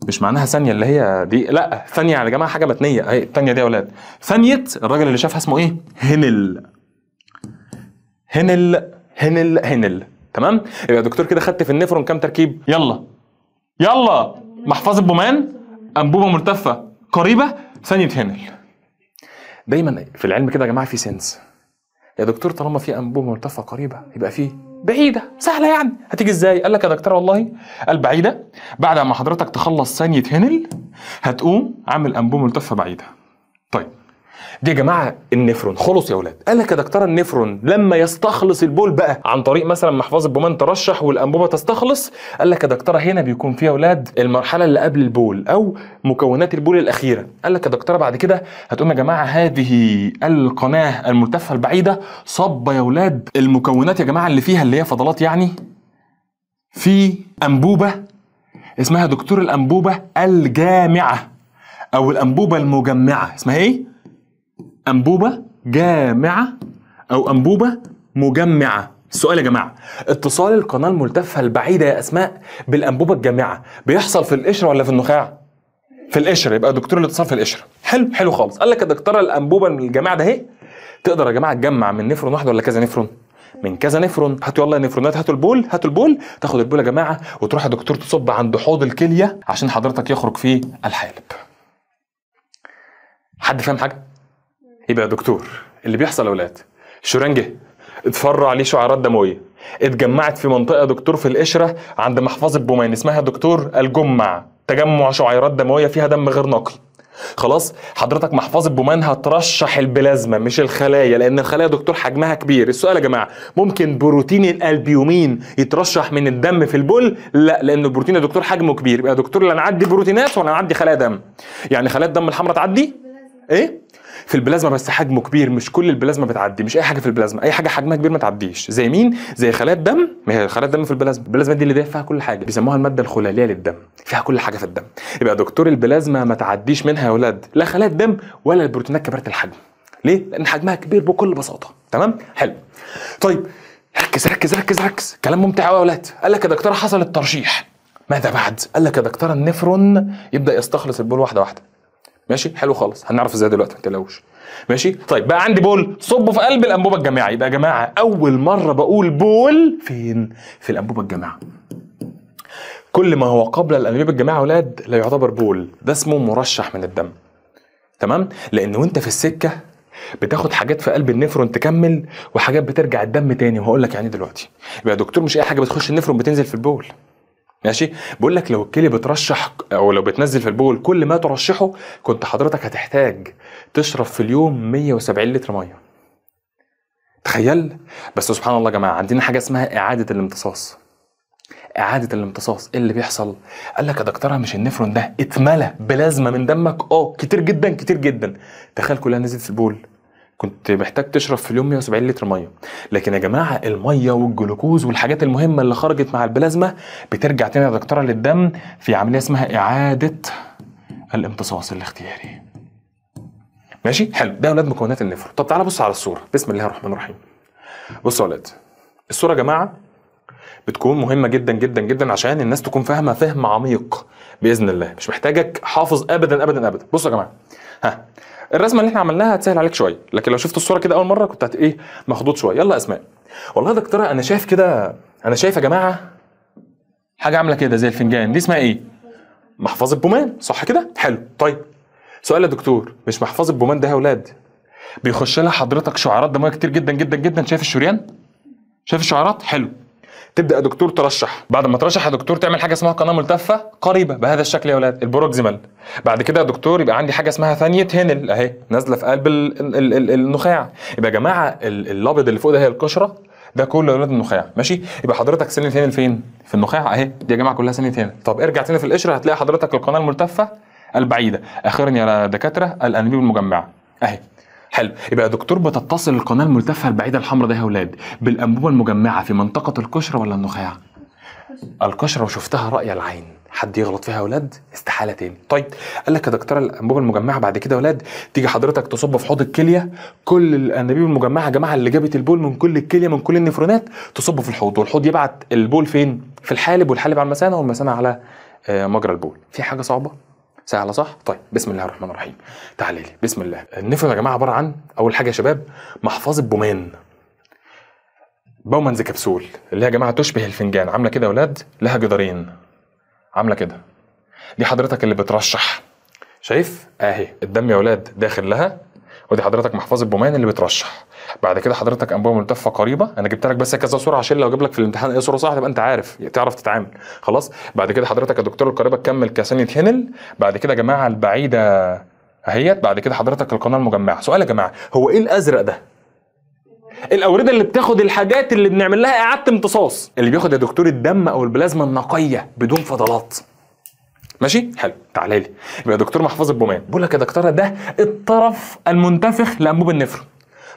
مش معناها ثانيه اللي هي دي لا ثانيه يا جماعه حاجه متنيه اهي الثانيه دي يا ولاد ثانيه الراجل اللي شافها اسمه ايه هنل هنل هنل هنل تمام يبقى يا دكتور كده خدت في النفرون كام تركيب يلا يلا محفظه بومان انبوبه مرتفه قريبه ثانيه هنل دايما في العلم كده يا جماعه في سنس يا دكتور طالما في انبوبه ملتفة قريبه يبقى في بعيده سهله يعني هتيجي ازاي قال لك يا دكتور والله البعيده بعد ما حضرتك تخلص ثانيه هنل هتقوم عامل انبوم ملتفه بعيده دي يا جماعه النفرون خلص يا ولاد قال لك يا دكتوره النفرون لما يستخلص البول بقى عن طريق مثلا محفظه بومان ترشح والانبوبه تستخلص قال لك يا دكتوره هنا بيكون فيها ولاد المرحله اللي قبل البول او مكونات البول الاخيره قال لك يا دكتوره بعد كده هتقوم يا جماعه هذه القناه الملتفه البعيده صب يا ولاد المكونات يا جماعه اللي فيها اللي هي فضلات يعني في انبوبه اسمها دكتور الانبوبه الجامعه او الانبوبه المجمعه اسمها ايه أنبوبة جامعة أو أنبوبة مجمعة السؤال يا جماعة اتصال القناة الملتفة البعيدة يا أسماء بالأنبوبة الجامعة بيحصل في القشرة ولا في النخاع؟ في القشرة يبقى دكتور الاتصال في القشرة حلو حلو خالص قال لك يا دكتورة الأنبوبة الجامعة ده أهي تقدر يا جماعة تجمع من نفرون واحد ولا كذا نفرون؟ من كذا نفرون هاتوا يلا نفرونات هاتوا البول هاتوا البول تاخد البول يا جماعه وتروح يا دكتور تصب عند حوض الكليه عشان حضرتك يخرج فيه الحالب حد فاهم حاجه يا دكتور اللي بيحصل يا اولاد الشريان جه اتفرع عليه شعرات دمويه اتجمعت في منطقه دكتور في القشره عند محفظه بومين اسمها دكتور الجمع تجمع شعيرات دمويه فيها دم غير نقي خلاص حضرتك محفظه بومان هترشح البلازما مش الخلايا لان الخلايا دكتور حجمها كبير السؤال يا جماعه ممكن بروتين الالبيومين يترشح من الدم في البول لا لان البروتين يا دكتور حجمه كبير يبقى يا دكتور لا نعدي بروتينات ولا نعدي خلايا دم يعني خلايا الدم الحمراء تعدي ايه في البلازما بس حجمه كبير مش كل البلازما بتعدي مش اي حاجه في البلازما اي حاجه حجمها كبير ما تعديش زي مين زي خلايا الدم ما هي خلايا الدم في البلازما البلازما دي اللي ده فيها كل حاجه بيسموها الماده الخلاليه للدم فيها كل حاجه في الدم يبقى دكتور البلازما ما تعديش منها يا ولاد لا خلايا الدم ولا البروتينات كبيره الحجم ليه لان حجمها كبير بكل بساطه تمام حلو طيب ركز ركز ركز ركز كلام ممتع قوي يا ولاد قال لك يا دكتور حصل الترشيح ماذا بعد قال لك يا دكتور النفرون يبدا يستخلص البول واحده واحده ماشي حلو خالص هنعرف ازاي دلوقتي ما تقلقوش ماشي طيب بقى عندي بول صبه في قلب الانبوبه الجامعه يبقى يا جماعه اول مره بقول بول فين في الانبوبه الجامعه كل ما هو قبل الانبوبه الجامعه يا ولاد لا يعتبر بول ده اسمه مرشح من الدم تمام لان وانت في السكه بتاخد حاجات في قلب النفرون تكمل وحاجات بترجع الدم تاني وهقول لك يعني إيه دلوقتي يبقى يا دكتور مش اي حاجه بتخش النفرون بتنزل في البول ماشي بقول لك لو الكلي بترشح او لو بتنزل في البول كل ما ترشحه كنت حضرتك هتحتاج تشرب في اليوم 170 لتر ميه تخيل بس سبحان الله يا جماعه عندنا حاجه اسمها اعاده الامتصاص إعادة الامتصاص إيه اللي بيحصل؟ قال لك يا دكتورة مش النفرون ده اتملى بلازما من دمك؟ أه كتير جدا كتير جدا تخيل كلها نزلت في البول كنت محتاج تشرب في اليوم 170 لتر ميه لكن يا جماعه الميه والجلوكوز والحاجات المهمه اللي خرجت مع البلازما بترجع تاني يا دكتوره للدم في عمليه اسمها اعاده الامتصاص الاختياري ماشي حلو ده اولاد مكونات النفر طب تعالى بص على الصوره بسم الله الرحمن الرحيم بص يا اولاد الصوره يا جماعه بتكون مهمه جدا جدا جدا عشان الناس تكون فاهمه فهم عميق باذن الله مش محتاجك حافظ ابدا ابدا ابدا بصوا يا جماعه ها الرسمه اللي احنا عملناها هتسهل عليك شويه لكن لو شفت الصوره كده اول مره كنت هت ايه مخضوض شويه يلا اسماء والله يا دكتوره انا شايف كده انا شايف يا جماعه حاجه عامله كده زي الفنجان دي اسمها ايه محفظه بومان صح كده حلو طيب سؤال يا دكتور مش محفظه بومان ده يا اولاد بيخش لها حضرتك شعرات دمويه كتير جدا جدا جدا شايف الشريان شايف الشعرات حلو تبدا يا دكتور ترشح بعد ما ترشح يا دكتور تعمل حاجه اسمها قناه ملتفه قريبه بهذا الشكل يا اولاد البروكزيمال بعد كده يا دكتور يبقى عندي حاجه اسمها ثانيه هنل اهي نازله في قلب النخاع يبقى يا جماعه الابيض اللي فوق ده هي القشره ده كله اولاد النخاع ماشي يبقى حضرتك سنه هنل فين في النخاع اهي دي يا جماعه كلها سنه هنل طب ارجع تاني في القشره هتلاقي حضرتك القناه الملتفه البعيده اخيرا يا دكاتره الانابيب المجمعه اهي حلو يبقى يا دكتور بتتصل القناه الملتفه البعيده الحمراء دي يا اولاد بالانبوبه المجمعه في منطقه القشره ولا النخاع القشره وشفتها راي العين حد يغلط فيها يا اولاد استحاله تاني طيب قال لك يا دكتوره الانبوبه المجمعه بعد كده يا اولاد تيجي حضرتك تصب في حوض الكليه كل الانابيب المجمعه يا جماعه اللي جابت البول من كل الكليه من كل النفرونات تصب في الحوض والحوض يبعت البول فين في الحالب والحالب على المثانه والمثانه على آه، مجرى البول في حاجه صعبه سهله صح؟ طيب بسم الله الرحمن الرحيم تعالى لي بسم الله النفرم يا جماعه عباره عن اول حاجه يا شباب محفظه بومان بومانز كبسول اللي هي يا جماعه تشبه الفنجان عامله كده يا ولاد لها جدارين عامله كده دي حضرتك اللي بترشح شايف اهي الدم يا ولاد داخل لها ودي حضرتك محفظه بومان اللي بترشح بعد كده حضرتك انبوبه ملتفه قريبه انا جبت لك بس كذا صوره عشان لو اجيب لك في الامتحان اي صوره صح تبقى انت عارف يعني تعرف تتعامل خلاص بعد كده حضرتك يا دكتور القريبه تكمل كاسانية هنل بعد كده يا جماعه البعيده اهيت بعد كده حضرتك القناه المجمعه سؤال يا جماعه هو ايه الازرق ده الاورده اللي بتاخد الحاجات اللي بنعمل لها اعاده امتصاص اللي بياخد يا دكتور الدم او البلازما النقيه بدون فضلات ماشي حلو تعالى لي يبقى دكتور محفوظ البومان بقول لك يا دكتوره ده الطرف المنتفخ لانبوب النفرون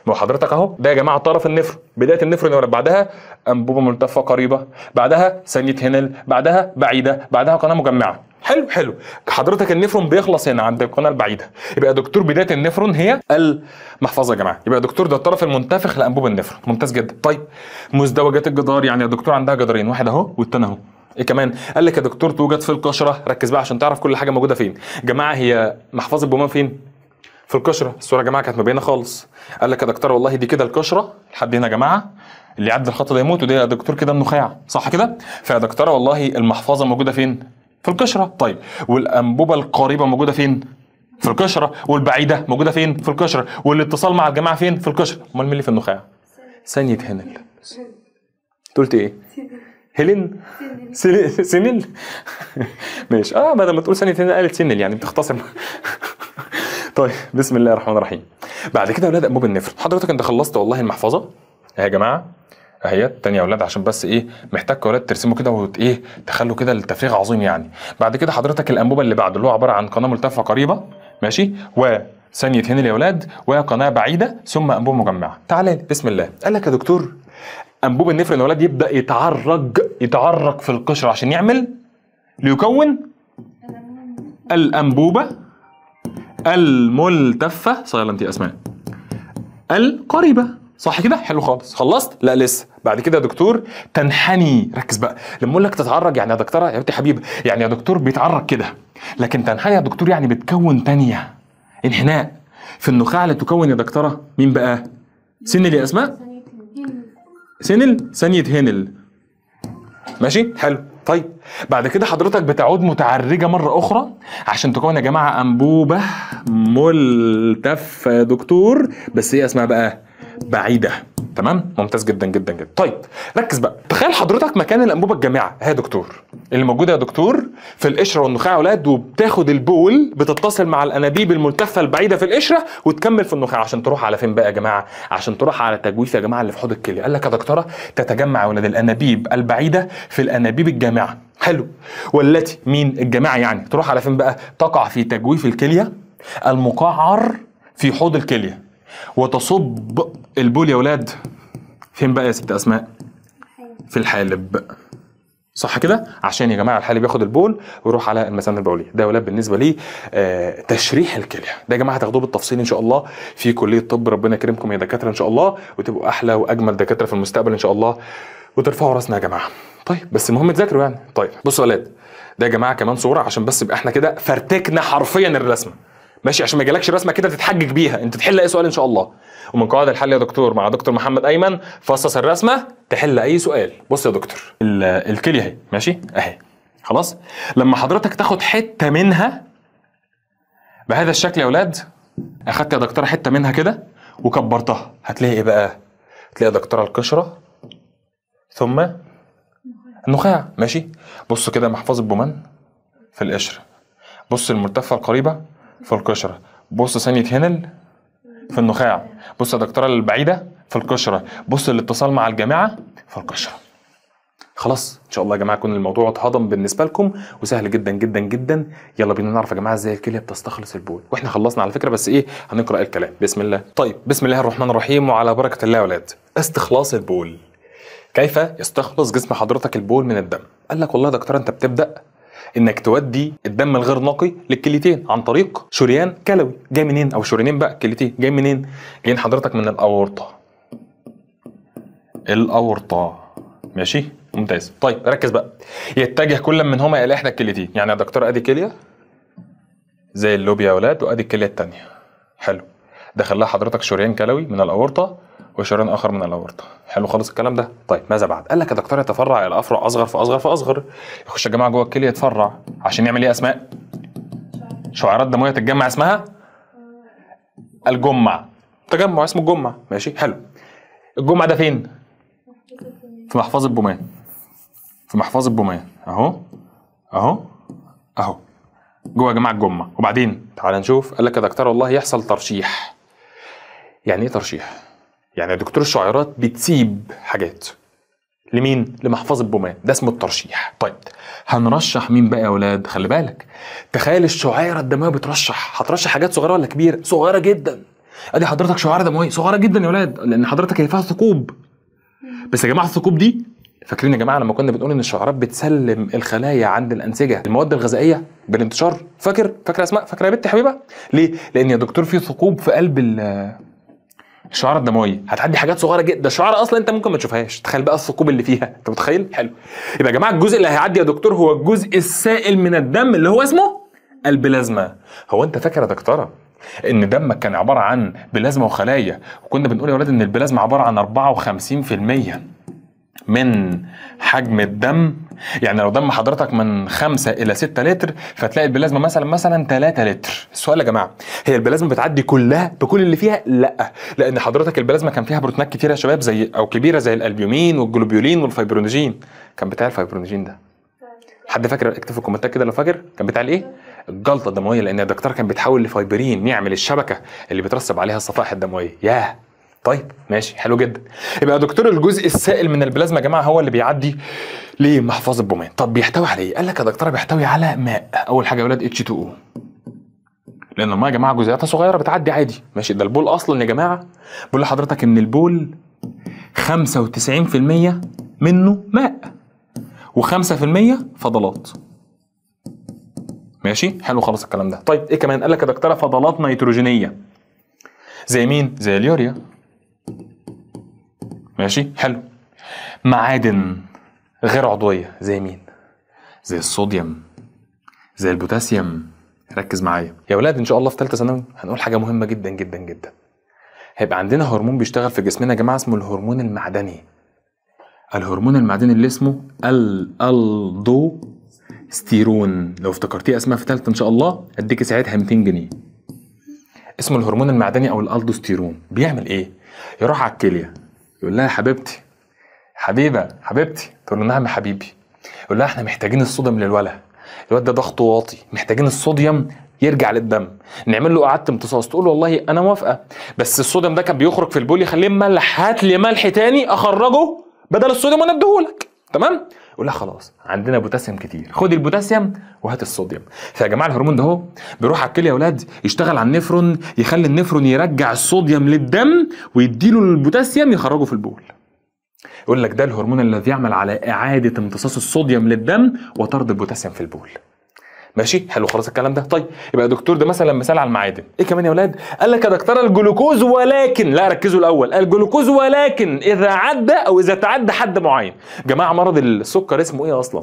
ما حضرتك اهو ده يا جماعه طرف النفر بدايه النفر بعدها انبوبه ملتفه قريبه بعدها ثانيه هنل بعدها بعيده بعدها قناه مجمعه حلو حلو حضرتك النفرون بيخلص هنا عند القناه البعيده يبقى دكتور بدايه النفرون هي المحفظه يا جماعه يبقى دكتور ده الطرف المنتفخ لانبوب النفرون ممتاز جدا طيب مزدوجات الجدار يعني يا دكتور عندها جدارين واحد اهو والثاني اهو ايه كمان قال لك يا دكتور توجد في القشره ركز بقى عشان تعرف كل حاجه موجوده فين جماعه هي محفظه البومان فين في القشره الصوره يا جماعه كانت مبينه خالص قال لك يا دكتور والله دي كده القشره لحد هنا يا جماعه اللي يعدي الخط ده يموت وده يا دكتور كده النخاع صح كده فيا دكتوره والله المحفظه موجوده فين في القشره طيب والانبوبه القريبه موجوده فين في القشره والبعيده موجوده فين في القشره والاتصال مع الجماعه فين في القشره امال مين اللي في النخاع ثانيه هنل قلت ايه هيلين سنل ماشي اه بدل ما تقول ثانيه هنل قالت سنل يعني بتختصر طيب بسم الله الرحمن الرحيم بعد يا اولاد انبوب النفر حضرتك انت خلصت والله المحفظه اهي يا جماعه اهي تاني يا اولاد عشان بس ايه محتاج يا اولاد ترسموا كده وت ايه تخلوا كده التفريغ عظيم يعني بعد كده حضرتك الانبوبه اللي بعده اللي هو عباره عن قناه ملتفه قريبه ماشي و ثانية هنا يا اولاد وقناة بعيدة ثم أنبوبة مجمعة تعالى بسم الله قال لك يا دكتور أنبوب النفر يا اولاد يبدأ يتعرج يتعرج في القشرة عشان يعمل ليكون الأنبوبة الملتفة سايلنت يا اسماء القريبة صح كده حلو خالص خلصت لا لسه بعد كده يا دكتور تنحني ركز بقى لما اقول لك تتعرج يعني يا دكتوره يا بنتي حبيبه يعني يا دكتور بيتعرج كده لكن تنحني يا دكتور يعني بتكون تانية انحناء في النخاع اللي تكون يا دكتوره مين بقى سنل يا اسماء سنل ثانيه هنل ماشي حلو طيب بعد كده حضرتك بتعود متعرجه مره اخرى عشان تكون يا جماعه انبوبه ملتفه يا دكتور بس ايه اسمها بقى بعيده تمام ممتاز جدا جدا جدا طيب ركز بقى تخيل حضرتك مكان الانبوبه الجامعه هي دكتور اللي موجوده يا دكتور في القشره والنخاع ولاد وبتاخد البول بتتصل مع الانابيب الملتفه البعيده في القشره وتكمل في النخاع عشان تروح على فين بقى يا جماعه عشان تروح على تجويف يا جماعه اللي في حوض الكليه قال لك يا دكتوره تتجمع ولاد الانابيب البعيده في الانابيب الجامعه حلو والتي مين الجامعه يعني تروح على فين بقى تقع في تجويف الكليه المقعر في حوض الكليه وتصب البول يا ولاد فين بقى يا ست اسماء في الحالب صح كده عشان يا جماعه الحالب ياخد البول ويروح على المثانه البوليه ده يا ولاد بالنسبه ليه آه تشريح الكليه ده يا جماعه هتاخدوه بالتفصيل ان شاء الله في كليه طب ربنا يكرمكم يا دكاتره ان شاء الله وتبقوا احلى واجمل دكاتره في المستقبل ان شاء الله وترفعوا راسنا يا جماعه طيب بس المهم تذاكروا يعني طيب بصوا يا ولاد ده يا جماعه كمان صوره عشان بس يبقى احنا كده فرتكنا حرفيا الرسمه ماشي عشان ما يجيلكش رسمه كده تتحجج بيها انت تحل اي سؤال ان شاء الله ومن قواعد الحل يا دكتور مع دكتور محمد ايمن فصص الرسمه تحل اي سؤال بص يا دكتور الكليه اهي ماشي اهي خلاص لما حضرتك تاخد حته منها بهذا الشكل يا اولاد اخدت يا دكتوره حته منها كده وكبرتها هتلاقي ايه بقى هتلاقي يا دكتوره القشره ثم النخاع ماشي بص كده محفظه بومان في القشره بص المرتفعه القريبه في القشره بص ثانيه هنل في النخاع بص يا دكتوره البعيده في القشره بص الاتصال مع الجامعه في القشره خلاص ان شاء الله يا جماعه يكون الموضوع اتهضم بالنسبه لكم وسهل جدا جدا جدا يلا بينا نعرف يا جماعه ازاي الكليه بتستخلص البول واحنا خلصنا على فكره بس ايه هنقرا الكلام بسم الله طيب بسم الله الرحمن الرحيم وعلى بركه الله يا ولاد استخلاص البول كيف يستخلص جسم حضرتك البول من الدم قال لك والله يا دكتوره انت بتبدا انك تودي الدم الغير نقي للكليتين عن طريق شريان كلوي جاي منين او شريانين بقى كليتين جاي منين جايين حضرتك من الاورطه الاورطه ماشي ممتاز طيب ركز بقى يتجه كل منهما الى احدى الكليتين يعني يا دكتور ادي كليه زي اللوبيا يا ولاد وادي الكليه الثانيه حلو دخل لها حضرتك شريان كلوي من الاورطه وشريان اخر من الاورطه حلو خالص الكلام ده طيب ماذا بعد قال لك يا دكتور يتفرع الى افرع اصغر فاصغر فاصغر يخش يا جماعه جوه الكليه يتفرع عشان يعمل ايه اسماء شعيرات دمويه تتجمع اسمها الجمع تجمع اسمه الجمع ماشي حلو الجمع ده فين في محفظه بومان في محفظه بومان اهو اهو اهو جوه يا جماعه الجمع وبعدين تعال نشوف قال لك يا دكتور والله يحصل ترشيح يعني ايه ترشيح يعني دكتور الشعيرات بتسيب حاجات لمين؟ لمحفظة بومان ده اسمه الترشيح طيب هنرشح مين بقى يا ولاد؟ خلي بالك تخيل الشعيرة الدموية بترشح هترشح حاجات صغيرة ولا كبيرة؟ صغيرة جدا ادي حضرتك شعيرة دموية صغيرة جدا يا ولاد لان حضرتك هي فيها ثقوب بس يا جماعة الثقوب دي فاكرين يا جماعه لما كنا بنقول ان الشعيرات بتسلم الخلايا عند الانسجه المواد الغذائيه بالانتشار فاكر فاكره اسماء فاكره يا بنت حبيبه ليه لان يا دكتور في ثقوب في قلب الشعاره الدمويه هتعدي حاجات صغيره جدا ده اصلا انت ممكن ما تشوفهاش تخيل بقى الثقوب اللي فيها انت متخيل حلو يبقى يا جماعه الجزء اللي هيعدي يا دكتور هو الجزء السائل من الدم اللي هو اسمه البلازما هو انت فاكر يا دكتوره ان دمك كان عباره عن بلازما وخلايا وكنا بنقول يا ولاد ان البلازما عباره عن 54% من حجم الدم يعني لو دم حضرتك من 5 الى 6 لتر فتلاقي البلازما مثلا مثلا 3 لتر السؤال يا جماعه هي البلازما بتعدي كلها بكل اللي فيها لا لان حضرتك البلازما كان فيها بروتينات كتيره يا شباب زي او كبيره زي الالبيومين والجلوبيولين والفيبرونجين كان بتاع الفيبرونجين ده حد فاكر اكتب في الكومنتات كده لو فاكر كان بتاع الايه الجلطه الدمويه لان الدكتور كان بيتحول لفايبرين يعمل الشبكه اللي بترسب عليها الصفائح الدمويه ياه طيب ماشي حلو جدا يبقى يا دكتور الجزء السائل من البلازما يا جماعه هو اللي بيعدي لمحفظه بومان طب بيحتوي على ايه قال لك يا دكتوره بيحتوي على ماء اول حاجه يا ولاد اتش 2 او لان الماء يا جماعه جزيئاتها صغيره بتعدي عادي ماشي ده البول اصلا يا جماعه بقول لحضرتك ان البول 95% منه ماء و5% فضلات ماشي حلو خالص الكلام ده طيب ايه كمان قال لك يا دكتوره فضلات نيتروجينيه زي مين زي اليوريا ماشي حلو معادن غير عضويه زي مين زي الصوديوم زي البوتاسيوم ركز معايا يا ولاد ان شاء الله في ثالثه ثانوي هنقول حاجه مهمه جدا جدا جدا هيبقى عندنا هرمون بيشتغل في جسمنا يا جماعه اسمه الهرمون المعدني الهرمون المعدني اللي اسمه الالدوستيرون لو افتكرتيه اسماء في ثالثه ان شاء الله اديك ساعتها 200 جنيه اسمه الهرمون المعدني او الالدوستيرون بيعمل ايه يروح على الكليه يقول لها حبيبتي حبيبه حبيبتي تقول له نعم حبيبي يقول لها احنا محتاجين الصوديوم للولد الواد ده ضغطه واطي محتاجين الصوديوم يرجع للدم نعمل له اعاده امتصاص تقول والله انا موافقه بس الصوديوم ده كان بيخرج في البول يخليه ملح هات لي ملح تاني اخرجه بدل الصوديوم وانا اديهولك تمام يقول لك خلاص عندنا بوتاسيوم كتير خد البوتاسيوم وهات الصوديوم فيا جماعه الهرمون ده هو بيروح على الكليه يا اولاد يشتغل على النفرون يخلي النفرون يرجع الصوديوم للدم ويديله البوتاسيوم يخرجه في البول يقول لك ده الهرمون الذي يعمل على اعاده امتصاص الصوديوم للدم وطرد البوتاسيوم في البول ماشي حلو خلاص الكلام ده طيب يبقى دكتور ده مثلا مثال على المعادن ايه كمان يا ولاد قال لك يا دكتوره الجلوكوز ولكن لا ركزوا الاول الجلوكوز ولكن اذا عدى او اذا تعدى حد معين جماعه مرض السكر اسمه ايه اصلا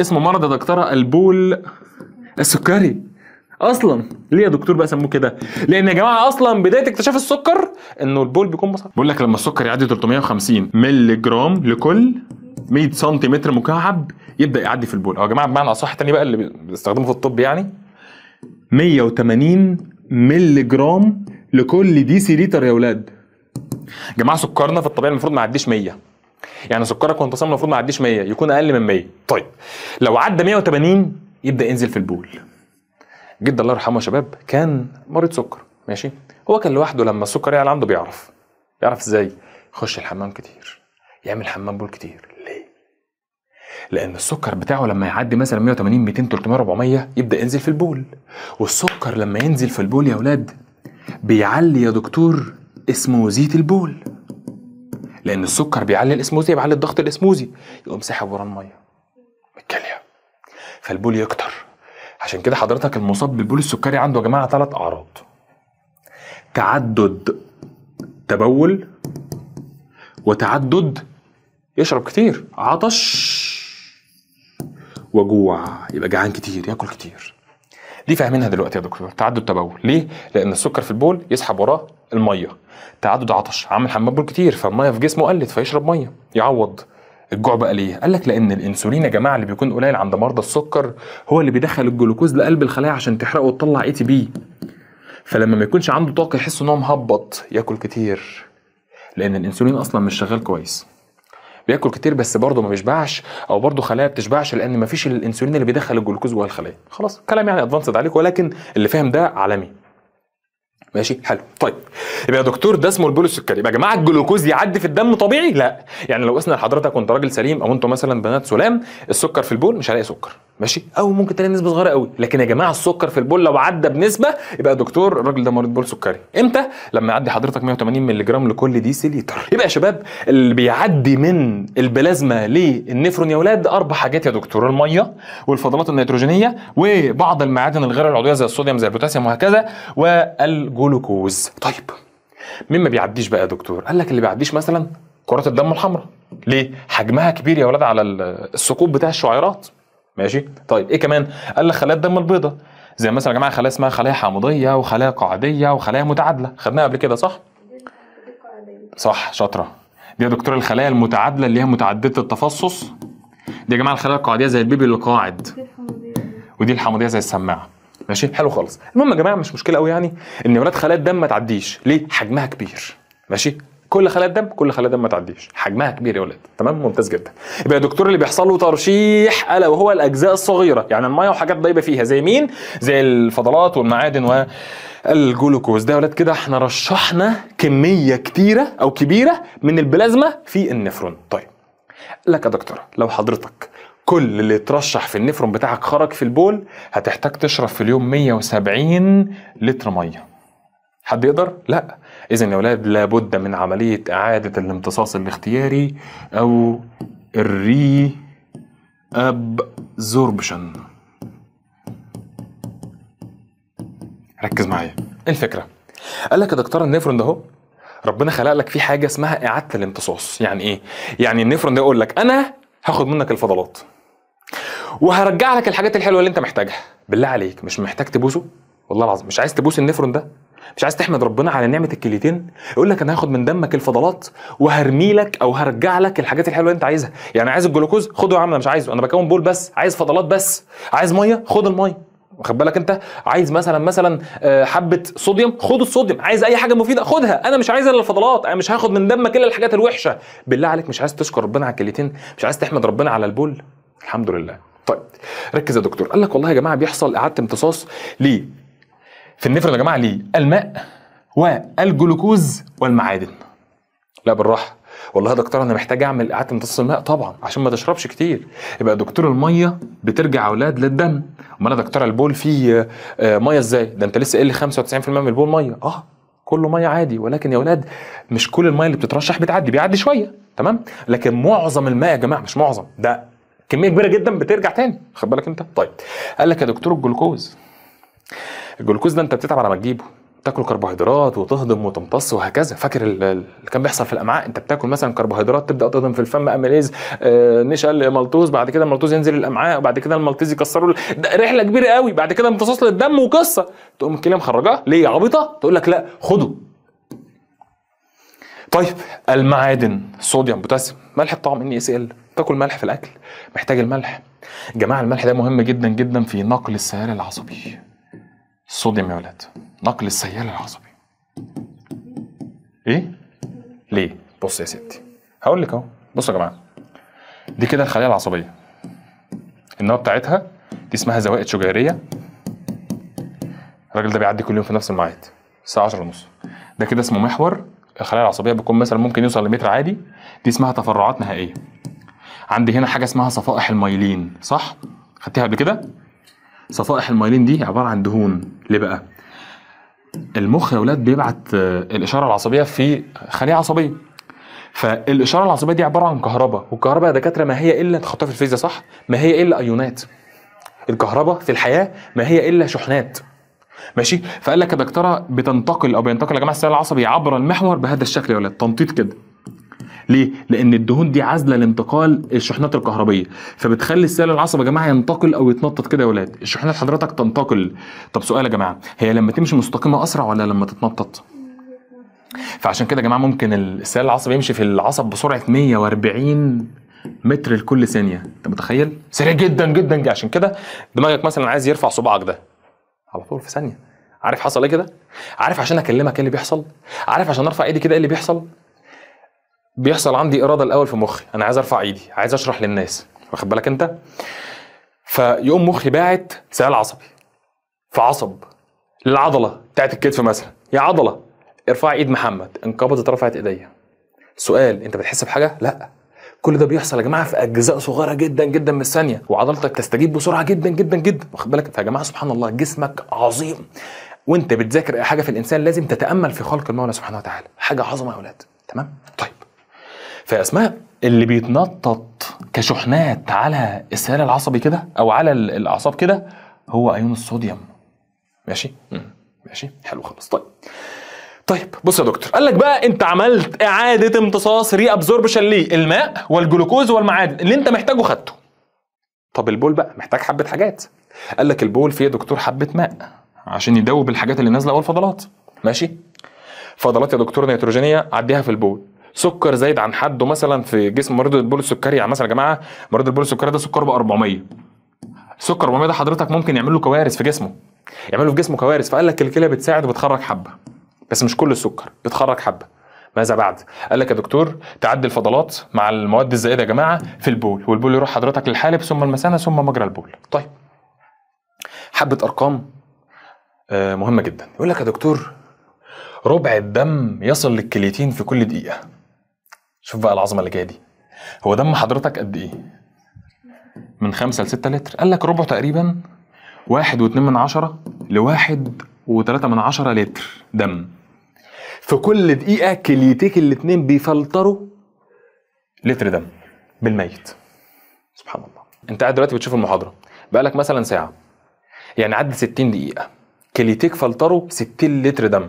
اسمه مرض يا دكتوره البول السكري اصلا ليه يا دكتور بقى سموه كده لان يا جماعه اصلا بدايه اكتشاف السكر انه البول بيكون مصر بيقول لك لما السكر يعدي 350 مللي جرام لكل 100 سم مكعب يبدا يعدي في البول او اه يا جماعه بمعنى اصح تاني بقى اللي بيستخدمه في الطب يعني 180 مللي جرام لكل دي سي لتر يا ولاد جماعه سكرنا في الطبيعي المفروض ما يعديش 100 يعني سكرك وانت صايم المفروض ما يعديش 100 يكون اقل من 100 طيب لو عدى 180 يبدا ينزل في البول جد الله يرحمه يا شباب كان مريض سكر ماشي هو كان لوحده لما السكر يعلى عنده بيعرف يعرف ازاي يخش الحمام كتير يعمل حمام بول كتير لان السكر بتاعه لما يعدي مثلا 180 200 300 400 يبدا ينزل في البول والسكر لما ينزل في البول يا اولاد بيعلي يا دكتور اسموزيه البول لان السكر بيعلي الاسموزي بيعلي الضغط الاسموزي يقوم ساحب وراه الميه من الكليه فالبول يكتر عشان كده حضرتك المصاب بالبول السكري عنده يا جماعه ثلاث اعراض تعدد تبول وتعدد يشرب كتير عطش وجوع يبقى جعان كتير ياكل كتير دي فاهمينها دلوقتي يا دكتور تعدد التبول ليه لان السكر في البول يسحب وراه الميه تعدد عطش عامل حمام بول كتير فالميه في جسمه قلت فيشرب ميه يعوض الجوع بقى ليه؟ قال لك لان الانسولين يا جماعه اللي بيكون قليل عند مرضى السكر هو اللي بيدخل الجلوكوز لقلب الخلايا عشان تحرقه وتطلع اي تي بي. فلما ما يكونش عنده طاقه يحس ان هو مهبط ياكل كتير لان الانسولين اصلا مش شغال كويس. بياكل كتير بس برضه ما بيشبعش او برضه خلايا بتشبعش لان ما فيش الانسولين اللي بيدخل الجلوكوز جوه الخلايا خلاص كلام يعني ادفانسد عليك ولكن اللي فاهم ده عالمي ماشي حلو طيب يبقى يا دكتور ده اسمه البول السكري يبقى يا جماعه الجلوكوز يعدي في الدم طبيعي لا يعني لو قسنا لحضرتك وانت راجل سليم او انتم مثلا بنات سلام السكر في البول مش هلاقي سكر ماشي او ممكن تلاقي نسبه صغيره قوي لكن يا جماعه السكر في البول لو عدى بنسبه يبقى دكتور الراجل ده مريض بول سكري امتى لما يعدي حضرتك 180 مللي جرام لكل دي سيليتر يبقى يا شباب اللي بيعدي من البلازما للنفرون يا ولاد اربع حاجات يا دكتور الميه والفضلات النيتروجينيه وبعض المعادن الغير العضويه زي الصوديوم زي البوتاسيوم وهكذا والجلوكوز طيب مين ما بيعديش بقى يا دكتور قال لك اللي بيعديش مثلا كرات الدم الحمراء ليه حجمها كبير يا ولاد على الثقوب بتاع الشعيرات ماشي طيب ايه كمان قال لك خلايا الدم البيضاء زي مثلا يا جماعه خلايا اسمها خلايا حامضيه وخلايا قاعديه وخلايا متعادله خدناها قبل كده صح صح شاطره دي يا دكتور الخلايا المتعادله اللي هي متعدده التفصص دي يا جماعه الخلايا القاعديه زي البيبي اللي قاعد ودي الحامضيه زي السماعه ماشي حلو خالص المهم يا جماعه مش مشكله قوي يعني ان ولاد خلايا الدم ما تعديش ليه حجمها كبير ماشي كل خلايا الدم كل خلايا الدم ما تعديش حجمها كبير يا ولاد تمام ممتاز جدا يبقى الدكتور اللي بيحصل له ترشيح الا وهو الاجزاء الصغيره يعني الميه وحاجات ضايبه فيها زي مين زي الفضلات والمعادن والجلوكوز ده يا ولاد كده احنا رشحنا كميه كتيره او كبيره من البلازما في النفرون طيب لك يا دكتوره لو حضرتك كل اللي اترشح في النفرون بتاعك خرج في البول هتحتاج تشرب في اليوم 170 لتر ميه حد يقدر لا إذا يا أولاد لابد من عملية إعادة الامتصاص الاختياري أو الري أبزوربشن ركز معايا الفكرة قال لك يا دكتور النفرون ده ربنا خلق لك فيه حاجة اسمها إعادة الامتصاص يعني إيه؟ يعني النفرون ده يقول لك أنا هاخد منك الفضلات وهرجع لك الحاجات الحلوه اللي انت محتاجها بالله عليك مش محتاج تبوسه والله العظيم مش عايز تبوس النفرون ده مش عايز تحمد ربنا على نعمه الكليتين يقول لك انا هاخد من دمك الفضلات وهرمي لك او هرجع لك الحاجات الحلوه اللي انت عايزها يعني عايز الجلوكوز خده يا عم انا مش عايزه انا بكون بول بس عايز فضلات بس عايز ميه خد الميه واخد بالك انت عايز مثلا مثلا آه، حبه صوديوم خد الصوديوم عايز اي حاجه مفيده خدها انا مش عايز الا الفضلات انا مش هاخد من دمك الا الحاجات الوحشه بالله عليك مش عايز تشكر ربنا على الكليتين مش عايز تحمد ربنا على البول الحمد لله طيب ركز يا دكتور قال لك والله يا جماعه بيحصل اعاده امتصاص ليه في النفرون يا جماعه ليه الماء والجلوكوز والمعادن لا بالراحه والله يا دكتور انا محتاج اعمل اعاده امتصاص الماء طبعا عشان ما تشربش كتير يبقى دكتور الميه بترجع اولاد للدم امال يا دكتور البول فيه آه، ميه ازاي ده انت لسه قايل لي 95% من البول ميه اه كله ميه عادي ولكن يا اولاد مش كل الميه اللي بتترشح بتعدي بيعدي شويه تمام لكن معظم الماء يا جماعه مش معظم ده كميه كبيره جدا بترجع تاني خد بالك انت طيب قال لك يا دكتور الجلوكوز الجلوكوز ده انت بتتعب على ما تجيبه تاكل كربوهيدرات وتهضم وتمتص وهكذا فاكر اللي كان بيحصل في الامعاء انت بتاكل مثلا كربوهيدرات تبدا تهضم في الفم اميليز آه نشل ملطوز بعد كده الملطوز ينزل الامعاء وبعد كده الملطوز يكسره رحله كبيره قوي بعد كده امتصاص للدم وقصه تقوم الكليه مخرجاه ليه عبيطه تقول لك لا خده طيب المعادن صوديوم بوتاسيوم ملح الطعام ان اس ال تاكل ملح في الاكل محتاج الملح جماعه الملح ده مهم جدا جدا في نقل السيال العصبي الصوديوم يا ولاد نقل السيال العصبي ايه ليه بص يا ستي هقول لك اهو بصوا يا جماعه دي كده الخلايا العصبيه النواه بتاعتها دي اسمها زوائد شجيريه الراجل ده بيعدي كل يوم في نفس الميعاد الساعه 10 ونص ده كده اسمه محور الخلايا العصبيه بيكون مثلا ممكن يوصل لمتر عادي دي اسمها تفرعات نهائيه عندي هنا حاجه اسمها صفائح المايلين صح خدتيها قبل كده صفائح المايلين دي عباره عن دهون ليه بقى المخ يا اولاد بيبعت آه، الاشاره العصبيه في خليه عصبيه فالاشاره العصبيه دي عباره عن كهرباء والكهرباء يا دكاتره ما هي الا تحطها في الفيزياء صح ما هي الا ايونات الكهرباء في الحياه ما هي الا شحنات ماشي فقال لك يا دكتوره بتنتقل او بينتقل يا جماعه السيال العصبي عبر المحور بهذا الشكل يا ولاد تنطيط كده ليه؟ لان الدهون دي عازله لانتقال الشحنات الكهربيه فبتخلي السيل العصب يا جماعه ينتقل او يتنطط كده يا ولاد الشحنات حضرتك تنتقل طب سؤال يا جماعه هي لما تمشي مستقيمه اسرع ولا لما تتنطط؟ فعشان كده يا جماعه ممكن السيل العصبي يمشي في العصب بسرعه 140 متر لكل ثانيه انت متخيل سريع جدا جدا جدا عشان كده دماغك مثلا عايز يرفع صباعك ده على طول في ثانيه عارف حصل ايه كده عارف عشان اكلمك ايه اللي بيحصل عارف عشان ارفع ايدي كده ايه اللي بيحصل بيحصل عندي اراده الاول في مخي انا عايز ارفع ايدي عايز اشرح للناس واخد بالك انت فيقوم مخي باعت سؤال عصبي فعصب للعضله بتاعت الكتف مثلا يا عضله ارفع ايد محمد انقبضت رفعت ايديا سؤال انت بتحس بحاجه لا كل ده بيحصل يا جماعه في اجزاء صغيره جدا جدا من الثانيه وعضلتك تستجيب بسرعه جدا جدا جدا واخد بالك فيا جماعه سبحان الله جسمك عظيم وانت بتذاكر اي حاجه في الانسان لازم تتامل في خلق المولى سبحانه وتعالى حاجه عظمه يا اولاد تمام طيب فاسماء اللي بيتنطط كشحنات على السلال العصبي كده او على الاعصاب كده هو ايون الصوديوم ماشي ماشي حلو خالص طيب طيب بص يا دكتور قال لك بقى انت عملت اعاده امتصاص ري ابزوربشن للماء والجلوكوز والمعادن اللي انت محتاجه خدته طب البول بقى محتاج حبه حاجات قال لك البول فيه دكتور حبه ماء عشان يدوب الحاجات اللي نازله والفضلات ماشي فضلات يا دكتور نيتروجينيه عديها في البول سكر زايد عن حده مثلا في جسم مريض البول السكري يعني مثلا يا جماعه مريض البول السكري ده سكره ب 400 سكر 400 ده حضرتك ممكن يعمل له كوارث في جسمه يعمل له في جسمه كوارث فقال لك الكلى بتساعد وبتخرج حبه بس مش كل السكر بتخرج حبه ماذا بعد؟ قال لك يا دكتور تعدي الفضلات مع المواد الزائده يا جماعه في البول والبول يروح حضرتك للحالب ثم المثانه ثم مجرى البول. طيب حبه ارقام آه، مهمه جدا يقول لك يا دكتور ربع الدم يصل للكليتين في كل دقيقه شوف بقى العظمه اللي جايه دي هو دم حضرتك قد ايه من خمسة 6 لتر قال لك ربع تقريبا واحد واتنين من عشرة لواحد وتلاتة من عشرة لتر دم في كل دقيقة كليتيك الاتنين بيفلتروا لتر دم بالميت سبحان الله انت قاعد دلوقتي بتشوف المحاضرة بقالك مثلا ساعة يعني عدى 60 دقيقة كليتيك فلتروا 60 لتر دم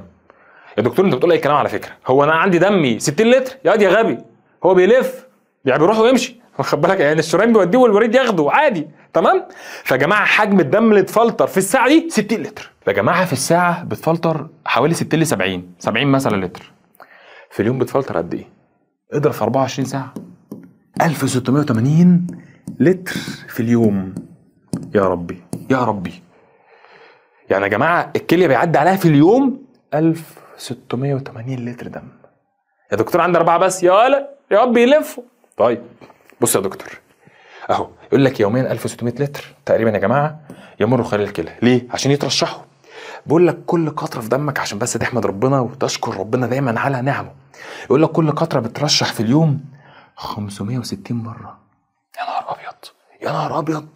يا دكتور انت بتقول اي كلام على فكره هو انا عندي دمي 60 لتر يا يا غبي هو بيلف يعني بيروح ويمشي واخد بالك يعني الشرايين بيوديه والوريد ياخده عادي تمام فيا جماعه حجم الدم اللي اتفلتر في الساعه دي 60 لتر يا جماعه في الساعه بتفلتر حوالي 60 ل 70 70 مثلا لتر في اليوم بتفلتر قد ايه اضرب في 24 ساعه 1680 لتر في اليوم يا ربي يا ربي يعني يا جماعه الكليه بيعدي عليها في اليوم 1000 680 لتر دم يا دكتور عندي اربعه بس يا ولا يا رب يلفوا طيب بص يا دكتور اهو يقول لك يوميا 1600 لتر تقريبا يا جماعه يمر خلال الكلى ليه عشان يترشحوا بيقول لك كل قطره في دمك عشان بس تحمد ربنا وتشكر ربنا دايما على نعمه يقول لك كل قطره بترشح في اليوم 560 مره يا نهار ابيض يا نهار ابيض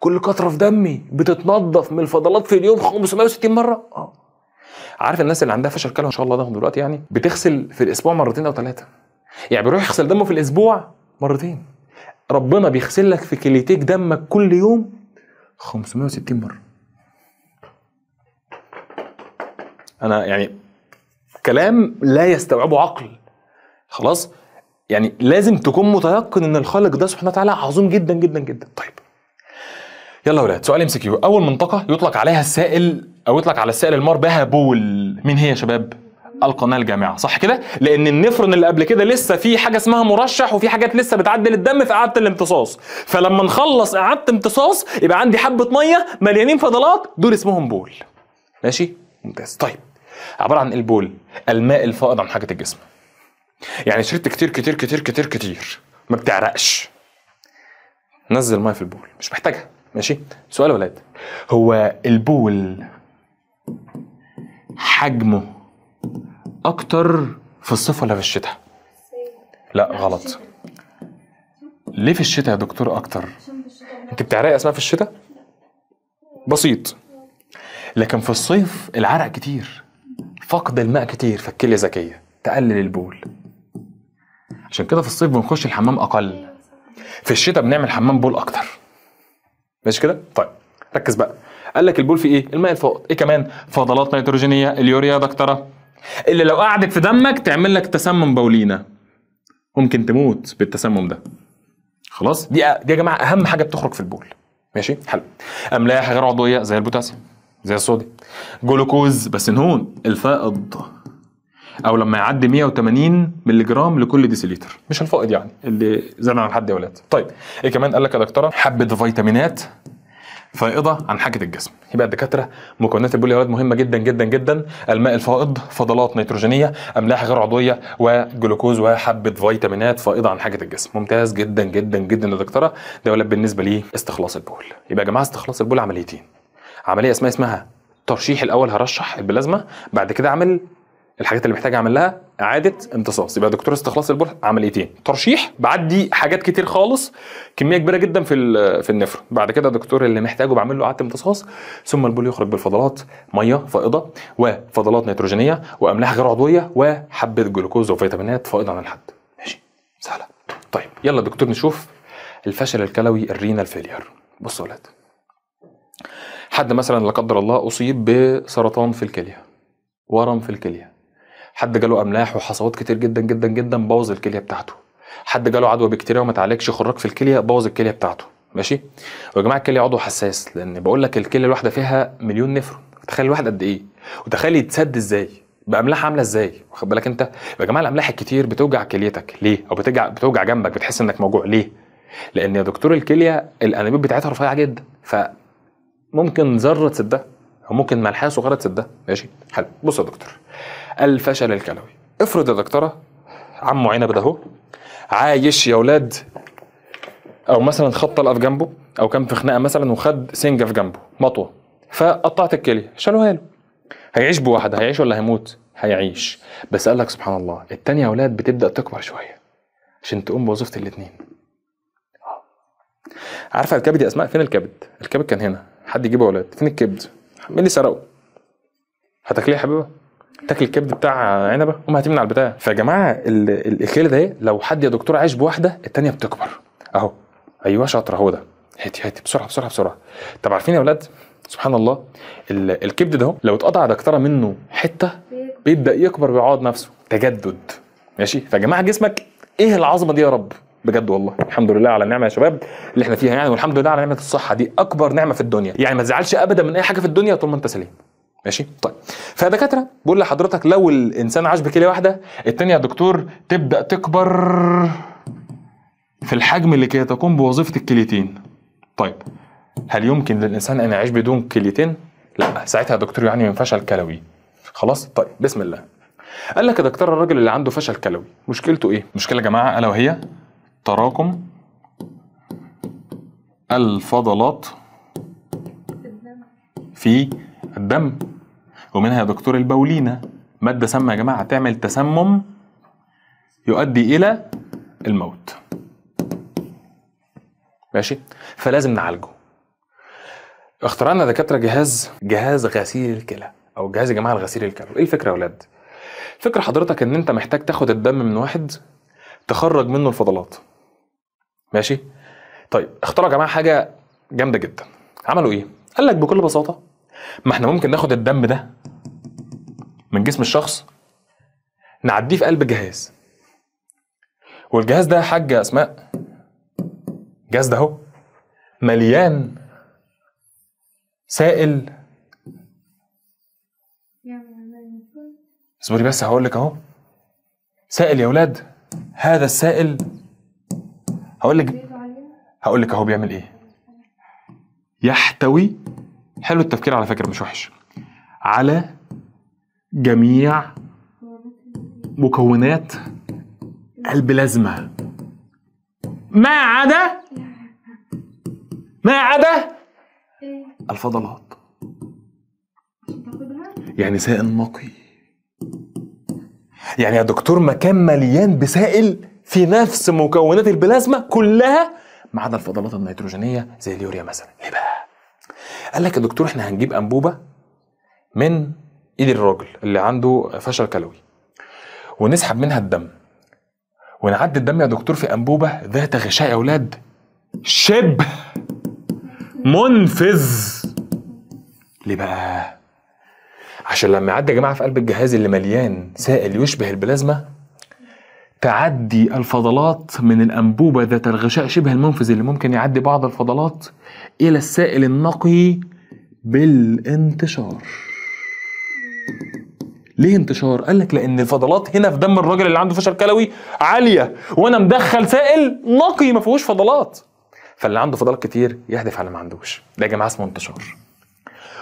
كل قطره في دمي بتتنضف من الفضلات في اليوم 560 مره اه عارف الناس اللي عندها فشل كلوي ان شاء الله ده دلوقتي يعني بتغسل في الاسبوع مرتين او ثلاثه يعني بيروح يغسل دمه في الاسبوع مرتين ربنا بيغسل لك في كليتيك دمك كل يوم 560 مره انا يعني كلام لا يستوعبه عقل خلاص يعني لازم تكون متيقن ان الخالق ده سبحانه وتعالى عظيم جدا جدا جدا طيب يلا يا ولاد سؤال ام كيو اول منطقه يطلق عليها السائل او يطلق على السائل المار بها بول مين هي يا شباب القناه الجامعه صح كده لان النفرون اللي قبل كده لسه في حاجه اسمها مرشح وفي حاجات لسه بتعدل الدم في اعاده الامتصاص فلما نخلص اعاده امتصاص يبقى عندي حبه ميه مليانين فضلات دول اسمهم بول ماشي ممتاز طيب عباره عن البول الماء الفائض عن حاجه الجسم يعني شربت كتير كتير كتير كتير كتير ما بتعرقش نزل ميه في البول مش محتاجها ماشي سؤال يا ولاد هو البول حجمه اكتر في الصيف ولا في الشتاء لا غلط ليه في الشتاء يا دكتور اكتر انت بتعرقي اسماء في الشتاء بسيط لكن في الصيف العرق كتير فقد الماء كتير فالكليه ذكيه تقلل البول عشان كده في الصيف بنخش الحمام اقل في الشتاء بنعمل حمام بول اكتر ماشي كده طيب ركز بقى قال لك البول فيه ايه؟ الماء الفائض، ايه كمان؟ فضلات نيتروجينيه، اليوريا يا دكتوره اللي لو قعدت في دمك تعمل لك تسمم بولينا ممكن تموت بالتسمم ده خلاص دي دي يا جماعه اهم حاجه بتخرج في البول ماشي حلو املاح غير عضويه زي البوتاسيوم زي الصوديوم جلوكوز بس نهون الفائض او لما يعدي 180 مللي جرام لكل ديسيليتر مش الفائض يعني اللي زاد عن حد يا ولاد طيب ايه كمان قال لك يا دكتوره حبه فيتامينات فائضه عن حاجه الجسم يبقى الدكاتره مكونات البوليرات مهمه جدا جدا جدا الماء الفائض فضلات نيتروجينيه املاح غير عضويه وجلوكوز وحبه فيتامينات فائضه عن حاجه الجسم ممتاز جدا جدا جدا يا دكتوره ده ولد بالنسبه لي استخلاص البول يبقى يا جماعه استخلاص البول عمليتين عمليه اسمها اسمها ترشيح الاول هرشح البلازما بعد كده اعمل الحاجات اللي محتاج اعمل لها اعاده امتصاص يبقى دكتور استخلاص البول عمليتين إيه ترشيح بعدي حاجات كتير خالص كميه كبيره جدا في في النفر بعد كده دكتور اللي محتاجه بعمل له اعاده امتصاص ثم البول يخرج بالفضلات ميه فائضه وفضلات نيتروجينيه واملاح غير عضويه وحبه جلوكوز وفيتامينات فائضه عن الحد ماشي سهله طيب يلا دكتور نشوف الفشل الكلوي الرينال فيلير بصوا ولاد حد مثلا لا قدر الله اصيب بسرطان في الكليه ورم في الكليه حد جاله املاح وحصوات كتير جدا جدا جدا بوظ الكليه بتاعته حد جاله عدوى بكتيريا وما اتعالجش خراج في الكليه بوظ الكليه بتاعته ماشي ويا جماعه الكليه عضو حساس لان بقول لك الكليه الواحده فيها مليون نفرون تخيل الواحد قد ايه وتخيل يتسد ازاي باملاح عامله ازاي واخد بالك انت يا جماعه الاملاح الكتير بتوجع كليتك ليه او بتوجع بتوجع جنبك بتحس انك موجوع ليه لان يا دكتور الكليه الانابيب بتاعتها رفيعه جدا ف ممكن ذره تسدها ممكن ملحيه صغيره تسدها ماشي حلو بص يا دكتور الفشل الكلوي افرض يا دكتوره عمو عنب ده هو عايش يا اولاد او مثلا خط طلقه في جنبه او كان في خناقه مثلا وخد سنجه في جنبه مطوه فقطعت الكليه شالوها له هيعيش بواحده هيعيش ولا هيموت هيعيش بس قال لك سبحان الله التانية يا اولاد بتبدا تكبر شويه عشان تقوم بوظيفه الاثنين آه. عارفه الكبد يا اسماء فين الكبد الكبد كان هنا حد يجيب اولاد فين الكبد مين اللي سرقه هتاكليه يا حبيبه تاكل الكبد بتاع عنبه قوم هتمنع البتاع فيا جماعه الاخيل ده إيه؟ لو حد يا دكتور عايش بواحده الثانيه بتكبر اهو ايوه شاطره هو ده هاتي هاتي بسرعه بسرعه بسرعه طب عارفين يا اولاد سبحان الله الكبد ده لو اتقطع دكتره منه حته بيبدا يكبر ويعوض نفسه تجدد ماشي فيا جماعه جسمك ايه العظمه دي يا رب بجد والله الحمد لله على النعمه يا شباب اللي احنا فيها يعني والحمد لله على نعمه الصحه دي اكبر نعمه في الدنيا يعني ما تزعلش ابدا من اي حاجه في الدنيا طول ما انت سليم ماشي طيب فدكاتره بقول لحضرتك لو الانسان عاش بكليه واحده الثانيه يا دكتور تبدا تكبر في الحجم لكي تقوم بوظيفه الكليتين طيب هل يمكن للانسان ان يعيش بدون كليتين لا ساعتها يا دكتور يعني من فشل كلوي خلاص طيب بسم الله قال لك يا دكتور الراجل اللي عنده فشل كلوي مشكلته ايه مشكله يا جماعه الا وهي تراكم الفضلات في الدم ومنها يا دكتور البولينا مادة سامة يا جماعة تعمل تسمم يؤدي إلى الموت ماشي فلازم نعالجه اخترعنا دكاترة جهاز جهاز غسيل الكلى أو جهاز يا جماعة الغسيل الكلى إيه الفكرة يا ولاد؟ فكرة حضرتك إن أنت محتاج تاخد الدم من واحد تخرج منه الفضلات ماشي طيب اخترعوا يا جماعه حاجه جامده جدا عملوا ايه قال لك بكل بساطه ما احنا ممكن ناخد الدم ده من جسم الشخص نعديه في قلب الجهاز والجهاز ده يا حاجة أسماء الجهاز ده أهو مليان سائل اصبري بس هقول لك اهو سائل يا ولاد هذا السائل هقول لك هقول لك اهو بيعمل ايه يحتوي حلو التفكير على فكره مش وحش على جميع مكونات البلازما ما عدا ما عدا الفضلات يعني سائل نقي يعني يا دكتور مكان مليان بسائل في نفس مكونات البلازما كلها ما عدا الفضلات النيتروجينيه زي اليوريا مثلا ليه بقى قال لك يا دكتور احنا هنجيب انبوبه من ايد الراجل اللي عنده فشل كلوي ونسحب منها الدم ونعدي الدم يا دكتور في انبوبه ذات غشاء يا اولاد شبه منفذ ليه بقى عشان لما يعدي يا جماعه في قلب الجهاز اللي مليان سائل يشبه البلازما تعدي الفضلات من الانبوبه ذات الغشاء شبه المنفذ اللي ممكن يعدي بعض الفضلات الى السائل النقي بالانتشار ليه انتشار؟ قال لك لان الفضلات هنا في دم الراجل اللي عنده فشل كلوي عاليه وانا مدخل سائل نقي ما فيهوش فضلات. فاللي عنده فضلات كتير يهدف على اللي ما عندوش، ده يا جماعه اسمه انتشار.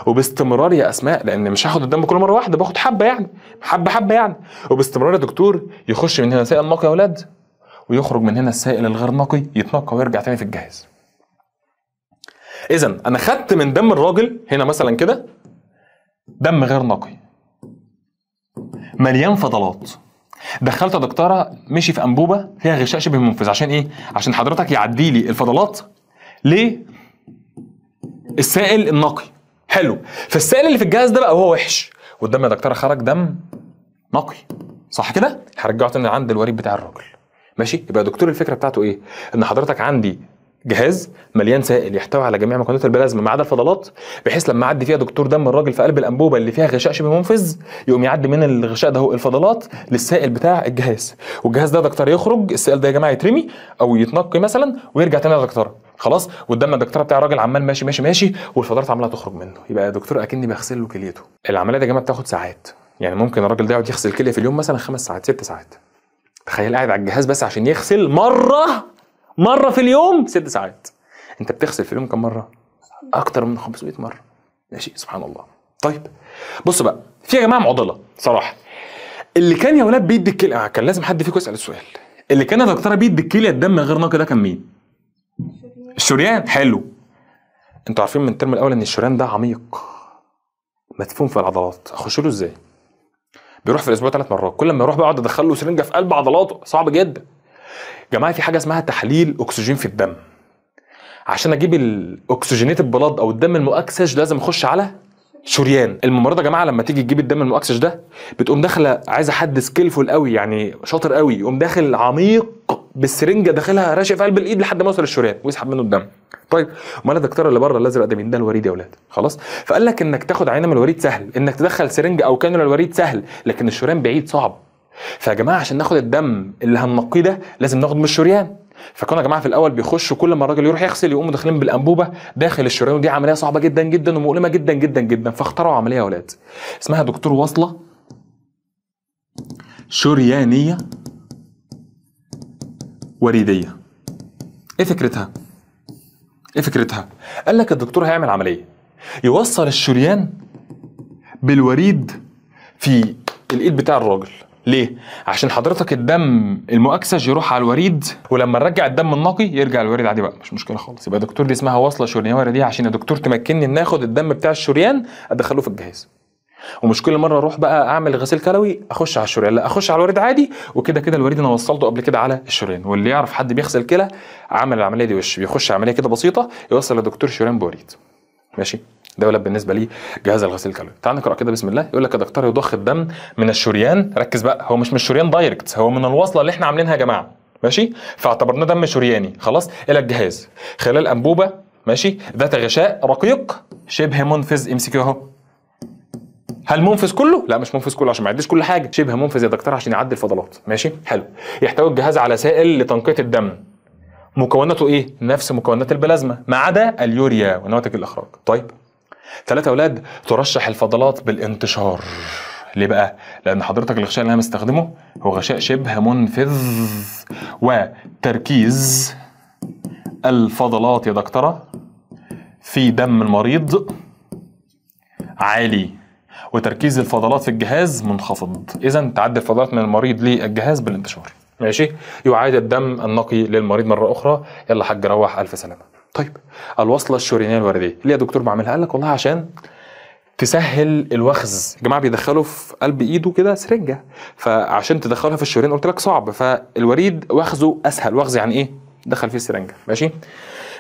وباستمرار يا اسماء لان مش هاخد الدم كل مره واحده باخد حبه يعني حبه حبه يعني وباستمرار يا دكتور يخش من هنا سائل نقي يا اولاد ويخرج من هنا السائل الغير نقي يتنقى ويرجع تاني في الجهاز. اذا انا خدت من دم الراجل هنا مثلا كده دم غير نقي مليان فضلات دخلت دكتوره مشي في انبوبه فيها غشاء شبه منفذ عشان ايه عشان حضرتك يعدي لي الفضلات السائل النقي حلو فالسائل اللي في الجهاز ده بقى هو وحش والدم يا دكتوره خرج دم نقي صح كده هرجعه تاني عند الوريد بتاع الراجل ماشي يبقى دكتور الفكره بتاعته ايه ان حضرتك عندي جهاز مليان سائل يحتوي على جميع مكونات البلازما ما عدا الفضلات بحيث لما يعدي فيها دكتور دم الراجل في قلب الانبوبه اللي فيها غشاء شبه منفذ يقوم يعدي من الغشاء ده الفضلات للسائل بتاع الجهاز والجهاز ده دكتور يخرج السائل ده يا جماعه يترمي او يتنقي مثلا ويرجع تاني للدكتوره خلاص والدم الدكتور بتاع الراجل عمال ماشي ماشي ماشي والفضلات عماله تخرج منه يبقى يا دكتور اكني بغسل له كليته العمليه دي يا جماعه بتاخد ساعات يعني ممكن الراجل ده يقعد يغسل كليه في اليوم مثلا خمس ساعات ست ساعات تخيل قاعد على الجهاز بس عشان يغسل مره مره في اليوم ست ساعات انت بتغسل في اليوم كم مره اكتر من 500 مره ماشي سبحان الله طيب بص بقى في يا جماعه معضله صراحه اللي كان يا ولاد بيدي الكلى آه، كان لازم حد فيكم يسال السؤال اللي كان يا دكتوره بيدي الكلى الدم غير نقي ده كان مين الشريان حلو انتوا عارفين من الترم الاول ان الشريان ده عميق مدفون في العضلات اخش له ازاي بيروح في الاسبوع ثلاث مرات كل ما يروح بقعد ادخل له سرنجه في قلب عضلاته صعب جدا جماعه في حاجه اسمها تحليل اكسجين في الدم عشان اجيب الاكسجينيت بلاد او الدم المؤكسج لازم اخش على شريان الممرضه يا جماعه لما تيجي تجيب الدم المؤكسج ده بتقوم داخله عايزه حد سكيلفول قوي يعني شاطر قوي يقوم داخل عميق بالسرنجه داخلها راشق في قلب الايد لحد ما يوصل الشريان ويسحب منه الدم طيب امال الدكتور اللي بره الازرق ده مين ده الوريد يا اولاد خلاص فقال لك انك تاخد عينه من الوريد سهل انك تدخل سرنجه او كانولا الوريد سهل لكن الشريان بعيد صعب فيا جماعه عشان ناخد الدم اللي هننقيه ده لازم ناخد من الشريان فكانوا يا جماعه في الاول بيخشوا كل ما الراجل يروح يغسل يقوموا داخلين بالانبوبه داخل الشريان ودي عمليه صعبه جدا جدا ومؤلمه جدا جدا جدا فاخترعوا عمليه يا ولاد اسمها دكتور وصله شريانيه وريديه ايه فكرتها؟ ايه فكرتها؟ قال لك الدكتور هيعمل عمليه يوصل الشريان بالوريد في الايد بتاع الراجل ليه؟ عشان حضرتك الدم المؤكسج يروح على الوريد ولما نرجع الدم النقي يرجع الوريد عادي بقى مش مشكله خالص يبقى دكتور دي اسمها وصله شريانيه دي عشان يا دكتور تمكنني ان اخد الدم بتاع الشريان ادخله في الجهاز ومش كل مره اروح بقى اعمل غسيل كلوي اخش على الشريان لا اخش على الوريد عادي وكده كده الوريد انا وصلته قبل كده على الشريان واللي يعرف حد بيغسل كلى عمل العمليه دي وش بيخش عمليه كده بسيطه يوصل لدكتور شريان بوريد ماشي دولت بالنسبه لي جهاز الغسيل الكلوي تعال نقرا كده بسم الله يقول لك يا دكتور يضخ الدم من الشريان ركز بقى هو مش من الشريان دايركت هو من الوصله اللي احنا عاملينها يا جماعه ماشي فاعتبرناه دم شرياني خلاص الى الجهاز خلال انبوبه ماشي ذات غشاء رقيق شبه منفذ امسكيه اهو هل منفذ كله؟ لا مش منفذ كله عشان ما يعديش كل حاجه، شبه منفذ يا دكتور عشان يعدي الفضلات، ماشي؟ حلو. يحتوي الجهاز على سائل لتنقية الدم. مكوناته ايه؟ نفس مكونات البلازما ما عدا اليوريا ونواتج الاخراج. طيب ثلاثة أولاد ترشح الفضلات بالانتشار ليه بقى؟ لأن حضرتك الغشاء اللي أنا مستخدمه هو غشاء شبه منفذ وتركيز الفضلات يا دكتورة في دم المريض عالي وتركيز الفضلات في الجهاز منخفض إذا تعدي الفضلات من المريض للجهاز بالانتشار ماشي يعاد الدم النقي للمريض مرة أخرى يلا حاج روح ألف سلامة طيب الوصله الشريانيه الورديه ليه يا دكتور بعملها قال لك والله عشان تسهل الوخز جماعه بيدخلوا في قلب ايده كده سرنجه فعشان تدخلها في الشريان قلت لك صعب فالوريد وخزه اسهل وخز يعني ايه دخل فيه السرنجه ماشي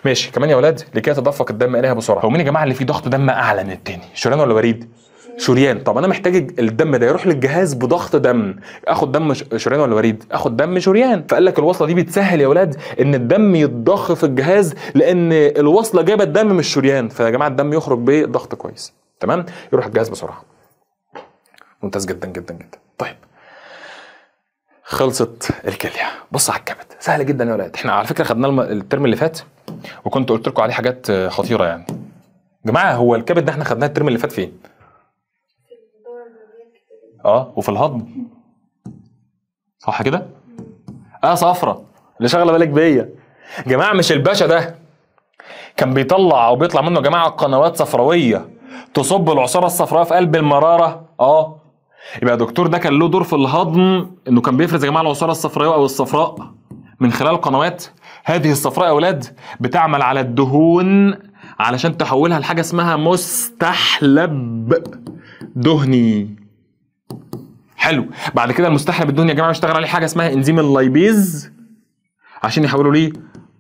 ماشي كمان يا اولاد لكي يتدفق الدم اليها بسرعه هو مين يا جماعه اللي فيه ضغط دم اعلى من التاني شريان ولا وريد شريان طب انا محتاج الدم ده يروح للجهاز بضغط دم اخد دم شريان ولا وريد اخد دم شريان فقال لك الوصله دي بتسهل يا ولاد ان الدم يتضخ في الجهاز لان الوصله جايبه الدم من الشريان فيا جماعه الدم يخرج بضغط كويس تمام يروح الجهاز بسرعه ممتاز جدا جدا جدا طيب خلصت الكليه بص على الكبد سهل جدا يا ولاد احنا على فكره خدناه الترم اللي فات وكنت قلت لكم عليه حاجات خطيره يعني جماعه هو الكبد ده احنا خدناه الترم اللي فات فين اه وفي الهضم صح كده؟ اه صفرة اللي شغله بالك بيا جماعه مش الباشا ده كان بيطلع او بيطلع منه جماعه قنوات صفراويه تصب العصاره الصفراء في قلب المراره اه يبقى دكتور ده كان له دور في الهضم انه كان بيفرز يا جماعه العصاره الصفراويه او الصفراء من خلال قنوات هذه الصفراء يا اولاد بتعمل على الدهون علشان تحولها لحاجه اسمها مستحلب دهني حلو بعد كده المستحلب الدهني يا جماعه بيشتغل عليه حاجه اسمها انزيم اللايبيز عشان يحولوا ليه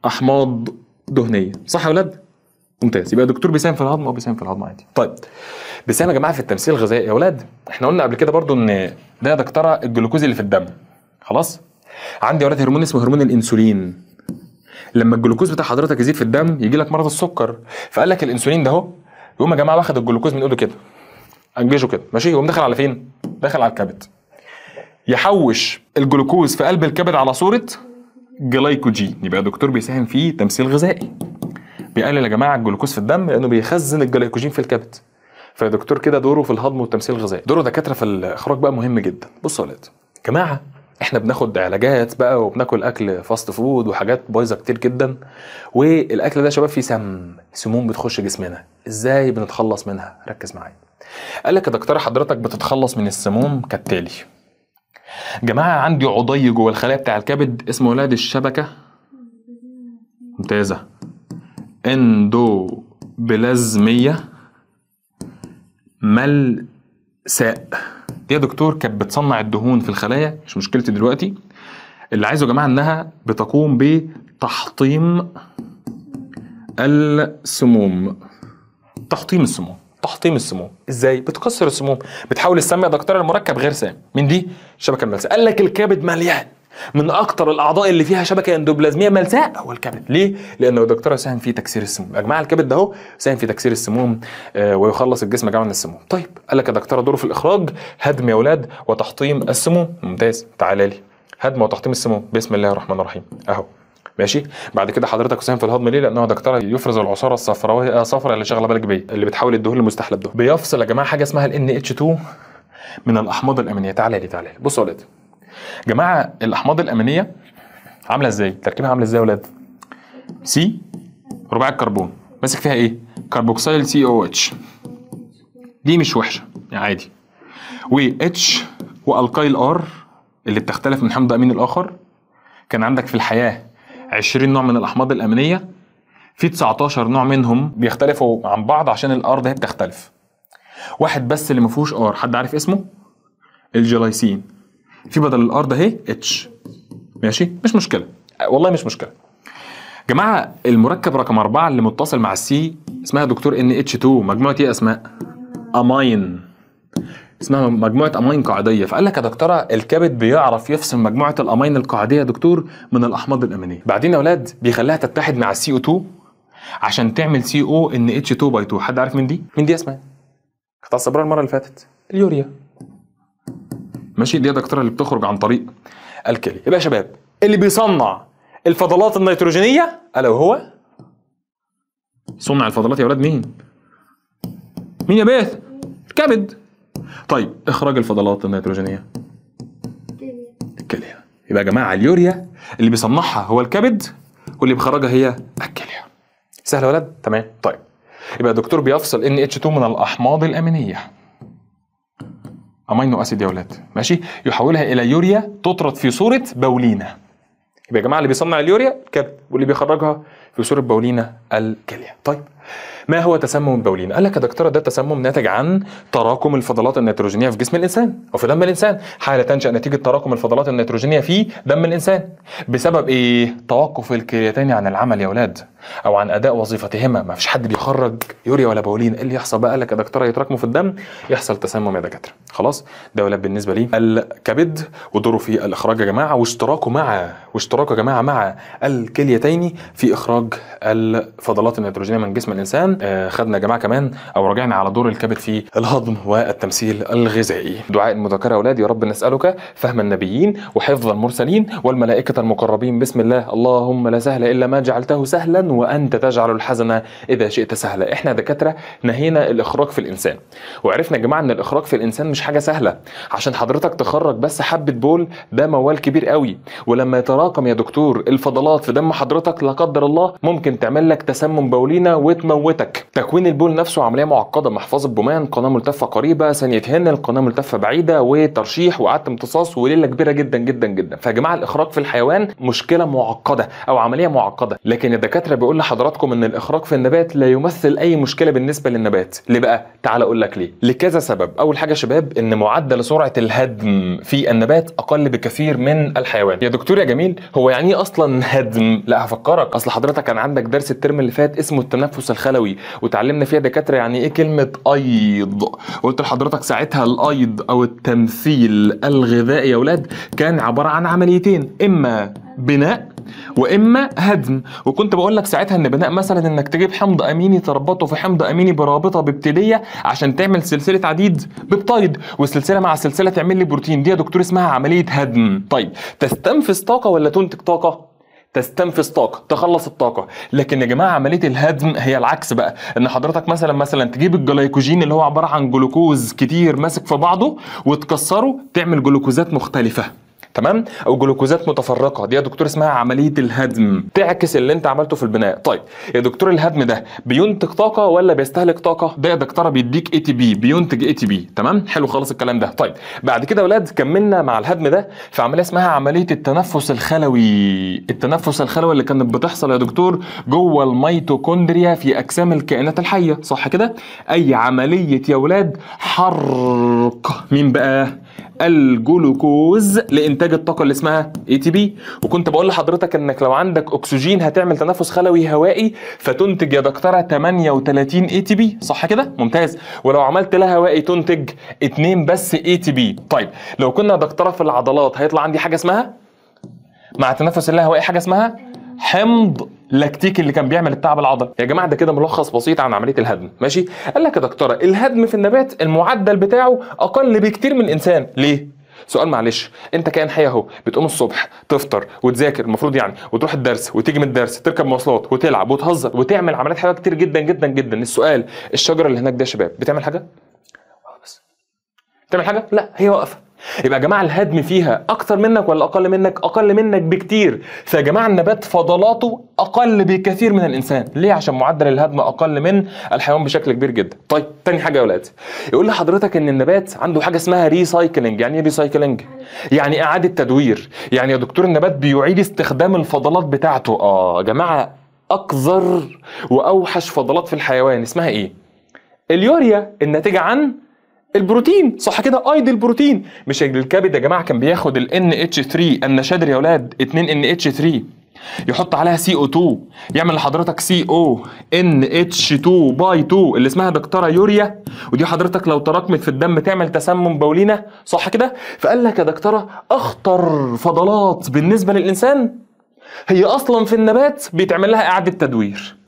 احماض دهنيه صح يا ولاد ممتاز يبقى دكتور بيساهم في الهضم او بيساهم في الهضم عادي طيب بيساهم يا جماعه في التمثيل الغذائي يا ولاد احنا قلنا قبل كده برضو ان ده يا دكتوره الجلوكوز اللي في الدم خلاص عندي يا ولاد هرمون اسمه هرمون الانسولين لما الجلوكوز بتاع حضرتك يزيد في الدم يجي لك مرض السكر فقال لك الانسولين ده اهو يقوم يا جماعه واخد الجلوكوز من ايده كده انجزه كده ماشي يقوم داخل على فين داخل على الكبد يحوش الجلوكوز في قلب الكبد على صوره جلايكوجين يبقى الدكتور بيساهم في تمثيل غذائي بيقلل يا جماعه الجلوكوز في الدم لانه بيخزن الجلايكوجين في الكبد دكتور كده دوره في الهضم والتمثيل الغذائي دوره دكاتره في الاخراج بقى مهم جدا بصوا يا ولاد جماعه احنا بناخد علاجات بقى وبناكل اكل فاست فود وحاجات بايظه كتير جدا والاكل ده يا شباب فيه سم سموم بتخش جسمنا ازاي بنتخلص منها ركز معايا قال لك يا دكتور حضرتك بتتخلص من السموم كالتالي جماعة عندي عضي جوه الخلايا بتاع الكبد اسمه ولاد الشبكة ممتازة اندوبلازمية ملساء دي يا دكتور كانت بتصنع الدهون في الخلايا مش مشكلتي دلوقتي اللي عايزه يا جماعة انها بتقوم بتحطيم السموم تحطيم السموم تحطيم السموم ازاي بتكسر السموم بتحول السم يا دكتور المركب غير سام من دي شبكه الملساء قال لك الكبد مليان من اكتر الاعضاء اللي فيها شبكه اندوبلازميه ملساء هو الكبد ليه لانه يا دكتور ساهم في تكسير السموم يا جماعه الكبد ده هو ساهم في تكسير السموم آه ويخلص الجسم يا من السموم طيب قال لك يا دكتور دوره في الاخراج هدم يا اولاد وتحطيم السموم ممتاز تعالى لي هدم وتحطيم السموم بسم الله الرحمن الرحيم اهو ماشي بعد كده حضرتك تساهم في الهضم ليه لانه دكتور يفرز العصاره الصفراء وهي آه، صفراء اللي شغله بالك بيه اللي بتحول الدهون المستحلب ده بيفصل يا جماعه حاجه اسمها ال NH2 من الاحماض الامينيه تعالى لي تعالى لي بصوا يا ولاد جماعه الاحماض الامينيه عامله ازاي تركيبها عامله ازاي يا ولاد سي رباعي الكربون ماسك فيها ايه كربوكسيل سي او اتش دي مش وحشه يعني عادي و اتش والكايل ار اللي بتختلف من حمض امين الاخر كان عندك في الحياه 20 نوع من الاحماض الامينيه في 19 نوع منهم بيختلفوا عن بعض عشان الارض هي بتختلف واحد بس اللي ما فيهوش ار حد عارف اسمه الجلايسين في بدل الار ده اهي اتش ماشي مش مشكله أه، والله مش مشكله جماعه المركب رقم أربعة اللي متصل مع السي اسمها دكتور ان اتش 2 مجموعه ايه اسماء اماين اسمها مجموعه امين قاعديه فقال لك يا دكتوره الكبد بيعرف يفصل مجموعه الامين القاعديه دكتور من الاحماض الامينيه بعدين يا اولاد بيخليها تتحد مع السي او 2 عشان تعمل سي او ان اتش 2 باي 2 حد عارف مين دي مين دي اسمها كنت على المره اللي فاتت اليوريا ماشي دي يا دكتوره اللي بتخرج عن طريق الكلي يبقى يا شباب اللي بيصنع الفضلات النيتروجينيه الا وهو صنع الفضلات يا ولاد مين مين يا بيه الكبد طيب اخراج الفضلات النيتروجينيه الكليه يبقى يا جماعه اليوريا اللي بيصنعها هو الكبد واللي بيخرجها هي الكليه سهل يا ولد تمام طيب يبقى الدكتور بيفصل ان اتش 2 من الاحماض الامينيه امينو اسيد يا ولاد ماشي يحولها الى يوريا تطرد في صوره بولينا يبقى يا جماعه اللي بيصنع اليوريا الكبد واللي بيخرجها في صوره بولينا الكليه طيب ما هو تسمم البولين؟ قال لك يا دكتوره ده تسمم ناتج عن تراكم الفضلات النيتروجينيه في جسم الانسان او في دم الانسان، حاله تنشا نتيجه تراكم الفضلات النيتروجينيه في دم الانسان بسبب ايه؟ توقف الكرياتين عن العمل يا اولاد او عن اداء وظيفتهما، ما فيش حد بيخرج يوريا ولا بولين، ايه اللي يحصل بقى؟ قال لك يا دكتوره يتراكموا في الدم يحصل تسمم يا دكاتره، خلاص؟ ده اولاد بالنسبه لي الكبد ودوره في الاخراج يا جماعه واشتراكه مع واشتراكه يا جماعه مع الكليتين في اخراج الفضلات النيتروجينيه من جسم من الانسان آه، خدنا يا جماعه كمان او راجعنا على دور الكبد في الهضم والتمثيل الغذائي دعاء المذاكره يا اولاد يا رب نسالك فهم النبيين وحفظ المرسلين والملائكه المقربين بسم الله اللهم لا سهل الا ما جعلته سهلا وانت تجعل الحزن اذا شئت سهلا احنا دكاتره نهينا الاخراج في الانسان وعرفنا يا جماعه ان الاخراج في الانسان مش حاجه سهله عشان حضرتك تخرج بس حبه بول ده موال كبير قوي ولما يتراكم يا دكتور الفضلات في دم حضرتك لا قدر الله ممكن تعمل لك تسمم بولينا بتموتك تكوين البول نفسه عمليه معقده محفظه بومان قناه ملتفه قريبه ثانيه هن القناه ملتفه بعيده وترشيح وقعدت امتصاص وليله كبيره جدا جدا جدا فيا جماعه الاخراج في الحيوان مشكله معقده او عمليه معقده لكن الدكاتره بيقول لحضراتكم ان الاخراج في النبات لا يمثل اي مشكله بالنسبه للنبات ليه بقى تعال اقول لك ليه لكذا سبب اول حاجه شباب ان معدل سرعه الهدم في النبات اقل بكثير من الحيوان يا دكتور يا جميل هو يعني ايه اصلا هدم لا هفكرك اصل حضرتك كان عندك درس الترم اللي فات اسمه التنفس الخلوي وتعلمنا فيها دكاتره يعني ايه كلمه ايض قلت لحضرتك ساعتها الايض او التمثيل الغذائي يا اولاد كان عباره عن عمليتين اما بناء واما هدم وكنت بقول لك ساعتها ان بناء مثلا انك تجيب حمض اميني تربطه في حمض اميني برابطه ببتيديه عشان تعمل سلسله عديد ببتايد وسلسله مع سلسله تعمل لي بروتين دي يا دكتور اسمها عمليه هدم طيب تستنفذ طاقه ولا تنتج طاقه تستنفذ طاقه تخلص الطاقه لكن يا جماعه عمليه الهضم هي العكس بقى ان حضرتك مثلا مثلا تجيب الجلايكوجين اللي هو عباره عن جلوكوز كتير ماسك في بعضه وتكسره تعمل جلوكوزات مختلفه تمام او جلوكوزات متفرقه دي يا دكتور اسمها عمليه الهدم تعكس اللي انت عملته في البناء طيب يا دكتور الهدم ده بينتج طاقه ولا بيستهلك طاقه ده يا دكتوره بيديك اي تي بي بينتج اي تي بي تمام حلو خالص الكلام ده طيب بعد كده يا اولاد كملنا مع الهدم ده في عمليه اسمها عمليه التنفس الخلوي التنفس الخلوي اللي كانت بتحصل يا دكتور جوه الميتوكوندريا في اجسام الكائنات الحيه صح كده اي عمليه يا اولاد حرق مين بقى الجلوكوز لانتاج انتاج الطاقه اللي اسمها اي تي بي وكنت بقول لحضرتك انك لو عندك اكسجين هتعمل تنفس خلوي هوائي فتنتج يا دكتوره 38 اي تي بي صح كده ممتاز ولو عملت لها هوائي تنتج 2 بس اي تي بي طيب لو كنا يا دكتوره في العضلات هيطلع عندي حاجه اسمها مع تنفس هوائي حاجه اسمها حمض لاكتيك اللي كان بيعمل التعب العضلي يا جماعه ده كده ملخص بسيط عن عمليه الهدم ماشي قال لك يا دكتوره الهدم في النبات المعدل بتاعه اقل بكتير من الانسان ليه سؤال معلش انت كائن حي اهو بتقوم الصبح تفطر وتذاكر المفروض يعني وتروح الدرس وتيجي من الدرس تركب مواصلات وتلعب وتهزر وتعمل عمليات حيويه كتير جدا جدا جدا السؤال الشجره اللي هناك ده يا شباب بتعمل حاجه اه، بس بتعمل حاجه لا هي واقفه يبقى يا جماعه الهدم فيها اكتر منك ولا اقل منك اقل منك بكتير فيا جماعه النبات فضلاته اقل بكثير من الانسان ليه عشان معدل الهدم اقل من الحيوان بشكل كبير جدا طيب تاني حاجه يا ولاد يقول لحضرتك ان النبات عنده حاجه اسمها ريسايكلينج يعني ايه ريسايكلينج يعني اعاده تدوير يعني يا دكتور النبات بيعيد استخدام الفضلات بتاعته اه يا جماعه اقذر واوحش فضلات في الحيوان اسمها ايه اليوريا الناتجه عن البروتين صح كده ايد بروتين مش الكبد يا جماعه كان بياخد ال NH3 النشادر يا اولاد 2 NH3 يحط عليها سي او 2 يعمل لحضرتك سي او ان اتش 2 باي 2 اللي اسمها دكتوره يوريا ودي حضرتك لو تراكمت في الدم تعمل تسمم بولينا صح كده فقال لك يا دكتوره اخطر فضلات بالنسبه للانسان هي اصلا في النبات بيتعمل لها اعاده تدوير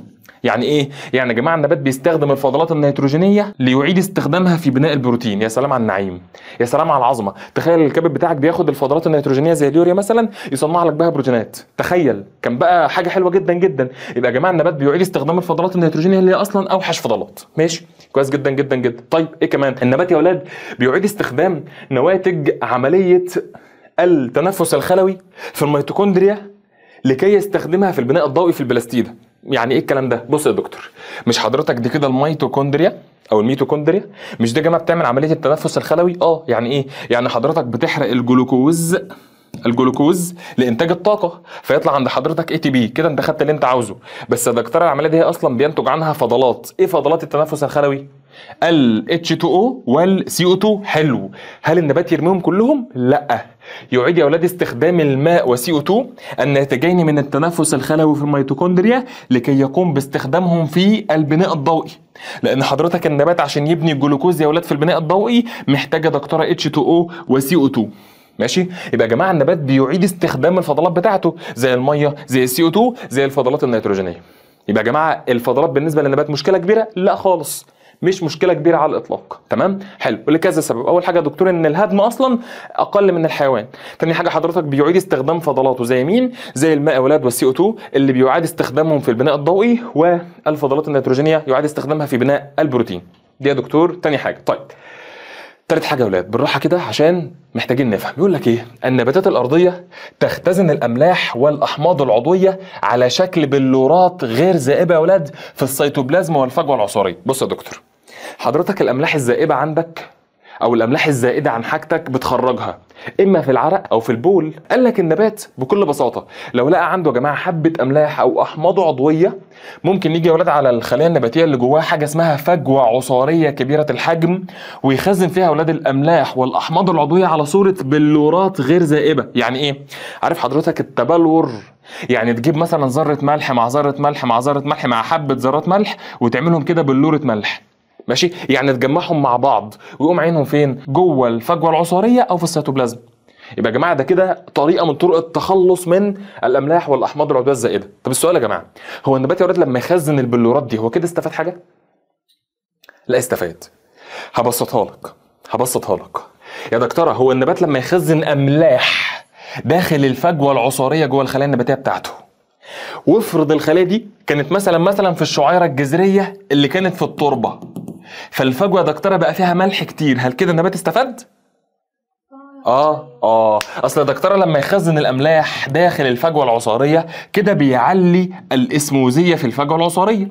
يعني ايه يعني يا جماعه النبات بيستخدم الفضلات النيتروجينيه ليعيد استخدامها في بناء البروتين يا سلام على النعيم يا سلام على العظمه تخيل الكبد بتاعك بياخد الفضلات النيتروجينيه زي اليوريا مثلا يصنع لك بها بروتينات تخيل كان بقى حاجه حلوه جدا جدا يبقى يا جماعه النبات بيعيد استخدام الفضلات النيتروجينيه اللي هي اصلا اوحش فضلات ماشي كويس جدا جدا جدا طيب ايه كمان النبات يا اولاد بيعيد استخدام نواتج عمليه التنفس الخلوي في الميتوكوندريا لكي يستخدمها في البناء الضوئي في البلاستيده يعني ايه الكلام ده بص يا دكتور مش حضرتك دي كده الميتوكوندريا او الميتوكوندريا مش دي جماعه بتعمل عمليه التنفس الخلوي اه يعني ايه يعني حضرتك بتحرق الجلوكوز الجلوكوز لانتاج الطاقه فيطلع عند حضرتك اي تي بي كده انت خدت اللي انت عاوزه بس يا دكتور العمليه دي هي اصلا بينتج عنها فضلات ايه فضلات التنفس الخلوي ال H2O وال CO2 حلو هل النبات يرميهم كلهم؟ لا يعيد يا أولاد استخدام الماء و CO2 الناتجين من التنفس الخلوي في الميتوكوندريا لكي يقوم باستخدامهم في البناء الضوئي لأن حضرتك النبات عشان يبني الجلوكوز يا أولاد في البناء الضوئي محتاجة دكتورة H2O و CO2 ماشي يبقى يا جماعه النبات بيعيد استخدام الفضلات بتاعته زي الميه زي السي او 2 زي الفضلات النيتروجينيه يبقى يا جماعه الفضلات بالنسبه للنبات مشكله كبيره لا خالص مش مشكله كبيره على الاطلاق تمام حلو لكذا سبب اول حاجه يا دكتور ان الهدم اصلا اقل من الحيوان تاني حاجه حضرتك بيعيد استخدام فضلاته زي مين زي الماء والاد والسي او 2 اللي بيعاد استخدامهم في البناء الضوئي والفضلات النيتروجينيه يعاد استخدامها في بناء البروتين دي يا دكتور تاني حاجه طيب تالت حاجه يا ولاد بالراحه كده عشان محتاجين نفهم يقول لك ايه النباتات الارضيه تختزن الاملاح والاحماض العضويه على شكل بلورات غير ذائبه يا ولاد في السيتوبلازم والفجوه العصاريه بص يا دكتور حضرتك الاملاح الذائبه عندك او الاملاح الزائده عن حاجتك بتخرجها اما في العرق او في البول قال لك النبات بكل بساطه لو لقى عنده يا جماعه حبه املاح او احماض عضويه ممكن يجي يا ولاد على الخلايا النباتيه اللي جواها حاجه اسمها فجوه عصاريه كبيره الحجم ويخزن فيها ولاد الاملاح والاحماض العضويه على صوره بلورات غير زائبه يعني ايه عارف حضرتك التبلور يعني تجيب مثلا ذره ملح مع ذره ملح مع ذره ملح مع حبه ذرات ملح وتعملهم كده بلوره ملح ماشي يعني تجمعهم مع بعض ويقوم عينهم فين جوه الفجوه العصاريه او في السيتوبلازم يبقى يا جماعه ده كده طريقه من طرق التخلص من الاملاح والاحماض العضويه الزائده طب السؤال يا جماعه هو النبات يا ولاد لما يخزن البلورات دي هو كده استفاد حاجه لا استفاد هبسطها لك هبسطها لك يا دكتوره هو النبات لما يخزن املاح داخل الفجوه العصاريه جوه الخلايا النباتيه بتاعته وافرض الخلايا دي كانت مثلا مثلا في الشعيره الجذريه اللي كانت في التربه فالفجوه ده اقترب بقى فيها ملح كتير هل كده النبات استفاد اه اه اصل يا دكتوره لما يخزن الاملاح داخل الفجوه العصاريه كده بيعلي الاسموزيه في الفجوه العصاريه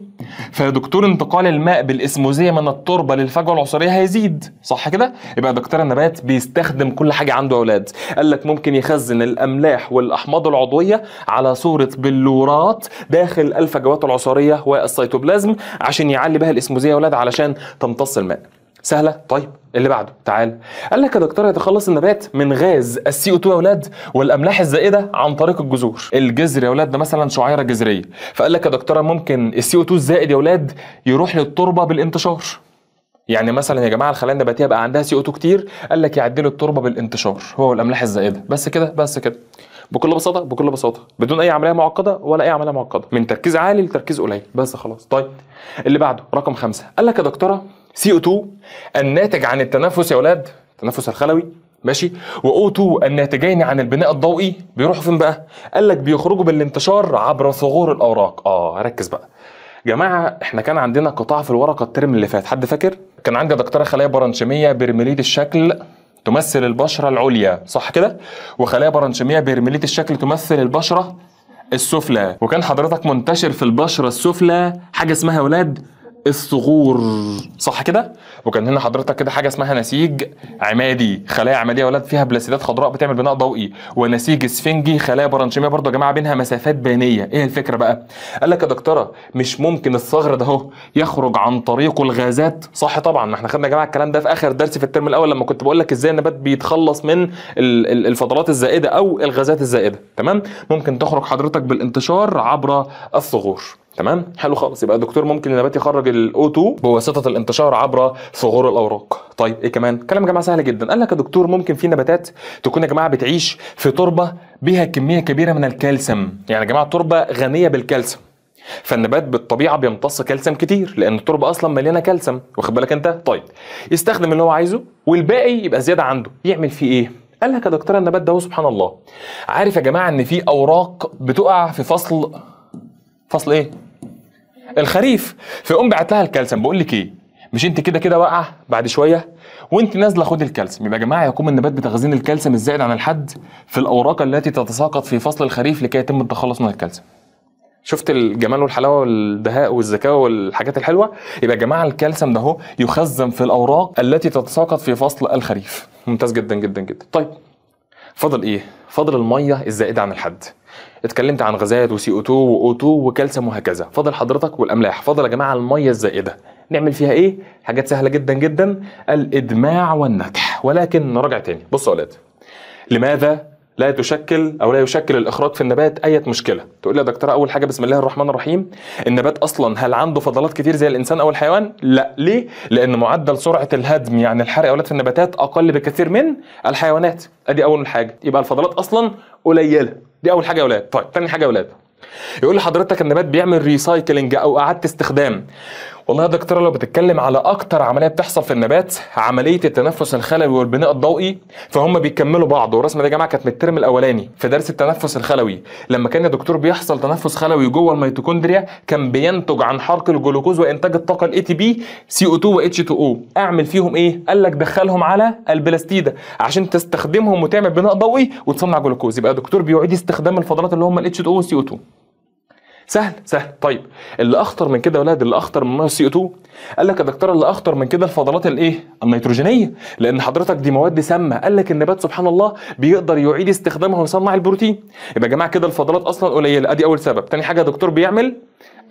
فيا دكتور انتقال الماء بالاسموزيه من التربه للفجوه العصاريه هيزيد صح كده يبقى يا النبات بيستخدم كل حاجه عنده اولاد قال لك ممكن يخزن الاملاح والاحماض العضويه على صوره بلورات داخل الفجوات العصاريه والسيتوبلازم عشان يعلي بها الاسموزيه يا اولاد علشان تمتص الماء سهله طيب اللي بعده تعال قال لك يا دكتور يتخلص النبات من غاز السي او 2 يا اولاد والاملاح الزائده عن طريق الجذور الجذر يا اولاد ده مثلا شعيره جذريه فقال لك يا دكتوره ممكن السي او 2 الزائد يا اولاد يروح للتربه بالانتشار يعني مثلا يا جماعه الخلايا النباتيه بقى عندها سي او 2 كتير قال لك يعدلوا التربه بالانتشار هو الاملاح الزائده بس كده بس كده بكل بساطه بكل بساطه بدون اي عمليه معقده ولا اي عمليه معقده من تركيز عالي لتركيز قليل بس خلاص طيب اللي بعده رقم خمسة قال لك يا دكتوره CO2 الناتج عن التنفس يا ولاد التنفس الخلوي ماشي وO2 الناتجين عن البناء الضوئي بيروحوا فين بقى؟ قال لك بيخرجوا بالانتشار عبر ثغور الاوراق اه ركز بقى جماعه احنا كان عندنا قطاع في الورقه الترم اللي فات حد فاكر؟ كان عندي دكتوره خلايا برانشمية برميليد الشكل تمثل البشره العليا صح كده؟ وخلايا برانشمية برميليد الشكل تمثل البشره السفلى وكان حضرتك منتشر في البشره السفلى حاجه اسمها ولاد الصغور صح كده وكان هنا حضرتك كده حاجه اسمها نسيج عمادي خلايا عماديه يا ولاد فيها بلاسيدات خضراء بتعمل بناء ضوئي ونسيج اسفنجي خلايا برانشيميه برضه يا جماعه بينها مسافات بينيه ايه الفكره بقى قال لك يا دكتوره مش ممكن الصغر ده اهو يخرج عن طريقه الغازات صح طبعا ما احنا خدنا يا جماعه الكلام ده في اخر درس في الترم الاول لما كنت بقول لك ازاي النبات بيتخلص من الفضلات الزائده او الغازات الزائده تمام ممكن تخرج حضرتك بالانتشار عبر الصغور تمام حلو خالص يبقى الدكتور ممكن النبات يخرج الاو 2 بواسطه الانتشار عبر ثغور الاوراق طيب ايه كمان كلام يا جماعه سهل جدا قال لك يا دكتور ممكن في نباتات تكون يا جماعه بتعيش في تربه بها كميه كبيره من الكالسيوم يعني يا جماعه تربه غنيه بالكالسيوم فالنبات بالطبيعه بيمتص كالسيوم كتير لان التربه اصلا مليانه كالسيوم واخد بالك انت طيب يستخدم اللي هو عايزه والباقي يبقى زياده عنده يعمل فيه ايه قال لك يا دكتور النبات ده سبحان الله عارف يا جماعه ان في اوراق بتقع في فصل فصل ايه الخريف فيقوم بعت لها الكالسيوم بقول لك ايه مش انت كده كده واقعه بعد شويه وانت نازله خد الكالسيوم يبقى يا جماعه يقوم النبات بتخزين الكالسيوم الزائد عن الحد في الاوراق التي تتساقط في فصل الخريف لكي يتم التخلص من الكالسيوم شفت الجمال والحلاوه والدهاء والذكاء والحاجات الحلوه يبقى يا جماعه الكالسيوم ده هو يخزن في الاوراق التي تتساقط في فصل الخريف ممتاز جدا جدا جدا طيب فاضل ايه؟ فاضل الميه الزائده عن الحد اتكلمت عن غازات وسي او 2 واو 2 وكالسيوم وهكذا فاضل حضرتك والاملاح فاضل يا جماعه الميه الزائده نعمل فيها ايه حاجات سهله جدا جدا الادماع والنكح ولكن نراجع تاني بصوا يا ولاد لماذا لا تشكل او لا يشكل الاخراج في النبات اي مشكله تقول لي يا دكتوره اول حاجه بسم الله الرحمن الرحيم النبات اصلا هل عنده فضلات كتير زي الانسان او الحيوان لا ليه لان معدل سرعه الهدم يعني الحرق اولاد في النباتات اقل بكثير من الحيوانات ادي اول حاجه يبقى الفضلات اصلا قليله دي اول حاجه يا اولاد طيب تاني حاجه يا اولاد يقول لحضرتك النبات بيعمل ريسايكلينج او اعاده استخدام والله يا دكتوره لو بتتكلم على اكتر عمليه بتحصل في النبات عمليه التنفس الخلوي والبناء الضوئي فهم بيكملوا بعض والرسمه دي يا جماعه كانت من الترم الاولاني في درس التنفس الخلوي لما كان يا دكتور بيحصل تنفس خلوي جوه الميتوكوندريا كان بينتج عن حرق الجلوكوز وانتاج الطاقه الاي تي بي سي او 2 واتش 2 او اعمل فيهم ايه قال لك دخلهم على البلاستيدا عشان تستخدمهم وتعمل بناء ضوئي وتصنع جلوكوز يبقى يا دكتور بيعيد استخدام الفضلات اللي هم الاتش 2 او سي او 2 سهل سهل طيب اللي اخطر من كده يا ولاد اللي اخطر من سي او 2 قال لك يا دكتور اللي اخطر من كده الفضلات الايه النيتروجينيه لان حضرتك دي مواد سامه قال لك النبات سبحان الله بيقدر يعيد استخدامها ويصنع البروتين يبقى يا جماعه كده الفضلات اصلا قليله ادي اول سبب تاني حاجه يا دكتور بيعمل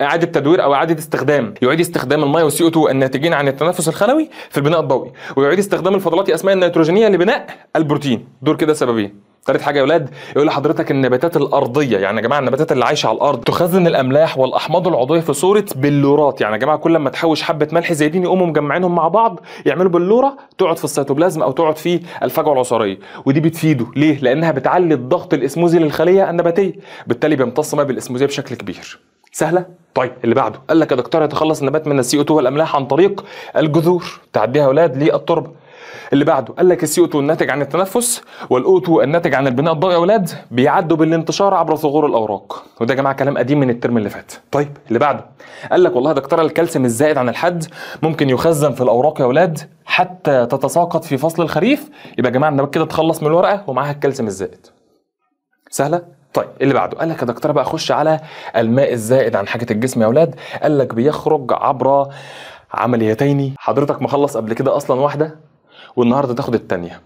اعاده تدوير او اعاده استخدام يعيد استخدام الميه والسي او 2 الناتجين عن التنفس الخلوي في البناء الضوئي ويعيد استخدام الفضلات اسماء النيتروجينيه لبناء البروتين دول كده سببين تالت حاجه يا ولاد يقول لحضرتك النباتات الارضيه يعني يا جماعه النباتات اللي عايشه على الارض تخزن الاملاح والاحماض العضويه في صوره بلورات يعني يا جماعه كل ما تحوش حبه ملح زي دي يقوموا مجمعينهم مع بعض يعملوا بلوره تقعد في السيتوبلازم او تقعد في الفجوه العصاريه ودي بتفيده ليه لانها بتعلي الضغط الاسموزي للخليه النباتيه بالتالي بيمتص ماء بالاسموزيه بشكل كبير سهله طيب اللي بعده قال لك يا دكتور يتخلص النبات من السي او 2 والاملاح عن طريق الجذور تعديها يا اولاد للتربه اللي بعده قال لك السي او 2 الناتج عن التنفس والاو 2 الناتج عن البناء الضوئي يا اولاد بيعدوا بالانتشار عبر ثغور الاوراق وده يا جماعه كلام قديم من الترم اللي فات طيب اللي بعده قال لك والله يا دكتوره الكالسيوم الزائد عن الحد ممكن يخزن في الاوراق يا اولاد حتى تتساقط في فصل الخريف يبقى يا جماعه انا كده تخلص من الورقه ومعاها الكالسيوم الزائد سهله طيب اللي بعده قال لك يا دكتوره بقى خش على الماء الزائد عن حاجه الجسم يا اولاد قال لك بيخرج عبر عمليتين حضرتك مخلص قبل كده اصلا واحده والنهارده تاخد الثانيه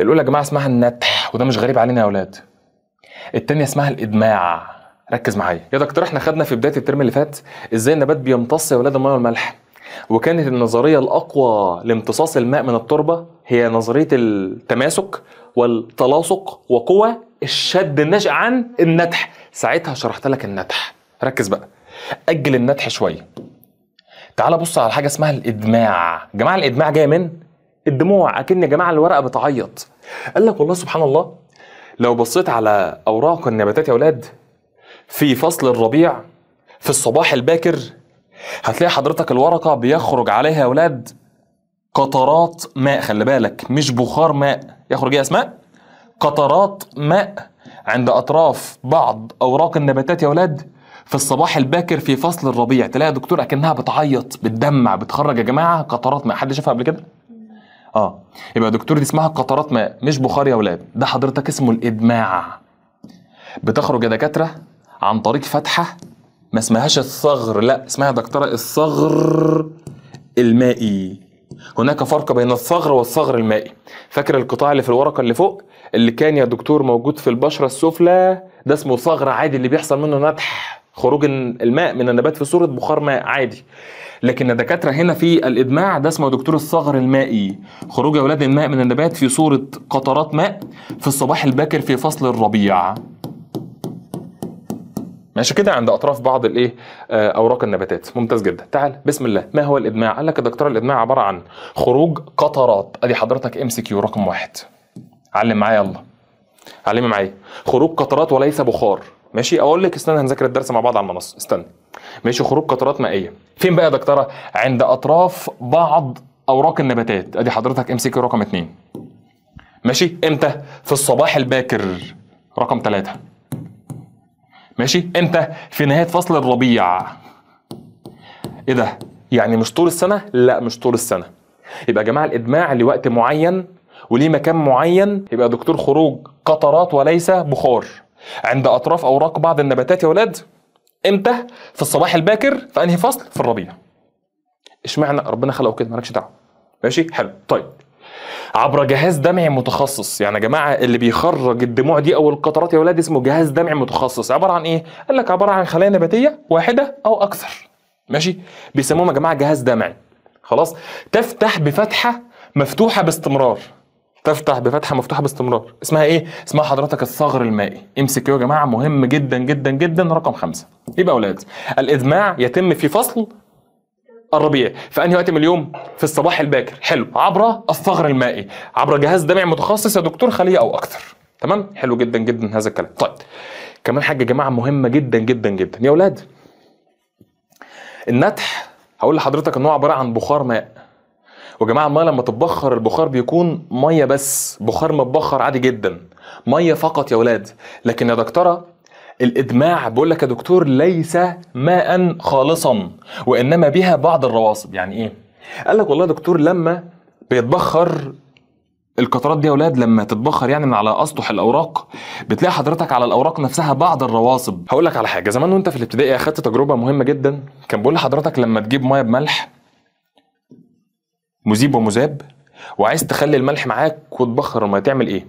الاولى يا جماعه اسمها النتح وده مش غريب علينا يا اولاد الثانيه اسمها الادماع ركز معايا يا دكتور احنا خدنا في بدايه الترم اللي فات ازاي النبات بيمتص يا اولاد الميه والملح وكانت النظريه الاقوى لامتصاص الماء من التربه هي نظريه التماسك والتلاصق وقوى الشد الناشئ عن النتح ساعتها شرحت لك النتح ركز بقى اجل النتح شويه تعال بص على حاجه اسمها الادماع جماعه الادماع جاي من الدموع اكن يا جماعه الورقه بتعيط قال لك والله سبحان الله لو بصيت على اوراق النباتات يا اولاد في فصل الربيع في الصباح الباكر هتلاقي حضرتك الورقه بيخرج عليها يا اولاد قطرات ماء خلي بالك مش بخار ماء يخرج ايه يا اسماء قطرات ماء عند اطراف بعض اوراق النباتات يا اولاد في الصباح الباكر في فصل الربيع تلاقي يا دكتور اكنها بتعيط بتدمع بتخرج يا جماعه قطرات ماء حد شافها قبل كده اه يبقى يا دكتور دي اسمها قطرات ماء مش بخار يا ولاد ده حضرتك اسمه الادماع بتخرج يا دكاتره عن طريق فتحه ما اسمهاش الصغر لا اسمها يا دكتوره الصغر المائي هناك فرق بين الصغر والصغر المائي فاكر القطاع اللي في الورقه اللي فوق اللي كان يا دكتور موجود في البشره السفلى ده اسمه صغر عادي اللي بيحصل منه نتح خروج الماء من النبات في صوره بخار ماء عادي لكن الدكاتره هنا في الاجماع ده اسمه دكتور الثغر المائي خروج اولاد الماء من النبات في صوره قطرات ماء في الصباح الباكر في فصل الربيع ماشي كده عند اطراف بعض الايه آه، اوراق النباتات ممتاز جدا تعال بسم الله ما هو الاجماع قال لك يا دكتور الاجماع عباره عن خروج قطرات ادي حضرتك ام سي كيو رقم واحد علم معايا يلا علمي معايا خروج قطرات وليس بخار ماشي اقول لك استنى هنذاكر الدرس مع بعض على المنصه استنى ماشي خروج قطرات مائيه فين بقى يا دكتوره عند اطراف بعض اوراق النباتات ادي حضرتك ام سي كيو رقم 2 ماشي امتى في الصباح الباكر رقم 3 ماشي امتى في نهايه فصل الربيع ايه ده يعني مش طول السنه لا مش طول السنه يبقى يا جماعه الادماع لوقت معين وليه مكان معين يبقى دكتور خروج قطرات وليس بخار عند أطراف أوراق بعض النباتات يا ولاد امتى؟ في الصباح الباكر في أنهي فصل؟ في الربيع اشمعنى ربنا خلقه كده مالكش دعوة ماشي حلو طيب عبر جهاز دمعي متخصص يعني يا جماعه اللي بيخرج الدموع دي او القطرات يا ولاد اسمه جهاز دمعي متخصص عباره عن ايه قال لك عباره عن خلايا نباتيه واحده او اكثر ماشي بيسموهم يا جماعه جهاز دمعي خلاص تفتح بفتحه مفتوحه باستمرار تفتح بفتحه مفتوحه باستمرار اسمها ايه اسمها حضرتك الثغر المائي امسك يا جماعه مهم جدا جدا جدا رقم خمسة يبقى يا اولاد الاجماع يتم في فصل الربيع في انهي وقت من اليوم في الصباح الباكر حلو عبر الثغر المائي عبر جهاز دمع متخصص يا دكتور خليه او اكثر تمام حلو جدا جدا هذا الكلام طيب كمان حاجه يا جماعه مهمه جدا جدا جدا يا اولاد النتح هقول لحضرتك ان هو عباره عن بخار ماء وجماعه الميه لما تتبخر البخار بيكون ميه بس بخار متبخر عادي جدا ميه فقط يا ولاد لكن يا دكتوره الادماع بقول لك يا دكتور ليس ماء خالصا وانما بها بعض الرواسب يعني ايه قال لك والله يا دكتور لما بيتبخر القطرات دي يا ولاد لما تتبخر يعني من على اسطح الاوراق بتلاقي حضرتك على الاوراق نفسها بعض الرواسب هقول لك على حاجه زمان وانت في الابتدائي اخدت تجربه مهمه جدا كان بقول لحضرتك لما تجيب ميه بملح مذيب ومذاب وعايز تخلي الملح معاك وتبخر الميه تعمل ايه؟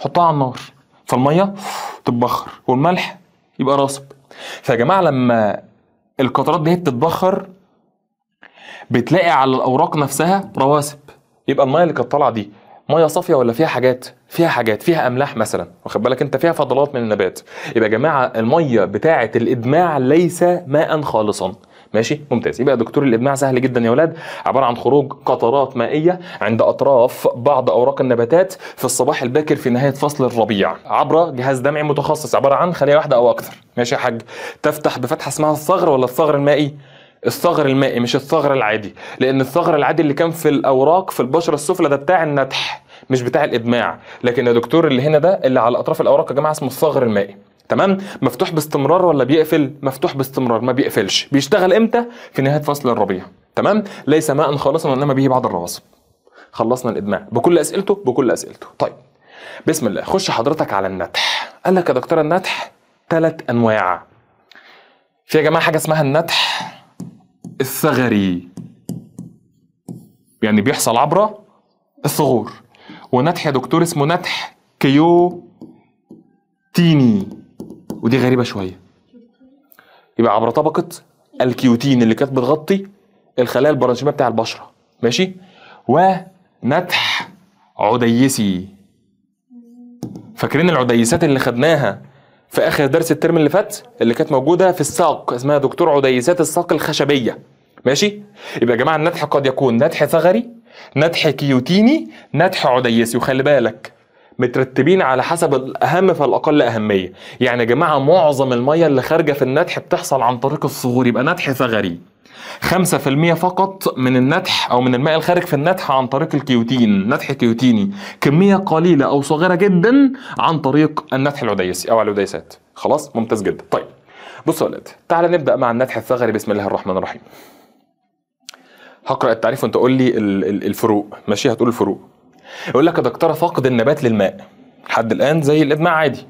حطها على النار فالميه تتبخر والملح يبقى راسب فيا جماعه لما القطرات دي بتتبخر بتلاقي على الاوراق نفسها رواسب يبقى الميه اللي كانت طالعه دي ميه صافيه ولا فيها حاجات فيها حاجات فيها املاح مثلا واخد بالك انت فيها فضلات من النبات يبقى يا جماعه الميه بتاعه الادماع ليس ماء خالصا ماشي ممتاز يبقى دكتور الادماع سهل جدا يا ولاد عباره عن خروج قطرات مائيه عند اطراف بعض اوراق النباتات في الصباح الباكر في نهايه فصل الربيع عبر جهاز دمعي متخصص عباره عن خليه واحده او اكثر ماشي يا حاج تفتح بفتحه اسمها الثغر ولا الثغر المائي الثغر المائي مش الثغر العادي لان الثغر العادي اللي كان في الاوراق في البشره السفلى ده بتاع النتح مش بتاع الادماع لكن يا دكتور اللي هنا ده اللي على اطراف الاوراق يا جماعه اسمه الثغر المائي تمام مفتوح باستمرار ولا بيقفل مفتوح باستمرار ما بيقفلش بيشتغل امتى في نهايه فصل الربيع تمام ليس ماء خالصا وانما به بعض الرواسب خلصنا الادماع بكل اسئلته بكل اسئلته طيب بسم الله خش حضرتك على النتح قال لك يا دكتور النتح ثلاث انواع في يا جماعه حاجه اسمها النتح الثغري يعني بيحصل عبر الثغور ونتح يا دكتور اسمه نتح كيو تيني ودي غريبه شويه يبقى عبر طبقه الكيوتين اللي كانت بتغطي الخلايا البرانشيميه بتاع البشره ماشي ونتح عديسي فاكرين العديسات اللي خدناها في اخر درس الترم اللي فات اللي كانت موجوده في الساق اسمها دكتور عديسات الساق الخشبيه ماشي يبقى يا جماعه النتح قد يكون نتح ثغري نتح كيوتيني نتح عديسي وخلي بالك مترتبين على حسب الاهم فالاقل اهميه يعني يا جماعه معظم الميه اللي خارجه في النتح بتحصل عن طريق الصغور يبقى نتح ثغري 5% فقط من النتح او من الماء الخارج في النتح عن طريق الكيوتين نتح كيوتيني كميه قليله او صغيره جدا عن طريق النتح العديسي او العديسات خلاص ممتاز جدا طيب بصوا يا ولاد تعالى نبدا مع النتح الثغري بسم الله الرحمن الرحيم هقرا التعريف وانت قول لي الفروق ماشي هتقول الفروق يقول لك يا دكتوره فقد النبات للماء لحد الان زي الادماع عادي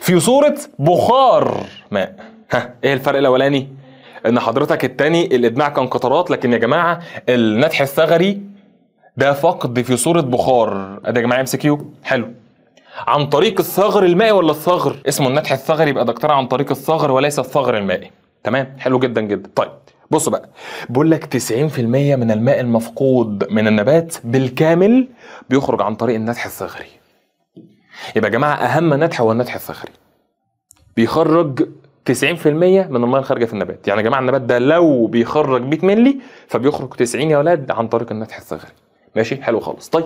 في صوره بخار ماء ها ايه الفرق الاولاني ان حضرتك الثاني الادماع كان قطرات لكن يا جماعه النتح الثغري ده فقد في صوره بخار ادي يا جماعه ام كيو حلو عن طريق الثغر المائي ولا الثغر اسمه النتح الثغري يبقى دكتوره عن طريق الثغر وليس الثغر المائي تمام حلو جدا جدا طيب بص بقى بقول لك 90% من الماء المفقود من النبات بالكامل بيخرج عن طريق النتح الثغري يبقى يا جماعه اهم نتح هو النتح الثغري بيخرج 90% من الميه الخارجه في النبات يعني يا جماعه النبات ده لو بيخرج 100 مللي فبيخرج 90 يا ولاد عن طريق النتح الثغري ماشي حلو خالص طيب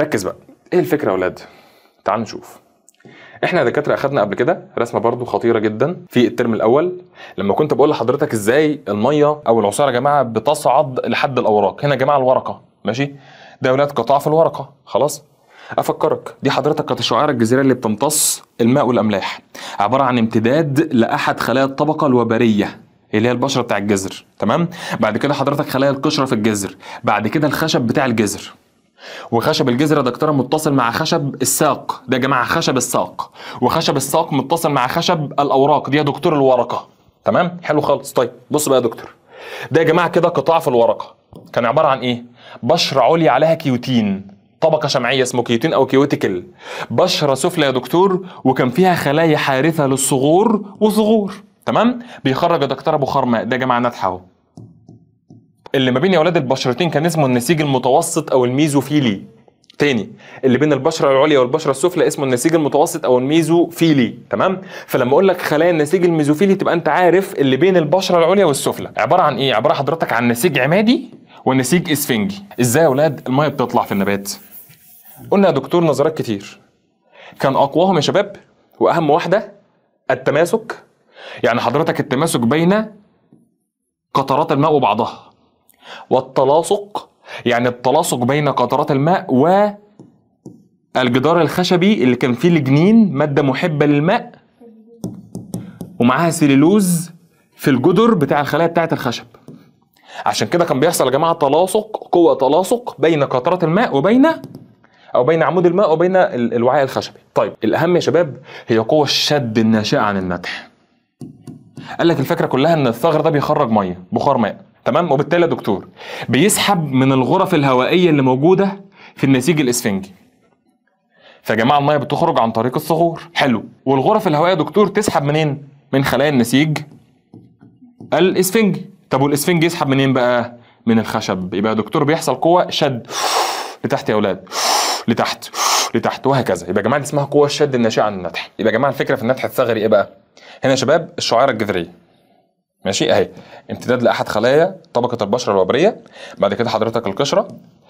ركز بقى ايه الفكره يا ولاد تعال نشوف احنا دكاتره اخدنا قبل كده رسمه برضو خطيره جدا في الترم الاول لما كنت بقول لحضرتك ازاي الميه او العصاره يا جماعه بتصعد لحد الاوراق هنا يا جماعه الورقه ماشي ده ولاد قطاع في الورقه خلاص افكرك دي حضرتك كانت الشعيره الجزيره اللي بتمتص الماء والاملاح عباره عن امتداد لاحد خلايا الطبقه الوبريه اللي هي البشره بتاع الجزر تمام بعد كده حضرتك خلايا القشره في الجزر بعد كده الخشب بتاع الجزر وخشب الجزرة يا دكتورة متصل مع خشب الساق ده يا جماعة خشب الساق وخشب الساق متصل مع خشب الأوراق دي يا دكتور الورقة تمام حلو خالص طيب بص بقى يا دكتور ده يا جماعة كده قطاع في الورقة كان عبارة عن إيه؟ بشرة عليا عليها كيوتين طبقه شمعيه اسمه كيوتين او كيوتيكل بشره سفلى يا دكتور وكان فيها خلايا حارثه للصغور وصغور تمام بيخرج يا دكتوره بخار ماء ده يا جماعه ناتحه اهو اللي ما بين يا ولاد البشرتين كان اسمه النسيج المتوسط او الميزوفيلي تاني اللي بين البشره العليا والبشره السفلى اسمه النسيج المتوسط او الميزوفيلي تمام فلما اقول لك خلايا النسيج الميزوفيلي تبقى انت عارف اللي بين البشره العليا والسفلى عباره عن ايه عباره حضرتك عن نسيج عمادي ونسيج اسفنجي ازاي يا ولاد الميه بتطلع في النبات قلنا يا دكتور نظرات كتير كان اقواهم يا شباب واهم واحده التماسك يعني حضرتك التماسك بين قطرات الماء وبعضها والتلاصق يعني التلاصق بين قطرات الماء و الجدار الخشبي اللي كان فيه الجنين مادة محبة للماء ومعاها سيلولوز في الجدر بتاع الخلايا بتاعة الخشب عشان كده كان بيحصل يا جماعة تلاصق قوة تلاصق بين قطرات الماء وبين أو بين عمود الماء وبين الوعاء الخشبي طيب الأهم يا شباب هي قوة الشد الناشئة عن المدح قال لك الفكرة كلها إن الثغر ده بيخرج مية بخار ماء تمام وبالتالي يا دكتور بيسحب من الغرف الهوائيه اللي موجوده في النسيج الاسفنجي فيا جماعه الميه بتخرج عن طريق الصغور حلو والغرف الهوائيه يا دكتور تسحب منين من خلايا النسيج الاسفنجي طب والاسفنج يسحب منين بقى من الخشب يبقى يا دكتور بيحصل قوه شد لتحت يا اولاد لتحت لتحت وهكذا يبقى يا جماعه دي اسمها قوه الشد الناشئه عن النتح يبقى يا جماعه الفكره في النتح الثغري ايه بقى هنا يا شباب الشعيره الجذريه ماشي اهي امتداد لاحد خلايا طبقه البشره الوبريه بعد كده حضرتك القشره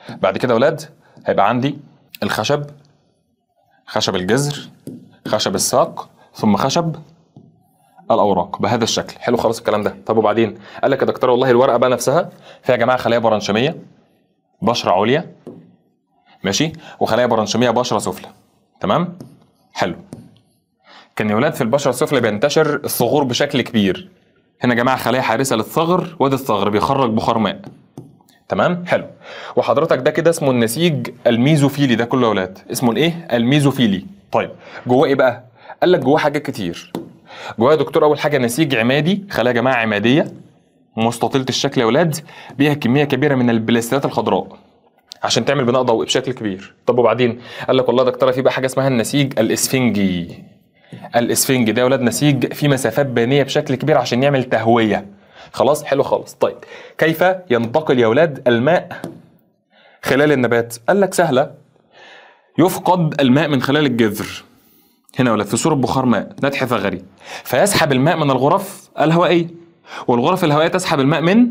بعد كده اولاد هيبقى عندي الخشب خشب الجذر خشب الساق ثم خشب الاوراق بهذا الشكل حلو خالص الكلام ده طب وبعدين قال لك يا دكتور والله الورقه بقى نفسها فيها يا جماعه خلايا برانشميه بشره عليا ماشي وخلايا برانشميه بشره سفلى تمام حلو كان يا ولاد في البشره السفلى بينتشر الثغور بشكل كبير هنا يا جماعه خلايا حارسه للثغر وادي الثغر بيخرج بخار ماء تمام حلو وحضرتك ده كده اسمه النسيج الميزوفيلي ده كله يا ولاد اسمه الايه الميزوفيلي طيب جواه ايه بقى قال لك جواه حاجات كتير جواه يا دكتور اول حاجه نسيج عمادي خلايا يا جماعه عماديه مستطيله الشكل يا ولاد بيها كميه كبيره من البلاستيدات الخضراء عشان تعمل بناء ضوئي بشكل كبير طب وبعدين قال لك والله يا دكتوره في بقى حاجه اسمها النسيج الاسفنجي الاسفنج ده ولاد نسيج في مسافات بينيه بشكل كبير عشان يعمل تهويه خلاص حلو خالص طيب كيف ينتقل يا ولاد الماء خلال النبات قال لك سهله يفقد الماء من خلال الجذر هنا ولا في صورة بخار ماء ندح فغري فيسحب الماء من الغرف الهوائية والغرف الهوائية تسحب الماء من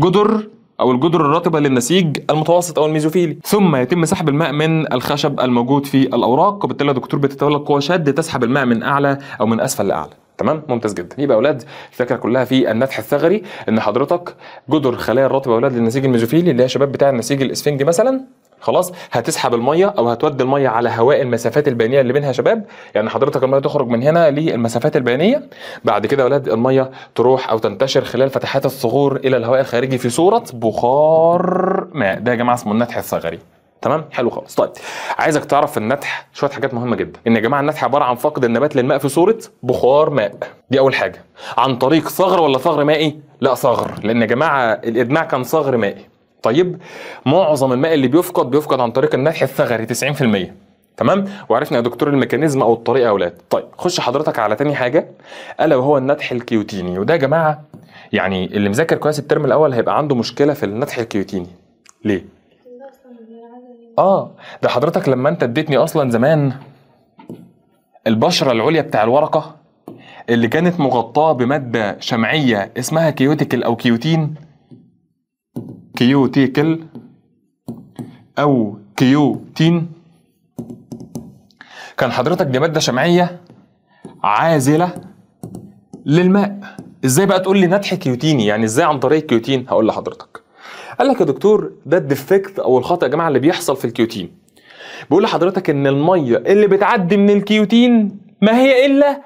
جدر او الجدر الرطبه للنسيج المتوسط او الميزوفيلي ثم يتم سحب الماء من الخشب الموجود في الاوراق وبالتالي يا دكتور بتتولى قوه شد تسحب الماء من اعلى او من اسفل لاعلى تمام ممتاز جدا يبقى يا اولاد الفكره كلها في النفح الثغري ان حضرتك جدر خلايا الرطبه يا اولاد للنسيج الميزوفيلي اللي هي شباب بتاع النسيج الاسفنجي مثلا خلاص هتسحب الميه او هتودي الميه على هواء المسافات البينيه اللي بينها شباب يعني حضرتك الميه تخرج من هنا للمسافات البينيه بعد كده يا ولاد الميه تروح او تنتشر خلال فتحات الصغور الى الهواء الخارجي في صوره بخار ماء ده يا جماعه اسمه النتح الصغري تمام حلو خالص طيب عايزك تعرف في النتح شويه حاجات مهمه جدا ان يا جماعه النتح عباره عن فقد النبات للماء في صوره بخار ماء دي اول حاجه عن طريق ثغر ولا ثغر مائي لا ثغر لان يا جماعه الادماع كان ثغر مائي طيب معظم الماء اللي بيفقد بيفقد عن طريق النفح الثغري 90% تمام وعرفنا يا دكتور الميكانيزم او الطريقه يا اولاد طيب خش حضرتك على تاني حاجه الا وهو النتح الكيوتيني وده يا جماعه يعني اللي مذاكر كويس الترم الاول هيبقى عنده مشكله في النتح الكيوتيني ليه اه ده حضرتك لما انت اديتني اصلا زمان البشره العليا بتاع الورقه اللي كانت مغطاه بماده شمعيه اسمها كيوتيكل او كيوتين كيوتيكل أو كيوتين كان حضرتك دي مادة شمعية عازلة للماء ازاي بقى تقول لي نتح كيوتيني يعني ازاي عن طريق الكيوتين هقول لحضرتك قال لك يا دكتور ده الديفكت او الخطا يا جماعه اللي بيحصل في الكيوتين بيقول لحضرتك ان الميه اللي بتعدي من الكيوتين ما هي الا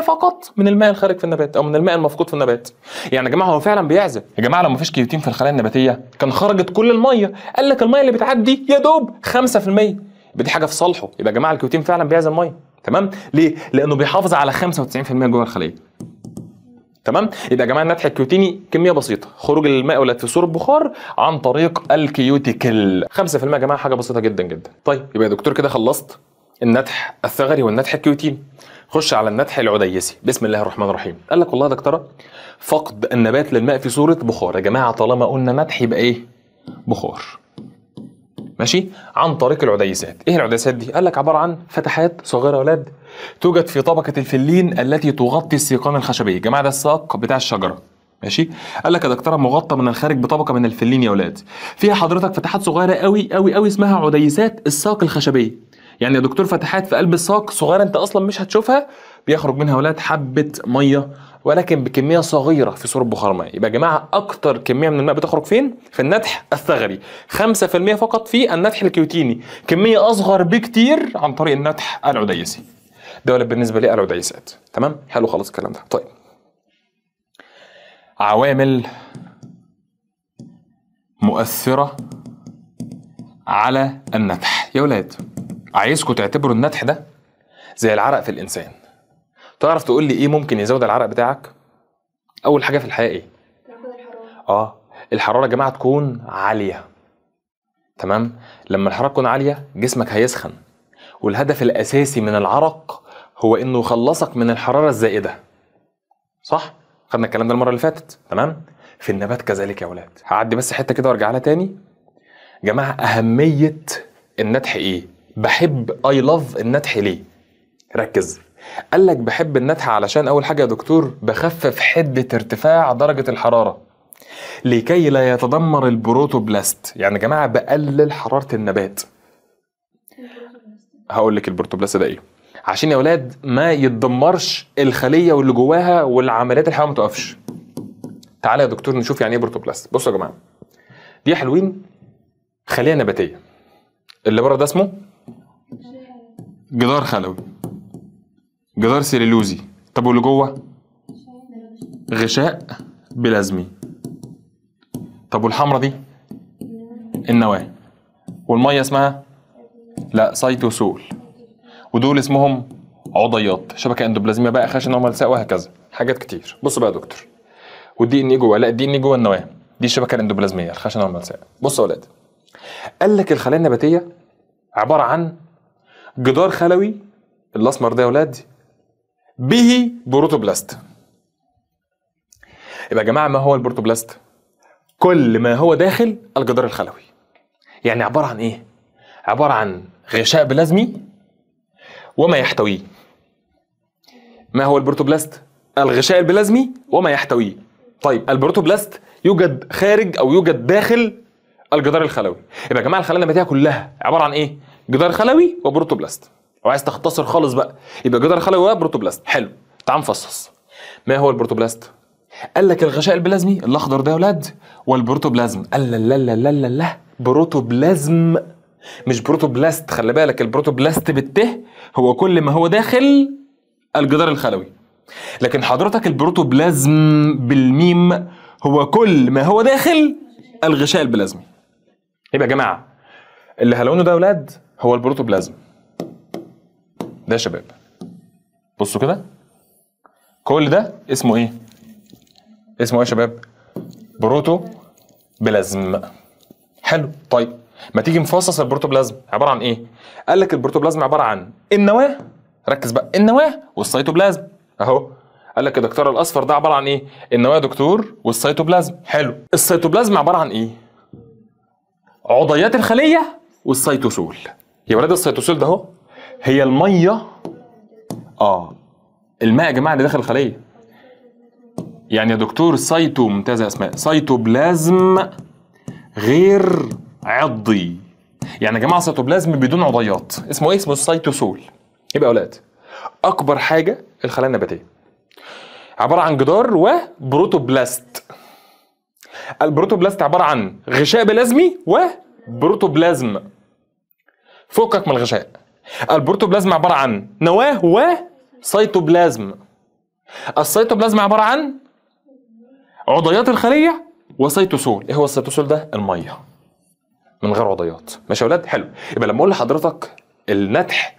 5% فقط من الماء الخارج في النبات او من الماء المفقود في النبات. يعني يا جماعه هو فعلا بيعزل يا جماعه لو مفيش كيوتين في الخلايا النباتيه كان خرجت كل الميه، قال لك الميه اللي بتعدي يا دوب 5%، يبقى دي حاجه في صالحه، يبقى يا جماعه الكيوتين فعلا بيعزل ميه، تمام؟ ليه؟ لانه بيحافظ على 95% جوه الخليه. تمام؟ يبقى يا جماعه النتح الكيوتيني كميه بسيطه، خروج الماء والاتفسور البخار عن طريق الكيوتيكل، 5% يا جماعه حاجه بسيطه جدا جدا. طيب يبقى يا دكتور كده خلصت النتح الثغري والنتح الكيوتين خش على النتح العديسي بسم الله الرحمن الرحيم قال لك والله يا دكتوره فقد النبات للماء في صوره بخار يا جماعه طالما قلنا نتح يبقى ايه بخار ماشي عن طريق العديسات ايه العديسات دي قال لك عباره عن فتحات صغيره ولاد توجد في طبقه الفلين التي تغطي السيقان الخشبيه يا جماعه ده الساق بتاع الشجره ماشي قال لك يا دكتوره مغطى من الخارج بطبقه من الفلين يا ولاد فيها حضرتك فتحات صغيره قوي قوي قوي اسمها عديسات الساق الخشبيه يعني يا دكتور فتحات في قلب الساق صغيره انت اصلا مش هتشوفها بيخرج منها ولاد حبه ميه ولكن بكميه صغيره في سور بخار المائي يبقى يا جماعه اكتر كميه من الماء بتخرج فين في النتح الثغري 5% فقط في النتح الكيوتيني كميه اصغر بكتير عن طريق النتح العديسي دول بالنسبه للعديسات تمام حلو خلاص الكلام ده طيب عوامل مؤثره على النتح يا ولاد عايزكم تعتبروا النتح ده زي العرق في الانسان تعرف تقول لي ايه ممكن يزود العرق بتاعك اول حاجه في الحياه ايه الحرارة. اه الحراره يا جماعه تكون عاليه تمام لما الحراره تكون عاليه جسمك هيسخن والهدف الاساسي من العرق هو انه يخلصك من الحراره الزائده صح خدنا الكلام ده المره اللي فاتت تمام في النبات كذلك يا ولاد هعدي بس حته كده وارجع لها تاني جماعه اهميه النتح ايه بحب اي لاف النتح ليه ركز قال لك بحب النتح علشان اول حاجه يا دكتور بخفف حده ارتفاع درجه الحراره لكي لا يتدمر البروتوبلاست يعني يا جماعه بقلل حراره النبات هقول لك البروتوبلاست ده ايه عشان يا اولاد ما يتدمرش الخليه واللي جواها والعمليات الحيويه ما توقفش تعالى يا دكتور نشوف يعني ايه بروتوبلاست بصوا يا جماعه دي حلوين خليه نباتيه اللي بره ده اسمه جدار خلوي جدار سليلوزي طب واللي جوه غشاء بلازمي طب والحمرة دي النواة والمية اسمها لا سيتوسول ودول اسمهم عضيات شبكة اندوبلازمية بقى خشنة وملساء وهكذا حاجات كتير بص بقى يا دكتور والدي ان إيه جوه لا الدي ان إيه جوه النواه دي الشبكه الاندوبلازميه الخشنه والملساء بص يا ولاد قال لك الخلايا النباتيه عباره عن جدار خلوي الاسمر ده يا ولاد به بروتوبلاست يبقى يا جماعه ما هو البروتوبلاست كل ما هو داخل الجدار الخلوي يعني عباره عن ايه عباره عن غشاء بلازمي وما يحتويه ما هو البروتوبلاست الغشاء البلازمي وما يحتويه طيب البروتوبلاست يوجد خارج او يوجد داخل الجدار الخلوي يبقى يا جماعه الخلايا النباتيه كلها عباره عن ايه جدار خلوي وبروتوبلاست لو عايز تختصر خالص بقى يبقى جدار خلوي وبروتوبلاست حلو تعال نفصص ما هو البروتوبلاست قال لك الغشاء البلازمي الاخضر ده يا ولاد والبروتوبلازم قال لا لا لا لا لا بروتوبلازم مش بروتوبلاست خلي بالك البروتوبلاست بالته هو كل ما هو داخل الجدار الخلوي لكن حضرتك البروتوبلازم بالميم هو كل ما هو داخل الغشاء البلازمي يبقى يا جماعه اللي هلونه ده يا ولاد هو البروتوبلازم ده يا شباب بصوا كده كل ده اسمه ايه اسمه ايه يا شباب بروتوبلازم حلو طيب ما تيجي نفصص البروتوبلازم عباره عن ايه قال لك البروتوبلازم عباره عن النواه ركز بقى النواه والسيتوبلازم اهو قال لك يا دكتور الاصفر ده عباره عن ايه النواه يا دكتور والسيتوبلازم حلو السيتوبلازم عباره عن ايه عضيات الخليه والسيتوسول يا ولاد السيتوسول ده اهو هي الميه اه الماء يا جماعه اللي داخل الخليه يعني يا دكتور سايتو ممتازه اسماء سايتوبلازم غير عضي يعني يا جماعه سيتوبلازم بدون عضيات اسمه ايه اسمه السيتوسول يبقى يا اولاد اكبر حاجه الخلايا النباتيه عباره عن جدار وبروتوبلاست البروتوبلاست عباره عن غشاء بلازمي وبروتوبلازم فوقك من الغشاء البروتوبلازم عباره عن نواه وسيتوبلازم السيتوبلازم عباره عن عضيات الخليه وسيتوسول ايه هو السيتوسول ده الميه من غير عضيات ماشي يا اولاد حلو يبقى لما اقول لحضرتك النتح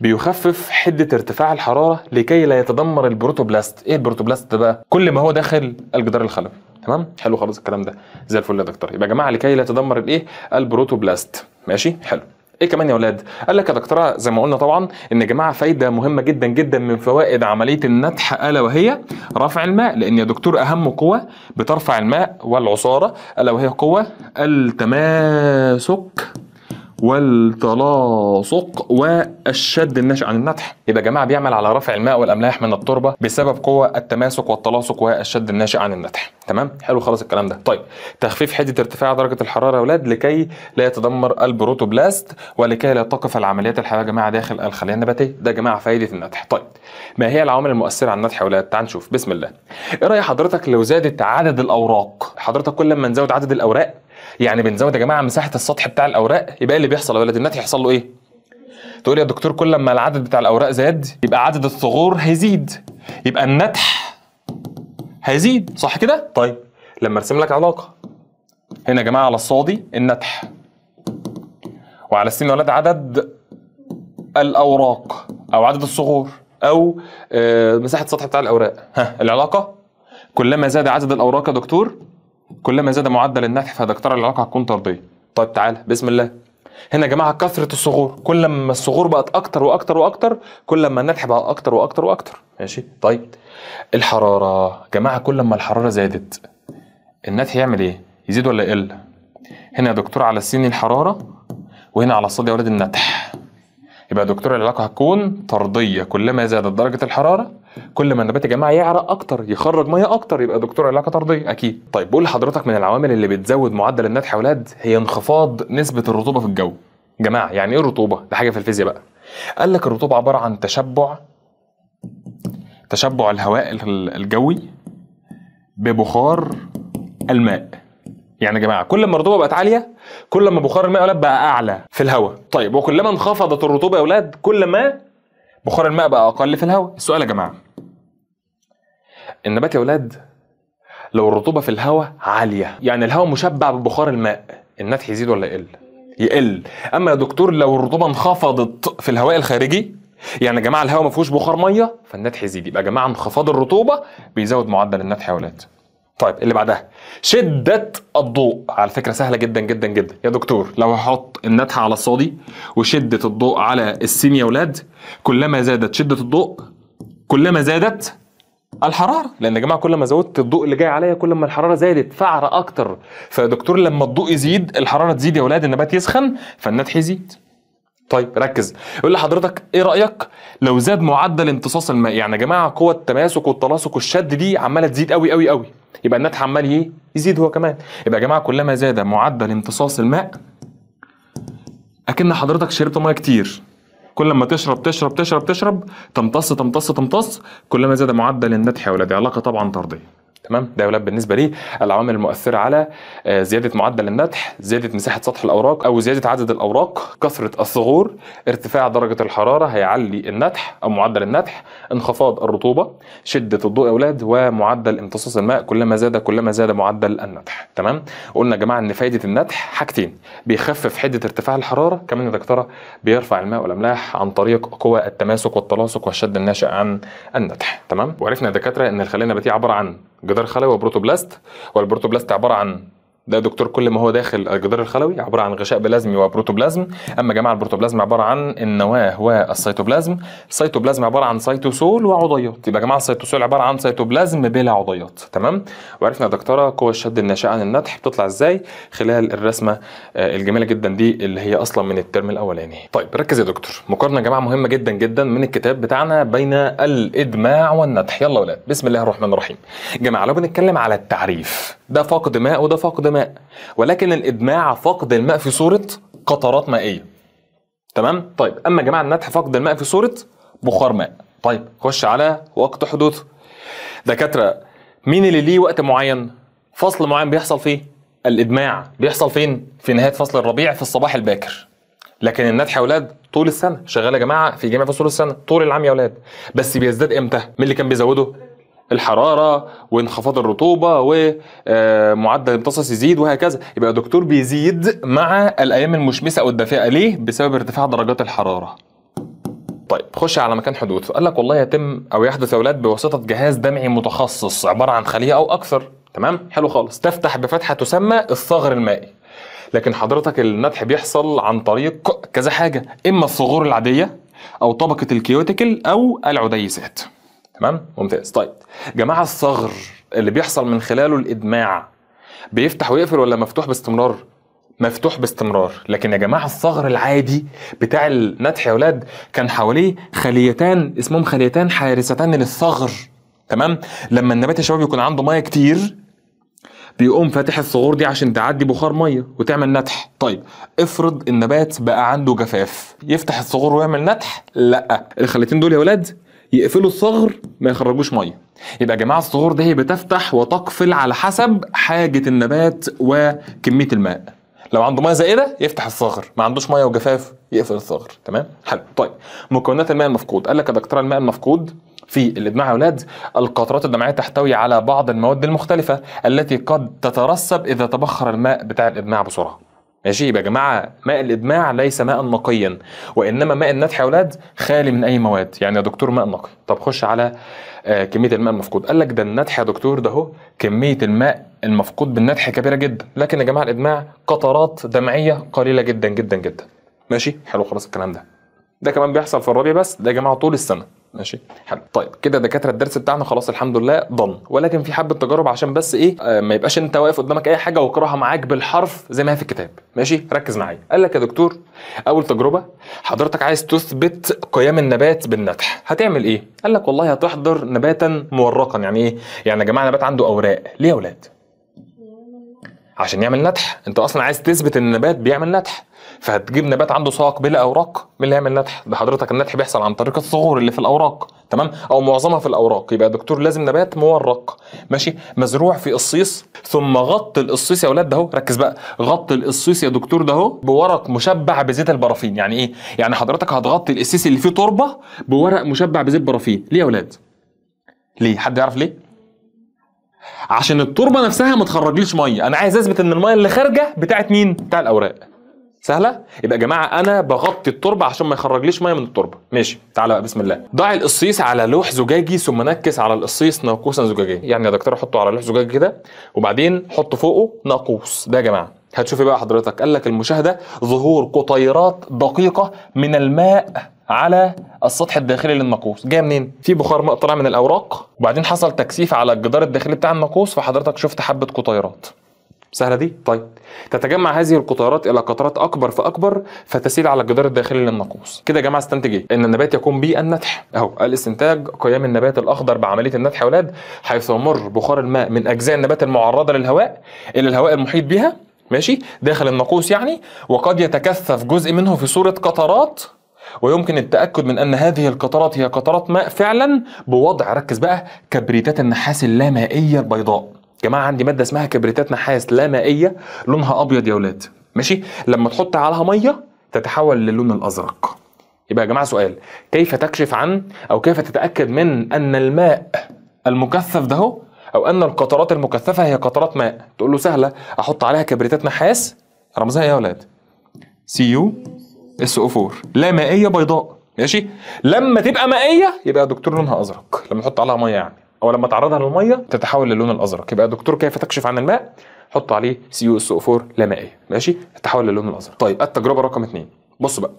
بيخفف حدة ارتفاع الحرارة لكي لا يتدمر البروتوبلاست، ايه البروتوبلاست ده بقى؟ كل ما هو داخل الجدار الخلوي، تمام؟ حلو خالص الكلام ده، زي الفل يا دكتور، يبقى يا جماعة لكي لا يتدمر الايه؟ البروتوبلاست، ماشي؟ حلو. ايه كمان يا ولاد قال لك يا دكتوره زي ما قلنا طبعا ان يا جماعه فايده مهمه جدا جدا من فوائد عمليه النتح الا وهي رفع الماء لان يا دكتور اهم قوه بترفع الماء والعصاره الا وهي قوه التماسك والتلاصق والشد الناشئ عن النطح يبقى يا جماعه بيعمل على رفع الماء والاملاح من التربه بسبب قوه التماسك والتلاصق والشد الناشئ عن النطح تمام حلو خلاص الكلام ده طيب تخفيف حده ارتفاع درجه الحراره يا اولاد لكي لا يتدمر البروتوبلاست ولكي لا تقف العمليات الحيويه يا جماعه داخل الخليه النباتيه ده يا جماعه فائده النطح طيب ما هي العوامل المؤثره على النطح يا اولاد تعال نشوف بسم الله ايه راي حضرتك لو زادت عدد الاوراق حضرتك كل ما نزود عدد الاوراق يعني بنزود يا جماعه مساحه السطح بتاع الاوراق يبقى إيه اللي بيحصل يا ولاد النت هيحصل له ايه؟ تقول يا دكتور كل ما العدد بتاع الاوراق زاد يبقى عدد الثغور هيزيد يبقى النتح هيزيد صح كده؟ طيب لما ارسم لك علاقه هنا يا جماعه على الصادي النتح وعلى السين يا ولاد عدد الاوراق او عدد الصغور او آه، مساحه السطح بتاع الاوراق ها العلاقه كلما زاد عدد الاوراق يا دكتور كلما زاد معدل النجح دكتور العلاقه هتكون طرديه طيب تعالى بسم الله هنا يا جماعه كثره الصغور كل ما الصغور بقت اكتر واكتر واكتر كل ما النحت بقى اكتر واكتر واكتر ماشي طيب الحراره يا جماعه كل ما الحراره زادت النحت يعمل ايه يزيد ولا يقل هنا يا دكتور على السين الحراره وهنا على الصاد يا ولاد النتح يبقى دكتور العلاقه هتكون طرديه كلما زادت درجه الحراره كل ما النبات يا جماعه يعرق اكتر يخرج ميه اكتر يبقى دكتور علاقه طرديه اكيد طيب بقول لحضرتك من العوامل اللي بتزود معدل النتح اولاد هي انخفاض نسبه الرطوبه في الجو جماعه يعني ايه الرطوبه ده حاجه في الفيزياء بقى قال لك الرطوبه عباره عن تشبع تشبع الهواء الجوي ببخار الماء يعني يا جماعه كل ما الرطوبه بقت عاليه كل ما بخار الماء يا اولاد بقى اعلى في الهواء طيب وكلما انخفضت الرطوبه يا اولاد كل ما بخار الماء بقى اقل في الهواء السؤال يا جماعه النبات يا ولاد لو الرطوبه في الهواء عاليه يعني الهواء مشبع ببخار الماء النتح يزيد ولا يقل يقل اما يا دكتور لو الرطوبه انخفضت في الهواء الخارجي يعني يا جماعه الهواء ما فيهوش بخار ميه فالنتح يزيد يبقى يا جماعه انخفاض الرطوبه بيزود معدل النتح يا ولاد طيب اللي بعدها شدة الضوء على فكرة سهلة جدا جدا جدا يا دكتور لو هحط النتحة على الصادي وشدة الضوء على السين يا ولاد كلما زادت شدة الضوء كلما زادت الحراره لان يا جماعه كل ما زودت الضوء اللي جاي عليا كل ما الحراره زادت فعر اكتر فدكتور لما الضوء يزيد الحراره تزيد يا ولاد النبات يسخن فالنتح يزيد طيب ركز يقول لحضرتك ايه رايك لو زاد معدل امتصاص الماء يعني يا جماعه قوه التماسك والتلاصق والشد دي عماله تزيد قوي قوي قوي يبقى النتح عمال ايه يزيد هو كمان يبقى يا جماعه كلما زاد معدل امتصاص الماء اكن حضرتك شربت ميه كتير كل ما تشرب تشرب تشرب تشرب تمتص تمتص تمتص كلما زاد معدل الندح يا علاقه طبعا طرديه تمام ده يولد بالنسبه ليه العوامل المؤثره على آه، زياده معدل النتح زياده مساحه سطح الاوراق او زياده عدد الاوراق كثره الثغور ارتفاع درجه الحراره هيعلي النتح او معدل النتح انخفاض الرطوبه شده الضوء يا اولاد ومعدل امتصاص الماء كلما زاد كلما زاد معدل النتح تمام قلنا يا جماعه ان فائده النتح حاجتين بيخفف حده ارتفاع الحراره كمان يا دكتوره بيرفع الماء والاملاح عن طريق قوى التماسك والتلاصق والشد الناشئ عن النتح تمام وعرفنا يا دكاتره ان الخليه النباتيه عباره عن جدار خلوي وبروتوبلاست والبروتوبلاست عباره عن ده دكتور كل ما هو داخل الجدار الخلوي عباره عن غشاء بلازمي وبروتوبلازم اما جماعه البروتوبلازم عباره عن النواه والسيتوبلازم السيتوبلازم عباره عن سيتوسول وعضيات يبقى جماعه السيتوسول عباره عن سيتوبلازم بلا عضيات تمام وعرفنا يا دكتوره قوه الشد الناشئه عن النتح بتطلع ازاي خلال الرسمه آه، الجميله جدا دي اللي هي اصلا من الترم الاولاني طيب ركز يا دكتور مقارنه يا جماعه مهمه جدا جدا من الكتاب بتاعنا بين الادماع والنتح يلا يا ولاد بسم الله الرحمن الرحيم جماعه لو بنتكلم على التعريف ده فاقد ماء وده فاقد ماء الماء ولكن الإدماع فقد الماء في صورة قطرات مائية تمام طيب أما جماعة النتح فقد الماء في صورة بخار ماء طيب خش على وقت حدوثه دكاترة مين اللي ليه وقت معين فصل معين بيحصل فيه الإدماع بيحصل فين في نهاية فصل الربيع في الصباح الباكر لكن النتح يا أولاد طول السنه شغاله يا جماعه في جميع فصول السنه طول العام يا أولاد بس بيزداد امتى مين اللي كان بيزوده الحراره وانخفاض الرطوبه ومعدل آه، الامتصاص يزيد وهكذا يبقى دكتور بيزيد مع الايام المشمسه او الدافئه ليه بسبب ارتفاع درجات الحراره طيب خش على مكان حدوث قال لك والله يتم او يحدث اولاد بواسطه جهاز دمعي متخصص عباره عن خليه او اكثر تمام حلو خالص تفتح بفتحه تسمى الثغر المائي لكن حضرتك النتح بيحصل عن طريق كذا حاجه اما الثغور العاديه او طبقه الكيوتيكل او العديسات تمام ممتاز طيب جماعه الثغر اللي بيحصل من خلاله الادماع بيفتح ويقفل ولا مفتوح باستمرار مفتوح باستمرار لكن يا جماعه الثغر العادي بتاع النتح يا ولاد كان حواليه خليتان اسمهم خليتان حارستان للثغر تمام لما النبات يا شباب يكون عنده ميه كتير بيقوم فاتح الثغور دي عشان تعدي بخار ميه وتعمل نتح طيب افرض النبات بقى عنده جفاف يفتح الثغور ويعمل نتح لا الخليتين دول يا ولاد يقفلوا الثغر ما يخرجوش ميه يبقى يا جماعه الثغور ده هي بتفتح وتقفل على حسب حاجه النبات وكميه الماء لو عنده ميه زائده يفتح الثغر ما عندوش ميه وجفاف يقفل الثغر تمام حلو طيب مكونات الماء المفقود قال لك يا دكتور الماء المفقود في الإدماع يا أولاد القطرات الدمعية تحتوي على بعض المواد المختلفة التي قد تترسب إذا تبخر الماء بتاع الإدماع بسرعة ماشي يبقى يا جماعه ماء الادماع ليس ماء نقيا وانما ماء النتح يا اولاد خالي من اي مواد يعني يا دكتور ماء نقي طب خش على آه، كميه الماء المفقود قال لك ده النتح يا دكتور ده هو كميه الماء المفقود بالنتح كبيره جدا لكن يا جماعه الادماع قطرات دمعيه قليله جدا جدا جدا ماشي حلو خلاص الكلام ده ده كمان بيحصل في الربيع بس ده يا جماعه طول السنه ماشي حلو طيب كده دكاتره الدرس بتاعنا خلاص الحمد لله ضن ولكن في حبه تجارب عشان بس ايه آه ما يبقاش انت واقف قدامك اي حاجه واقراها معاك بالحرف زي ما هي في الكتاب ماشي ركز معايا قال لك يا دكتور اول تجربه حضرتك عايز تثبت قيام النبات بالنتح هتعمل ايه قال لك والله هتحضر نباتا مورقا يعني ايه يعني يا جماعه نبات عنده اوراق ليه يا اولاد عشان يعمل نتح انت اصلا عايز تثبت ان النبات بيعمل نتح فهتجيب نبات عنده ساق بلا اوراق مين اللي هيعمل نتح ده حضرتك النتح بيحصل عن طريق الثغور اللي في الاوراق تمام او معظمها في الاوراق يبقى دكتور لازم نبات مورق ماشي مزروع في قصيص ثم غط القصيص يا اولاد ده اهو ركز بقى غط القصيص يا دكتور ده اهو بورق مشبع بزيت البرافين يعني ايه يعني حضرتك هتغطي القصيص اللي فيه تربه بورق مشبع بزيت برافين ليه يا اولاد ليه حد يعرف ليه عشان التربه نفسها ما تخرجليش ميه انا عايز اثبت ان الميه اللي خارجه بتاعت مين بتاع الاوراق سهله يبقى يا جماعه انا بغطي التربه عشان ما يخرجليش ميه من التربه ماشي تعالى بقى بسم الله ضع القصيص على لوح زجاجي ثم نكس على القصيص ناقوسا زجاجيا يعني يا دكتور حطه على لوح زجاجي كده وبعدين حط فوقه ناقوس ده يا جماعه هتشوفي بقى حضرتك قال لك المشاهده ظهور قطيرات دقيقه من الماء على السطح الداخلي للناقوس جايه منين في بخار ماء طالع من الاوراق وبعدين حصل تكثيف على الجدار الداخلي بتاع الناقوس فحضرتك شفت حبه قطيرات سهلة دي؟ طيب تتجمع هذه القطارات إلى قطرات أكبر فأكبر فتسيل على الجدار الداخلي للناقوس كده يا جماعة استنتج إيه؟ إن النبات يقوم بالنتح أهو الاستنتاج قيام النبات الأخضر بعملية النتح يا ولاد حيث يمر بخار الماء من أجزاء النبات المعرضة للهواء إلى الهواء المحيط بها ماشي داخل الناقوس يعني وقد يتكثف جزء منه في صورة قطرات ويمكن التأكد من أن هذه القطرات هي قطرات ماء فعلا بوضع ركز بقى كبريتات النحاس اللامائية البيضاء جماعه عندي ماده اسمها كبريتات نحاس لا مائيه لونها ابيض يا ولاد ماشي لما تحط عليها ميه تتحول للون الازرق يبقى يا جماعه سؤال كيف تكشف عن او كيف تتاكد من ان الماء المكثف ده او ان القطرات المكثفه هي قطرات ماء تقول له سهله احط عليها كبريتات نحاس رمزها ايه يا ولاد سي يو اس او 4 لا مائيه بيضاء ماشي لما تبقى مائيه يبقى يا دكتور لونها ازرق لما نحط عليها ميه يعني او لما تعرضها للميه تتحول للون الازرق يبقى دكتور كيف تكشف عن الماء حط عليه سي يو اس او 4 لا مائي ماشي تتحول للون الازرق طيب التجربه رقم 2 بص بقى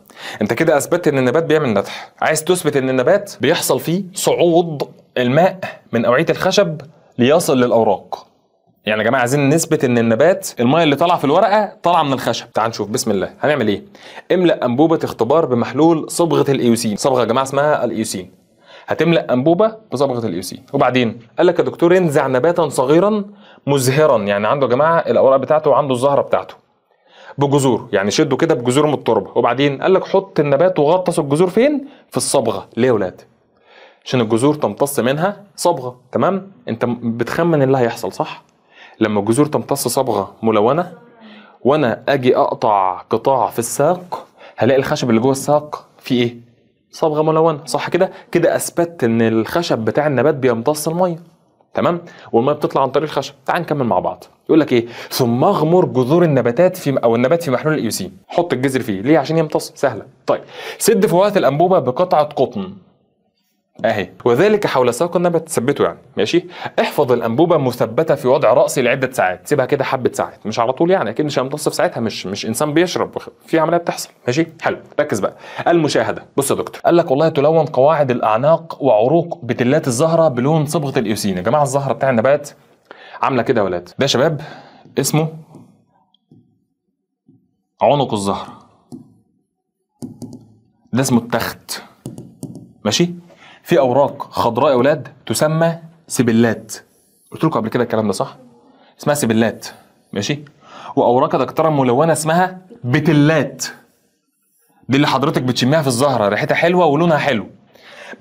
انت كده اثبتت ان النبات بيعمل نتح عايز تثبت ان النبات بيحصل فيه صعود الماء من اوعيه الخشب ليصل للاوراق يعني يا جماعه عايزين نثبت ان النبات الميه اللي طالعه في الورقه طالعه من الخشب تعال نشوف بسم الله هنعمل ايه املا انبوبه اختبار بمحلول صبغه الايوسين صبغه يا جماعه اسمها الايوسين هتملا انبوبه بصبغه اليو سي وبعدين قال لك يا دكتور انزع نباتا صغيرا مزهرا يعني عنده يا جماعه الاوراق بتاعته وعنده الزهره بتاعته بجذور يعني شده كده بجذور من التربه وبعدين قال لك حط النبات وغطس الجذور فين في الصبغه ليه يا ولاد عشان الجذور تمتص منها صبغه تمام انت بتخمن إيه اللي هيحصل صح لما الجذور تمتص صبغه ملونه وانا اجي اقطع قطاع في الساق هلاقي الخشب اللي جوه الساق فيه ايه صبغه ملونه صح كده كده اثبتت ان الخشب بتاع النبات بيمتص الميه تمام والميه بتطلع عن طريق الخشب تعال نكمل مع بعض يقول لك ايه ثم اغمر جذور النباتات في او النبات في محلول الايوسين حط الجذر فيه ليه عشان يمتص سهله طيب سد فوهات الانبوبه بقطعه قطن اهي وذلك حول ساق النبت تثبته يعني ماشي احفظ الانبوبه مثبته في وضع راسي لعده ساعات سيبها كده حبه ساعات مش على طول يعني اكيد مش هنتصف ساعتها مش مش انسان بيشرب في عمليه بتحصل ماشي حلو ركز بقى المشاهده بص يا دكتور قال لك والله تلون قواعد الاعناق وعروق بتلات الزهره بلون صبغه الايوسين يا جماعه الزهره بتاع النبات عامله كده يا ولاد ده شباب اسمه عنق الزهره ده اسمه التخت ماشي في اوراق خضراء يا اولاد تسمى سبلات قلت لكم قبل كده الكلام ده صح اسمها سبلات ماشي واوراق دكتوره ملونه اسمها بتلات دي اللي حضرتك بتشميها في الزهره ريحتها حلوه ولونها حلو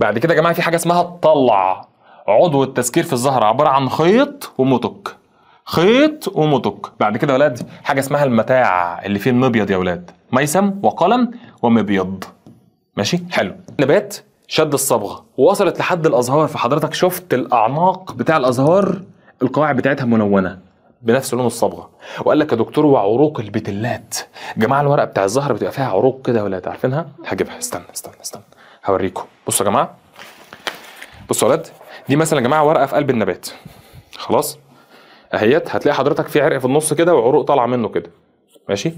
بعد كده يا جماعه في حاجه اسمها الطلع عضو التسكير في الزهره عباره عن خيط ومتك خيط ومتك بعد كده يا ولاد حاجه اسمها المتاع اللي فيه المبيض يا ولاد ميسم وقلم ومبيض ماشي حلو نبات شد الصبغه ووصلت لحد الازهار فحضرتك شفت الاعماق بتاع الازهار القواعد بتاعتها منونه بنفس لون الصبغه وقال لك يا دكتور وعروق البتلات جماعه الورقه بتاع الزهر بتبقى فيها عروق كده ولا عارفينها هجيبها استنى استنى استنى هوريكم بصوا يا جماعه بصوا يا ولاد دي مثلا يا جماعه ورقه في قلب النبات خلاص اهيت هتلاقي حضرتك في عرق في النص كده وعروق طالعه منه كده ماشي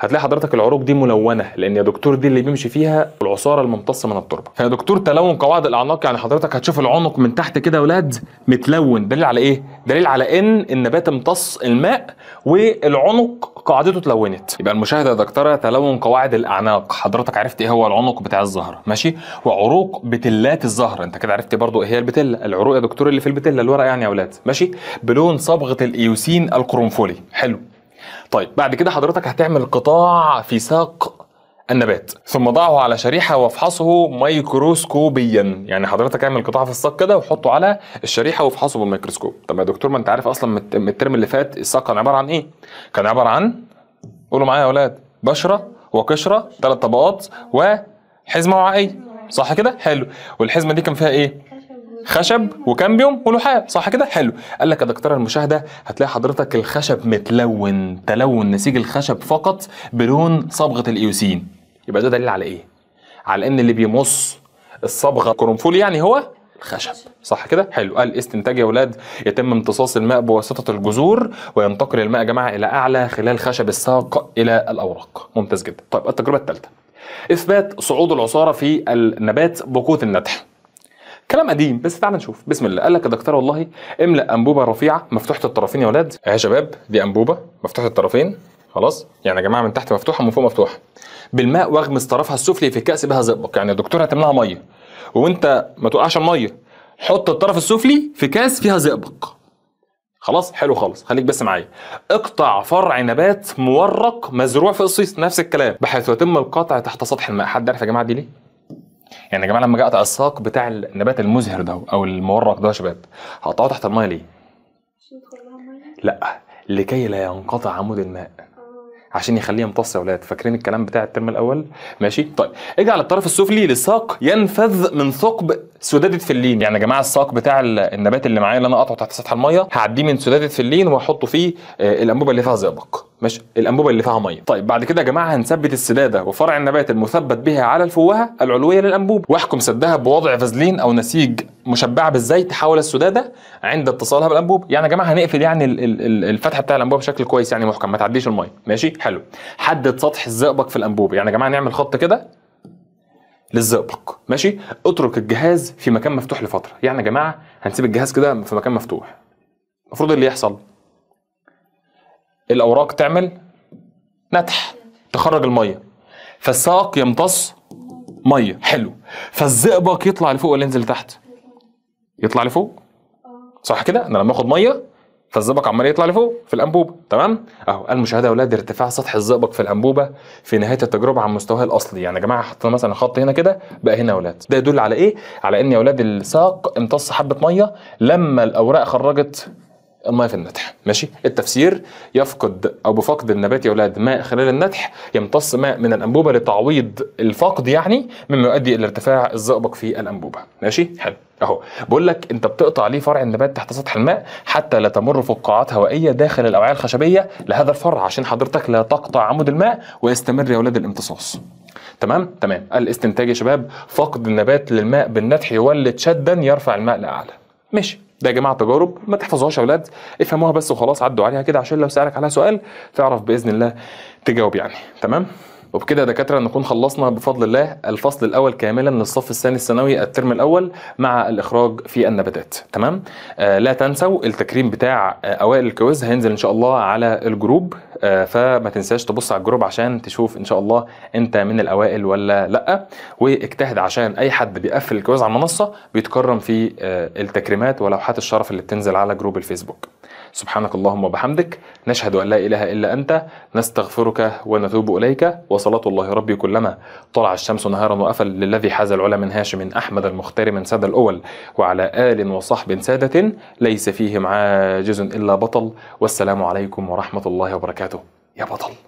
هتلاقي حضرتك العروق دي ملونه لان يا دكتور دي اللي بيمشي فيها العصاره الممتصه من التربه فيا دكتور تلون قواعد الاعناق يعني حضرتك هتشوف العنق من تحت كده يا ولاد متلون دليل على ايه دليل على ان النبات امتص الماء والعنق قاعدته تلونت يبقى المشاهده يا دكتوره تلون قواعد الاعناق حضرتك عرفت ايه هو العنق بتاع الزهره ماشي وعروق بتلات الزهره انت كده عرفت برضو ايه هي البتله العروق يا دكتور اللي في البتله الورق يعني يا ولاد ماشي بلون صبغه الايوسين القرنفلي حلو طيب بعد كده حضرتك هتعمل قطاع في ساق النبات ثم ضعه على شريحه وافحصه ميكروسكوبيا يعني حضرتك اعمل قطاع في الساق كده وحطه على الشريحه وافحصه بالميكروسكوب طب يا دكتور ما انت عارف اصلا من الترم اللي فات الساق كان عباره عن ايه كان عباره عن قولوا معايا يا اولاد بشره وقشره ثلاث طبقات وحزمه وعائيه صح كده حلو والحزمه دي كان فيها ايه خشب وكامبيوم ولحاف صح كده حلو قال لك يا دكتوره المشاهده هتلاقي حضرتك الخشب متلون تلون نسيج الخشب فقط بلون صبغه الايوسين يبقى ده دليل على ايه على ان اللي بيمص الصبغه القرنفل يعني هو الخشب صح كده حلو قال استنتاج يا ولاد يتم امتصاص الماء بواسطه الجذور وينتقل الماء يا جماعه الى اعلى خلال خشب الساق الى الاوراق ممتاز جدا طيب التجربه الثالثه اثبات صعود العصاره في النبات بقوه الندح كلام قديم بس تعال نشوف بسم الله قال لك يا دكتور والله املا انبوبه رفيعه مفتوحه الطرفين يا ولاد اهي يا شباب دي انبوبه مفتوحه الطرفين خلاص يعني يا جماعه من تحت مفتوحه ومن فوق مفتوحه بالماء واغمس طرفها السفلي في كاس بها زئبق يعني يا دكتور هتملاها ميه وانت ما توقعش الميه حط الطرف السفلي في كاس فيها زئبق خلاص حلو خالص خليك بس معايا اقطع فرع نبات مورق مزروع في قصيص نفس الكلام بحيث يتم القطع تحت سطح الماء حد عارف يا جماعه دي ليه يعني يا جماعه لما اقطع الساق بتاع النبات المزهر ده او المورق ده يا شباب هقطعه تحت الميه ليه؟ لا لكي لا ينقطع عمود الماء آه. عشان يخليه يمتص يا ولاد فاكرين الكلام بتاع الترم الاول ماشي طيب اجعل الطرف السفلي للساق ينفذ من ثقب سداده فلين يعني يا جماعه الساق بتاع النبات اللي معايا اللي انا قطعه تحت سطح الميه هعديه من سداده فلين واحطه فيه آه، الانبوبه اللي فيها زئبق ماشي الانبوبه اللي فيها ميه طيب بعد كده يا جماعه هنثبت السداده وفرع النبات المثبت بها على الفوهه العلويه للانبوبه واحكم سدها بوضع فازلين او نسيج مشبعه بالزيت حول السداده عند اتصالها بالانبوبه يعني يا جماعه هنقفل يعني الفتحه بتاع الانبوبه بشكل كويس يعني محكم ما تعديش الميه ماشي حلو حدد سطح الزئبق في الانبوبه يعني يا جماعه نعمل خط كده للزئبق ماشي اترك الجهاز في مكان مفتوح لفتره يعني يا جماعه هنسيب الجهاز كده في مكان مفتوح المفروض إيه اللي يحصل الاوراق تعمل نتح تخرج الميه فالساق يمتص ميه حلو فالزئبق يطلع لفوق ولا ينزل تحت يطلع لفوق صح كده انا لما اخد ميه فالزئبق عمال يطلع لفوق في الانبوبه تمام اهو المشاهده يا اولاد ارتفاع سطح الزئبق في الانبوبه في نهايه التجربه عن مستواه الاصلي يعني يا جماعه حطينا مثلا خط هنا كده بقى هنا يا اولاد ده يدل على ايه على ان يا اولاد الساق امتص حبه ميه لما الاوراق خرجت الماء في النتح ماشي التفسير يفقد او بفقد النبات يا اولاد ماء خلال النتح يمتص ماء من الانبوبه لتعويض الفقد يعني مما يؤدي الى ارتفاع الزئبق في الانبوبه ماشي حلو اهو بقول لك انت بتقطع ليه فرع النبات تحت سطح الماء حتى لا تمر فقاعات هوائيه داخل الاوعيه الخشبيه لهذا الفرع عشان حضرتك لا تقطع عمود الماء ويستمر يا اولاد الامتصاص تمام تمام الاستنتاج يا شباب فقد النبات للماء بالنتح يولد شدا يرفع الماء لاعلى ماشي ده يا جماعه تجارب ما تحفظوهاش يا اولاد افهموها بس وخلاص عدوا عليها كده عشان لو سالك عليها سؤال تعرف باذن الله تجاوب يعني تمام وبكده يا دكاتره نكون خلصنا بفضل الله الفصل الاول كاملا للصف الثاني الثانوي الترم الاول مع الاخراج في النباتات تمام آه لا تنسوا التكريم بتاع آه اوائل الكويز هينزل ان شاء الله على الجروب آه فما تنساش تبص على الجروب عشان تشوف ان شاء الله انت من الاوائل ولا لا واجتهد عشان اي حد بيقفل الكويز على المنصه بيتكرم في آه، التكريمات ولوحات الشرف اللي بتنزل على جروب الفيسبوك سبحانك اللهم وبحمدك نشهد أن لا إله إلا أنت نستغفرك ونتوب إليك وصلاة الله ربي كلما طلع الشمس نهارا وأفل للذي حاز العلا من هاشم أحمد المختار من سادة الأول وعلى آل وصحب سادة ليس فيهم عاجز إلا بطل والسلام عليكم ورحمة الله وبركاته يا بطل